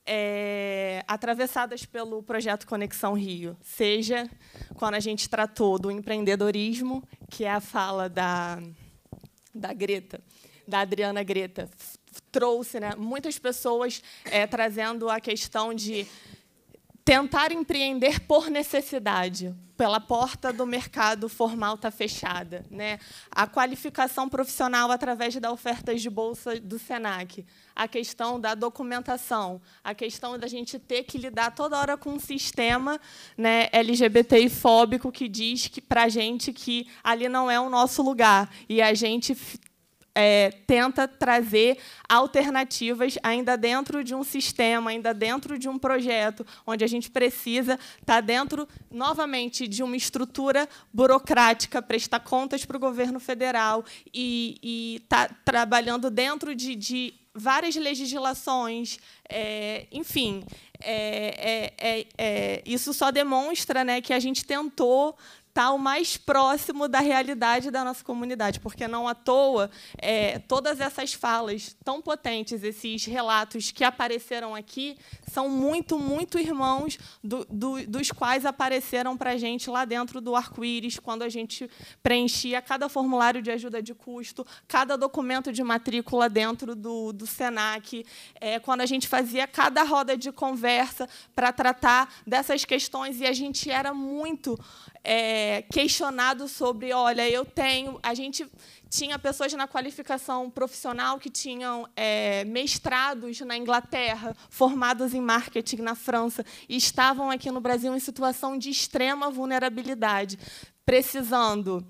é, atravessadas pelo projeto Conexão Rio, seja quando a gente tratou do empreendedorismo, que é a fala da, da Greta, da Adriana Greta, trouxe né, muitas pessoas é, trazendo a questão de tentar empreender por necessidade, pela porta do mercado formal está fechada, né? A qualificação profissional através da oferta de bolsa do Senac, a questão da documentação, a questão da gente ter que lidar toda hora com um sistema, né, LGBT fóbico que diz que para gente que ali não é o nosso lugar e a gente é, tenta trazer alternativas ainda dentro de um sistema, ainda dentro de um projeto, onde a gente precisa estar tá dentro, novamente, de uma estrutura burocrática, prestar contas para o governo federal e, e estar tá trabalhando dentro de, de várias legislações, é, enfim, é, é, é, é isso só demonstra né, que a gente tentou está o mais próximo da realidade da nossa comunidade, porque não à toa é, todas essas falas tão potentes, esses relatos que apareceram aqui, são muito, muito irmãos do, do, dos quais apareceram para a gente lá dentro do arco-íris, quando a gente preenchia cada formulário de ajuda de custo, cada documento de matrícula dentro do, do SENAC, é, quando a gente fazia cada roda de conversa para tratar dessas questões, e a gente era muito é, questionado sobre, olha, eu tenho, a gente tinha pessoas na qualificação profissional que tinham é, mestrados na Inglaterra, formados em marketing na França, e estavam aqui no Brasil em situação de extrema vulnerabilidade, precisando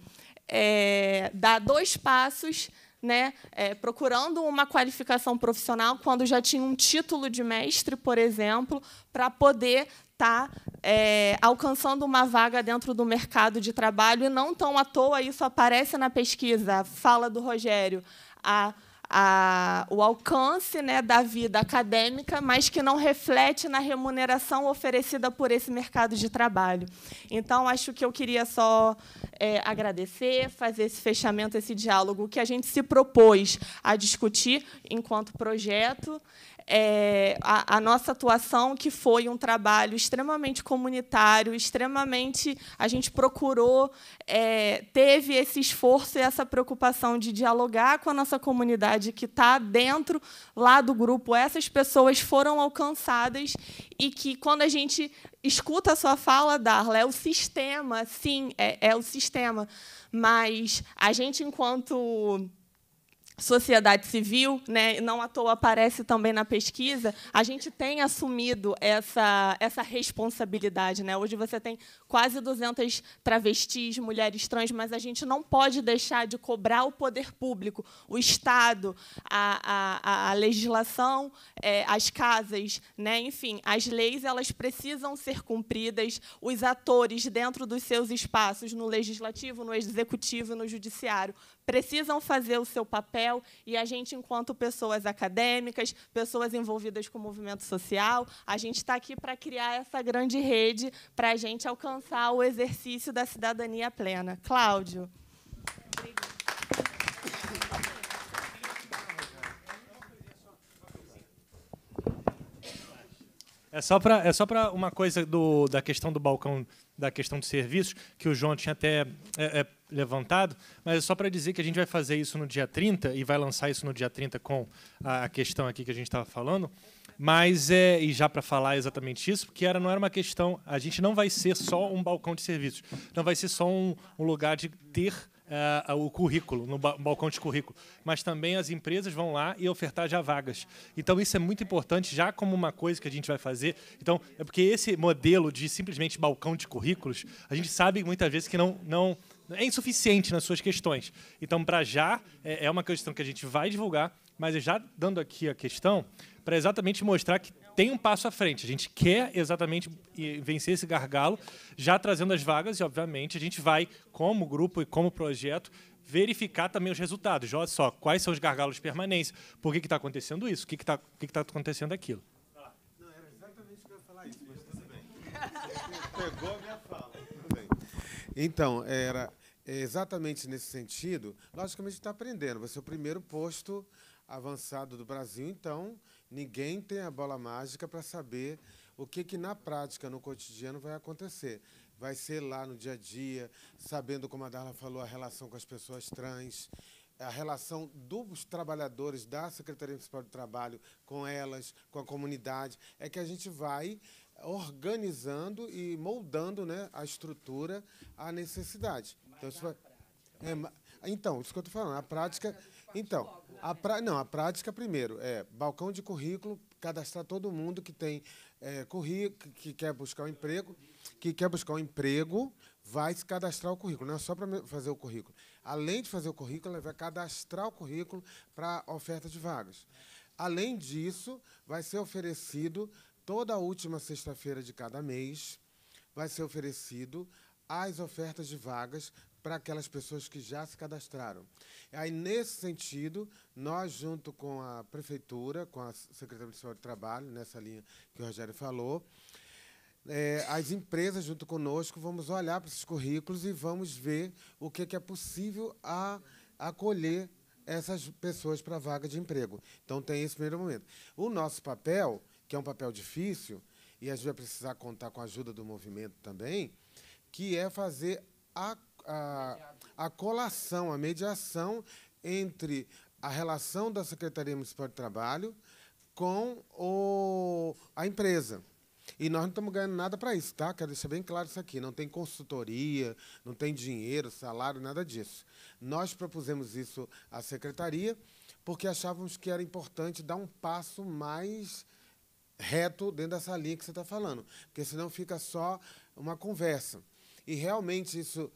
é, dar dois passos né, é, procurando uma qualificação profissional quando já tinha um título de mestre, por exemplo, para poder está é, alcançando uma vaga dentro do mercado de trabalho, e não tão à toa isso aparece na pesquisa, fala do Rogério, a, a, o alcance né, da vida acadêmica, mas que não reflete na remuneração oferecida por esse mercado de trabalho. Então, acho que eu queria só é, agradecer, fazer esse fechamento, esse diálogo que a gente se propôs a discutir enquanto projeto é, a, a, nossa atuação, que foi um trabalho extremamente comunitário, extremamente. A gente procurou, é, teve esse esforço e essa preocupação de dialogar com a nossa comunidade que está dentro lá do grupo. Essas pessoas foram alcançadas e que, quando a gente escuta a sua fala, Darla, é o sistema, sim, é, é o sistema, mas a gente, enquanto sociedade civil, né, não à toa aparece também na pesquisa, a gente tem assumido essa, essa responsabilidade. Né? Hoje você tem quase 200 travestis, mulheres trans, mas a gente não pode deixar de cobrar o poder público, o Estado, a, a, a legislação, é, as casas, né? enfim, as leis elas precisam ser cumpridas, os atores dentro dos seus espaços, no legislativo, no executivo e no judiciário precisam fazer o seu papel e a gente, enquanto pessoas acadêmicas, pessoas envolvidas com o movimento social, a gente está aqui para criar essa grande rede para a gente alcançar o exercício da cidadania plena. Cláudio. É só para é só para uma coisa do, da questão do balcão, da questão de serviços que o João tinha até é, é, levantado, mas é só para dizer que a gente vai fazer isso no dia 30 e vai lançar isso no dia 30 com a questão aqui que a gente estava falando. Mas é, e já para falar exatamente isso, porque era, não era uma questão, a gente não vai ser só um balcão de serviços, não vai ser só um, um lugar de ter uh, o currículo, no ba balcão de currículo, mas também as empresas vão lá e ofertar já vagas. Então isso é muito importante, já como uma coisa que a gente vai fazer. Então, é porque esse modelo de simplesmente balcão de currículos, a gente sabe muitas vezes que não, não é insuficiente nas suas questões. Então, para já, é, é uma questão que a gente vai divulgar, mas já dando aqui a questão, para exatamente mostrar que tem um passo à frente. A gente quer exatamente eh, vencer esse gargalo, já trazendo as vagas, e, obviamente, a gente vai, como grupo e como projeto, verificar também os resultados. Olha só, quais são os gargalos de permanência, por que está acontecendo isso, o que está que tá acontecendo aquilo. Tá. Não, era exatamente o que eu ia falar isso, mas tudo bem. Pegou a minha fala. Então, era exatamente nesse sentido. Logicamente, está aprendendo. Você é o primeiro posto avançado do Brasil, então ninguém tem a bola mágica para saber o que, que na prática, no cotidiano, vai acontecer. Vai ser lá no dia a dia, sabendo, como a Darla falou, a relação com as pessoas trans, a relação dos trabalhadores da Secretaria Municipal do Trabalho com elas, com a comunidade, é que a gente vai organizando e moldando né, a estrutura à necessidade. Mas então, prática, é, então, isso que eu estou falando, a prática. Então, a né? pra, não, a prática primeiro é balcão de currículo, cadastrar todo mundo que tem é, currículo, que quer buscar um emprego, que quer buscar um emprego, vai se cadastrar o currículo. Não é só para fazer o currículo. Além de fazer o currículo, ela vai cadastrar o currículo para oferta de vagas. Além disso, vai ser oferecido Toda última sexta-feira de cada mês vai ser oferecido as ofertas de vagas para aquelas pessoas que já se cadastraram. Aí, nesse sentido, nós, junto com a Prefeitura, com a Secretaria Municipal de Trabalho, nessa linha que o Rogério falou, é, as empresas, junto conosco, vamos olhar para esses currículos e vamos ver o que, que é possível a, acolher essas pessoas para a vaga de emprego. Então, tem esse primeiro momento. O nosso papel que é um papel difícil, e a gente vai precisar contar com a ajuda do movimento também, que é fazer a, a, a colação, a mediação entre a relação da Secretaria Municipal de Trabalho com o, a empresa. E nós não estamos ganhando nada para isso, tá? Quero deixar bem claro isso aqui. Não tem consultoria, não tem dinheiro, salário, nada disso. Nós propusemos isso à secretaria porque achávamos que era importante dar um passo mais reto dentro dessa linha que você está falando, porque senão fica só uma conversa. E realmente isso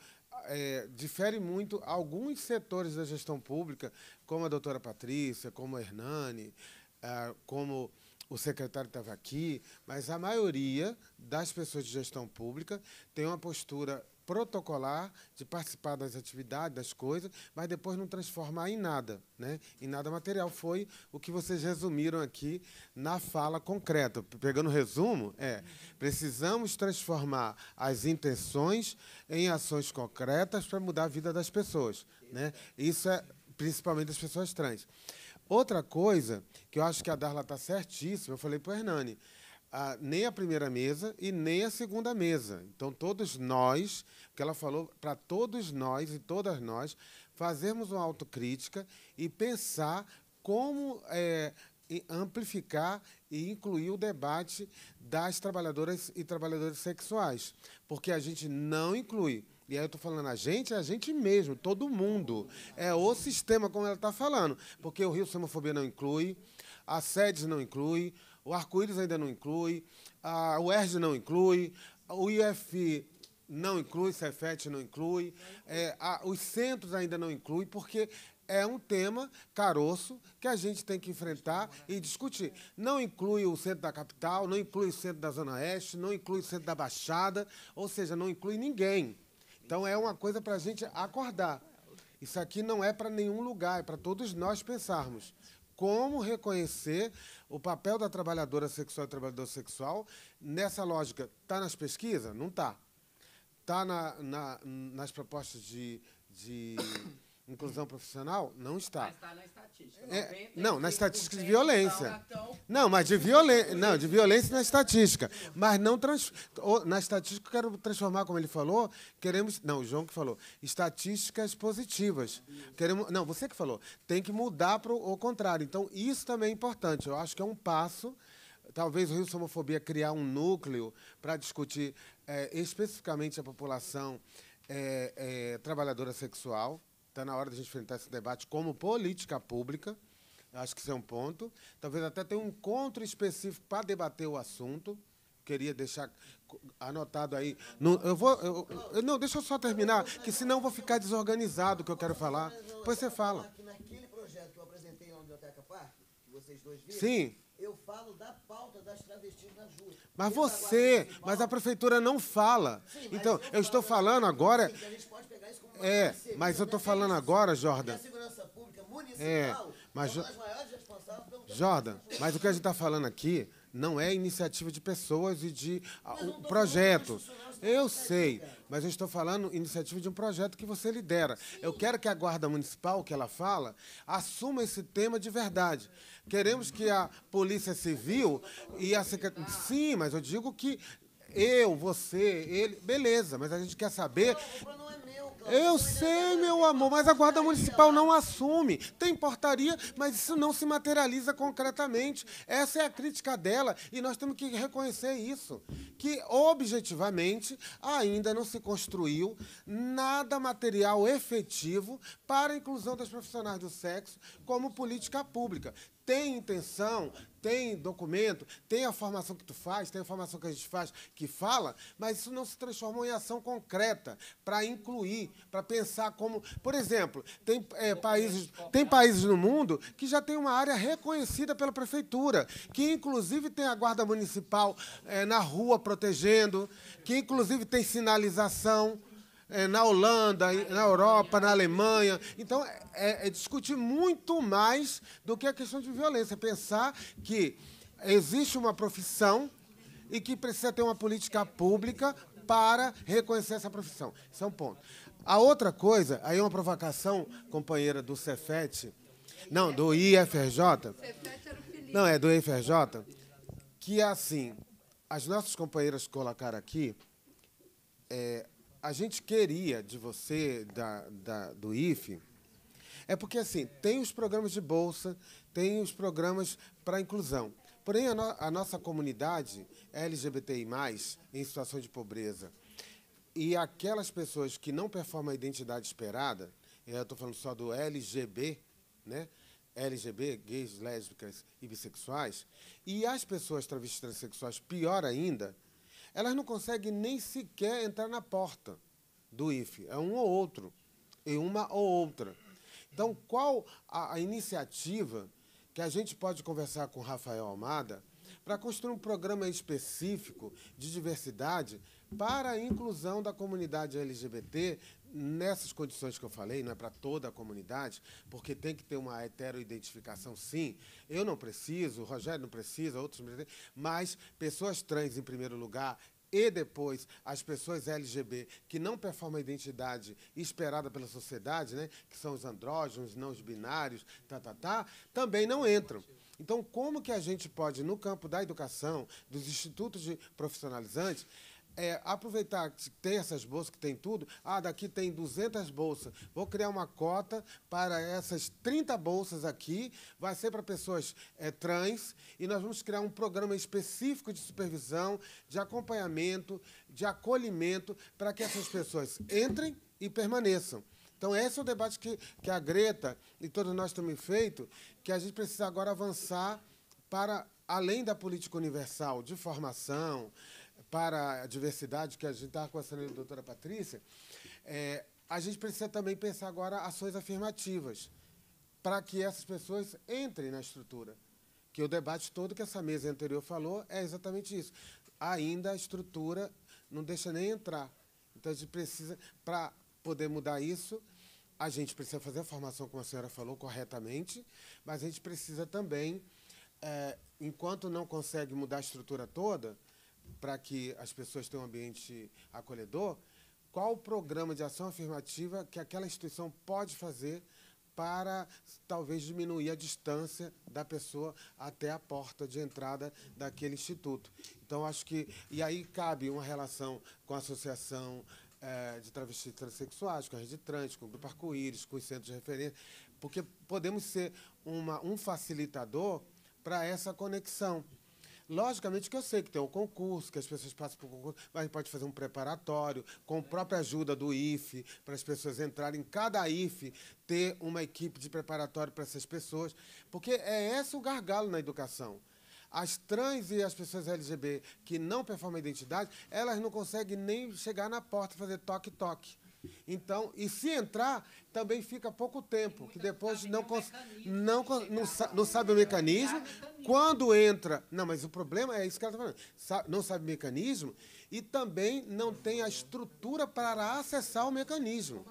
é, difere muito alguns setores da gestão pública, como a doutora Patrícia, como a Hernani, ah, como o secretário estava aqui, mas a maioria das pessoas de gestão pública tem uma postura protocolar, de participar das atividades, das coisas, mas depois não transformar em nada, né? em nada material. Foi o que vocês resumiram aqui na fala concreta. Pegando o resumo, é precisamos transformar as intenções em ações concretas para mudar a vida das pessoas. Né? Isso é principalmente das pessoas trans. Outra coisa que eu acho que a Darla está certíssima, eu falei para o Hernani, a, nem a primeira mesa e nem a segunda mesa. Então, todos nós, que ela falou para todos nós e todas nós, fazermos uma autocrítica e pensar como é, amplificar e incluir o debate das trabalhadoras e trabalhadores sexuais. Porque a gente não inclui. E aí eu estou falando a gente, é a gente mesmo, todo mundo. É o sistema, como ela está falando. Porque o Rio Samofobia não inclui, a SEDES não inclui, o Arco-Íris ainda não inclui, a UERJ não inclui, o IF não inclui, o Cefet não inclui, é, a, os centros ainda não inclui, porque é um tema caroço que a gente tem que enfrentar e discutir. Não inclui o centro da capital, não inclui o centro da Zona Oeste, não inclui o centro da Baixada, ou seja, não inclui ninguém. Então é uma coisa para a gente acordar. Isso aqui não é para nenhum lugar, é para todos nós pensarmos como reconhecer o papel da trabalhadora sexual e trabalhador sexual nessa lógica está nas pesquisas? Não está. Está na, na, nas propostas de, de inclusão profissional? Não está. Mas está na estatística. É, não, na estatística de violência. Tá Tão... Não, mas de violência. Não, de violência na estatística. Mas não trans... na estatística eu quero transformar, como ele falou, queremos. Não, o João que falou. Estatísticas positivas. Queremos. Não, você que falou. Tem que mudar para o contrário. Então, isso também é importante. Eu acho que é um passo. Talvez o Rio Somofobia criar um núcleo para discutir é, especificamente a população é, é trabalhadora sexual Está na hora de a gente enfrentar esse debate como política pública. Acho que isso é um ponto. Talvez até tenha um encontro específico para debater o assunto. Queria deixar anotado aí. Não, eu vou. Eu, não, deixa eu só terminar, que senão vou ficar desorganizado o que eu quero falar. Depois você fala. Naquele projeto que eu apresentei Biblioteca Parque, vocês dois viram. Sim. Eu falo da pauta das travestis nas ruas. Mas você, mas a prefeitura não fala. Sim, então, eu, eu estou falando agora. A gente pode pegar isso como uma é, parceria, mas eu estou né? falando agora, Jordan. A segurança pública é, municipal é, mas, é uma maiores responsáveis pelo Jordan, mas o que a gente está falando aqui não é iniciativa de pessoas e de ah, um projetos. Eu é sei, mas eu estou falando iniciativa de um projeto que você lidera. Sim. Eu quero que a Guarda Municipal, que ela fala, assuma esse tema de verdade. Queremos que a Polícia Civil e a Secretaria. Sim, mas eu digo que eu, você, ele. Beleza, mas a gente quer saber eu sei, meu amor, mas a Guarda Municipal não assume. Tem portaria, mas isso não se materializa concretamente. Essa é a crítica dela e nós temos que reconhecer isso. Que objetivamente ainda não se construiu nada material efetivo para a inclusão das profissionais do sexo como política pública. Tem intenção, tem documento, tem a formação que tu faz, tem a formação que a gente faz que fala, mas isso não se transformou em ação concreta para incluir, para pensar como. Por exemplo, tem, é, países, tem países no mundo que já tem uma área reconhecida pela prefeitura, que inclusive tem a guarda municipal é, na rua protegendo, que inclusive tem sinalização. Eh, na Holanda, na Europa, na Alemanha. Então, é, é, é discutir muito mais do que a questão de violência. É pensar que existe uma profissão e que precisa ter uma política pública para reconhecer essa profissão. Isso é um ponto. A outra coisa, aí é uma provocação, companheira do Cefet, não, do IFRJ. Não, é do IFRJ, que é assim, as nossas companheiras colocaram aqui é, a gente queria de você, da, da, do IFE, é porque assim, tem os programas de bolsa, tem os programas para inclusão. Porém, a, no, a, nossa comunidade LGBTI, em situação de pobreza, e aquelas pessoas que não performam a identidade esperada, eu estou falando só do LGB, né? LGB, gays, lésbicas e bissexuais, e as pessoas travestis e transexuais, pior ainda, elas não conseguem nem sequer entrar na porta do IFE. É um ou outro, e uma ou outra. Então, qual a, a iniciativa que a gente pode conversar com o Rafael Almada para construir um programa específico de diversidade para a inclusão da comunidade LGBT nessas condições que eu falei, não é para toda a comunidade, porque tem que ter uma heteroidentificação, sim. Eu não preciso, o Rogério não precisa, outros não precisam, mas pessoas trans, em primeiro lugar, e depois as pessoas LGB que não performam a identidade esperada pela sociedade, né, que são os andrógenos, não os binários, tá, tá, tá, também não entram. Então, como que a gente pode, no campo da educação, dos institutos de profissionalizantes, é, aproveitar que tem essas bolsas, que tem tudo. Ah, daqui tem 200 bolsas. Vou criar uma cota para essas 30 bolsas aqui. Vai ser para pessoas é, trans. E nós vamos criar um programa específico de supervisão, de acompanhamento, de acolhimento, para que essas pessoas entrem e permaneçam. Então, esse é o debate que, que a Greta e todos nós temos feito, que a gente precisa agora avançar para além da política universal de formação, para a diversidade, que a gente estava tá conversando com a doutora Patrícia, é, a gente precisa também pensar agora ações afirmativas para que essas pessoas entrem na estrutura. Que o debate todo que essa mesa anterior falou é exatamente isso. Ainda a estrutura não deixa nem entrar. Então, a gente precisa, para poder mudar isso, a gente precisa fazer a formação, como a senhora falou, corretamente, mas a gente precisa também, é, enquanto não consegue mudar a estrutura toda, para que as pessoas tenham um ambiente acolhedor, qual o programa de ação afirmativa que aquela instituição pode fazer para talvez diminuir a distância da pessoa até a porta de entrada daquele instituto. Então, acho que. E aí cabe uma relação com a associação é, de travestis transsexuais, com a rede trans, com o grupo arco-íris, com os centros de referência, porque podemos ser uma, um facilitador para essa conexão. Logicamente que eu sei que tem um concurso, que as pessoas passam por concurso, mas pode fazer um preparatório com a própria ajuda do IFE, para as pessoas entrarem em cada IFE, ter uma equipe de preparatório para essas pessoas, porque é esse o gargalo na educação. As trans e as pessoas LGBT que não performam a identidade, elas não conseguem nem chegar na porta fazer toque-toque então, e se entrar, também fica pouco tempo, que depois não, cons, não, não, não, sabe o mecanismo. Quando entra. Não, mas o problema é isso que ela está falando. Não sabe o mecanismo e também não tem a estrutura para acessar o mecanismo.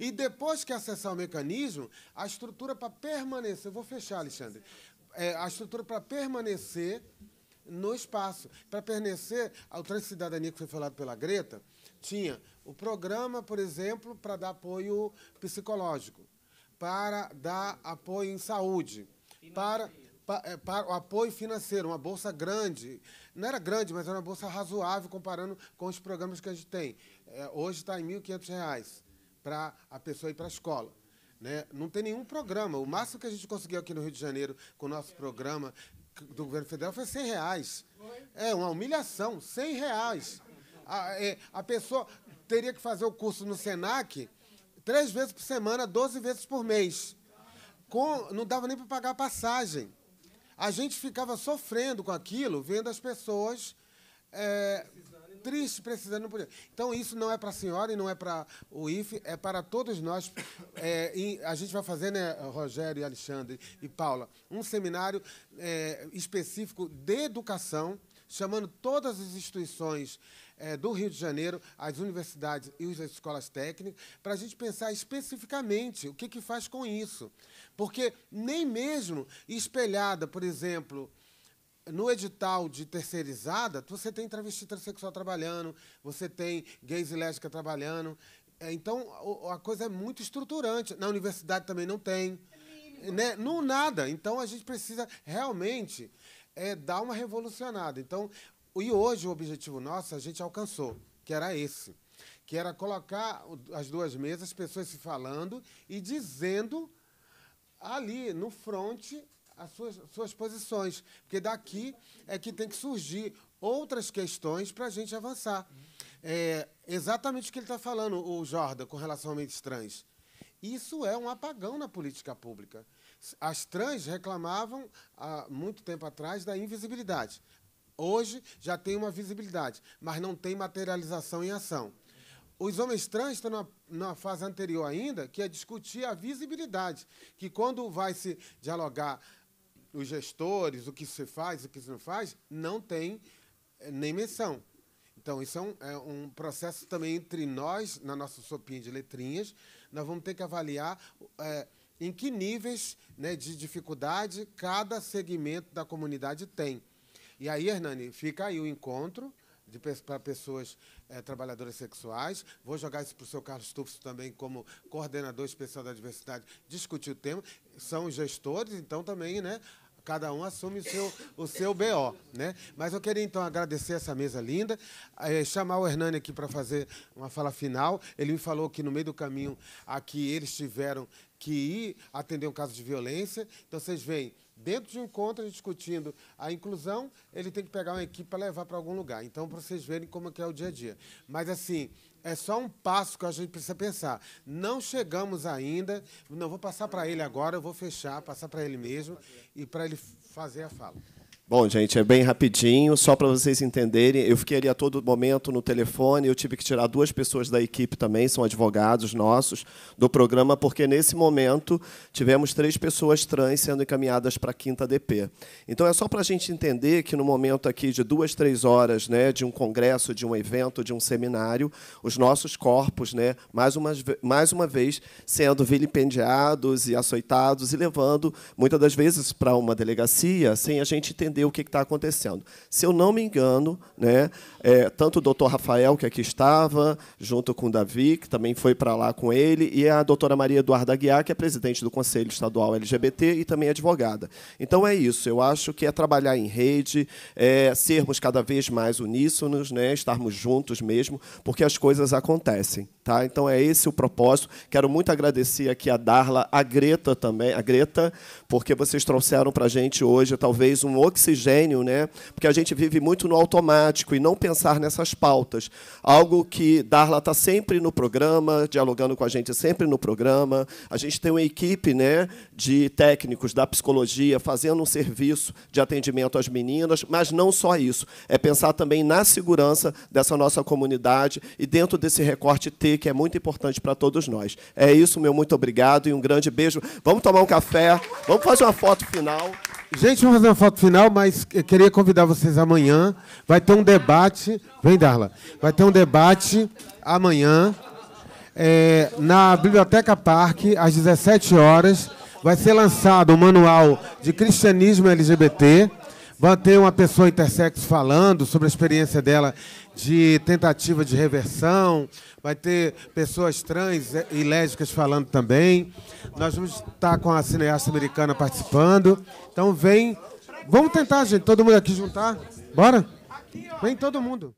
E depois que acessar o mecanismo, a estrutura para permanecer. Eu vou fechar, Alexandre. É, a estrutura para permanecer no espaço. Para permanecer, a Transcidadania que foi falado pela Greta, tinha o programa, por exemplo, para dar apoio psicológico, para dar apoio em saúde, para, para, é, para, o apoio financeiro, uma bolsa grande. Não era grande, mas era uma bolsa razoável comparando com os programas que a gente tem. É, hoje está em R$ 1.500 para a pessoa ir para a escola. Né? Não tem nenhum programa. O máximo que a gente conseguiu aqui no Rio de Janeiro com o nosso programa do governo federal foi 100 reais. É uma humilhação, 100 reais. A, é, a pessoa teria que fazer o curso no SENAC três vezes por semana, 12 vezes por mês. Com, não dava nem para pagar a passagem. A gente ficava sofrendo com aquilo, vendo as pessoas é, tristes, precisando, não podia. Então, isso não é para a senhora e não é para o IFE, é para todos nós. É, a gente vai fazer, né, Rogério e Alexandre e Paula, um seminário é, específico de educação, chamando todas as instituições é, do Rio de Janeiro, as universidades e as escolas técnicas, para a gente pensar especificamente o que, que faz com isso. Porque nem mesmo espelhada, por exemplo, no edital de terceirizada, você tem travesti transexual trabalhando, você tem gays e lésbicas trabalhando. Eh, então, a coisa é muito estruturante. Na universidade também não tem. É né? Não né? nada. Então, a gente precisa realmente é, dar uma revolucionada. Então, e hoje o objetivo nosso a gente alcançou, que era esse, que era colocar as duas mesas, pessoas se falando e dizendo ali no fronte as suas, suas posições, porque daqui é que tem que surgir outras questões para a gente avançar. É exatamente o que ele está falando, o Jordan, com relação a mentes trans. Isso é um apagão na política pública. As trans reclamavam há muito tempo atrás da invisibilidade. Hoje já tem uma visibilidade, mas não tem materialização em ação. Os homens trans estão na, na, fase anterior ainda, que é discutir a visibilidade, que quando vai se dialogar os gestores, o que se faz, o que se não faz, não tem eh, nem menção. Então, isso é um, é um processo também entre nós, na nossa sopinha de letrinhas, nós vamos ter que avaliar é, em que níveis né, de dificuldade cada segmento da comunidade tem. E aí, Hernani, fica aí o encontro para pessoas é, trabalhadoras sexuais. Vou jogar isso para o seu Carlos Tufso também, como coordenador especial da diversidade, discutir o tema. São gestores, então também, né? Cada um assume o seu, o seu BO. Né? Mas eu queria, então, agradecer essa mesa linda, eh, chamar o Hernani aqui para fazer uma fala final. Ele me falou que, no meio do caminho, aqui eles tiveram que ir atender um caso de violência. Então, vocês veem, dentro de um encontro discutindo a inclusão, ele tem que pegar uma equipe para levar para algum lugar. Então, para vocês verem como é que é o dia a dia. Mas, assim, é só um passo que a gente precisa pensar. Não chegamos ainda, não vou passar para ele agora, eu vou fechar, passar para ele mesmo e para ele fazer a fala. Bom, gente, é bem rapidinho, só para vocês entenderem. Eu fiquei ali a todo momento no telefone, eu tive que tirar duas pessoas da equipe também, são advogados nossos do programa, porque nesse momento tivemos três pessoas trans sendo encaminhadas para a quinta DP. Então é só para a gente entender que no momento aqui de duas, três horas, né, de um congresso, de um evento, de um seminário, os nossos corpos, né, mais uma, mais uma vez, sendo vilipendiados e açoitados e levando, muitas das vezes, para uma delegacia, sem a gente entender entender o que está acontecendo. Se eu não me engano, né, é, tanto o doutor Rafael, que aqui estava, junto com o Davi, que também foi para lá com ele, e a doutora Maria Eduarda Aguiar, que é presidente do Conselho Estadual LGBT e também advogada. Então é isso, eu acho que é trabalhar em rede, é, sermos cada vez mais uníssonos, né, estarmos juntos mesmo, porque as coisas acontecem. Tá? Então é esse o propósito. Quero muito agradecer aqui a Darla, a Greta também, a Greta, porque vocês trouxeram para a gente hoje talvez um oxigênio, né? Porque a gente vive muito no automático e não pensar nessas pautas. Algo que Darla está sempre no programa, dialogando com a gente sempre no programa. A gente tem uma equipe, né, de técnicos da psicologia fazendo um serviço de atendimento às meninas, mas não só isso. É pensar também na segurança dessa nossa comunidade e dentro desse recorte T que é muito importante para todos nós. É isso, meu muito obrigado e um grande beijo. Vamos tomar um café. Vamos Vamos fazer uma foto final. Gente, vamos fazer uma foto final, mas eu queria convidar vocês amanhã. Vai ter um debate. Vem, Darla. Vai ter um debate amanhã é, na Biblioteca Parque, às 17 horas. Vai ser lançado o um manual de cristianismo LGBT. Vai ter uma pessoa intersexo falando sobre a experiência dela de tentativa de reversão, vai ter pessoas trans e lésbicas falando também. Nós vamos estar com a cineasta americana participando. Então vem, vamos tentar, gente, todo mundo aqui juntar. Bora? Vem todo mundo.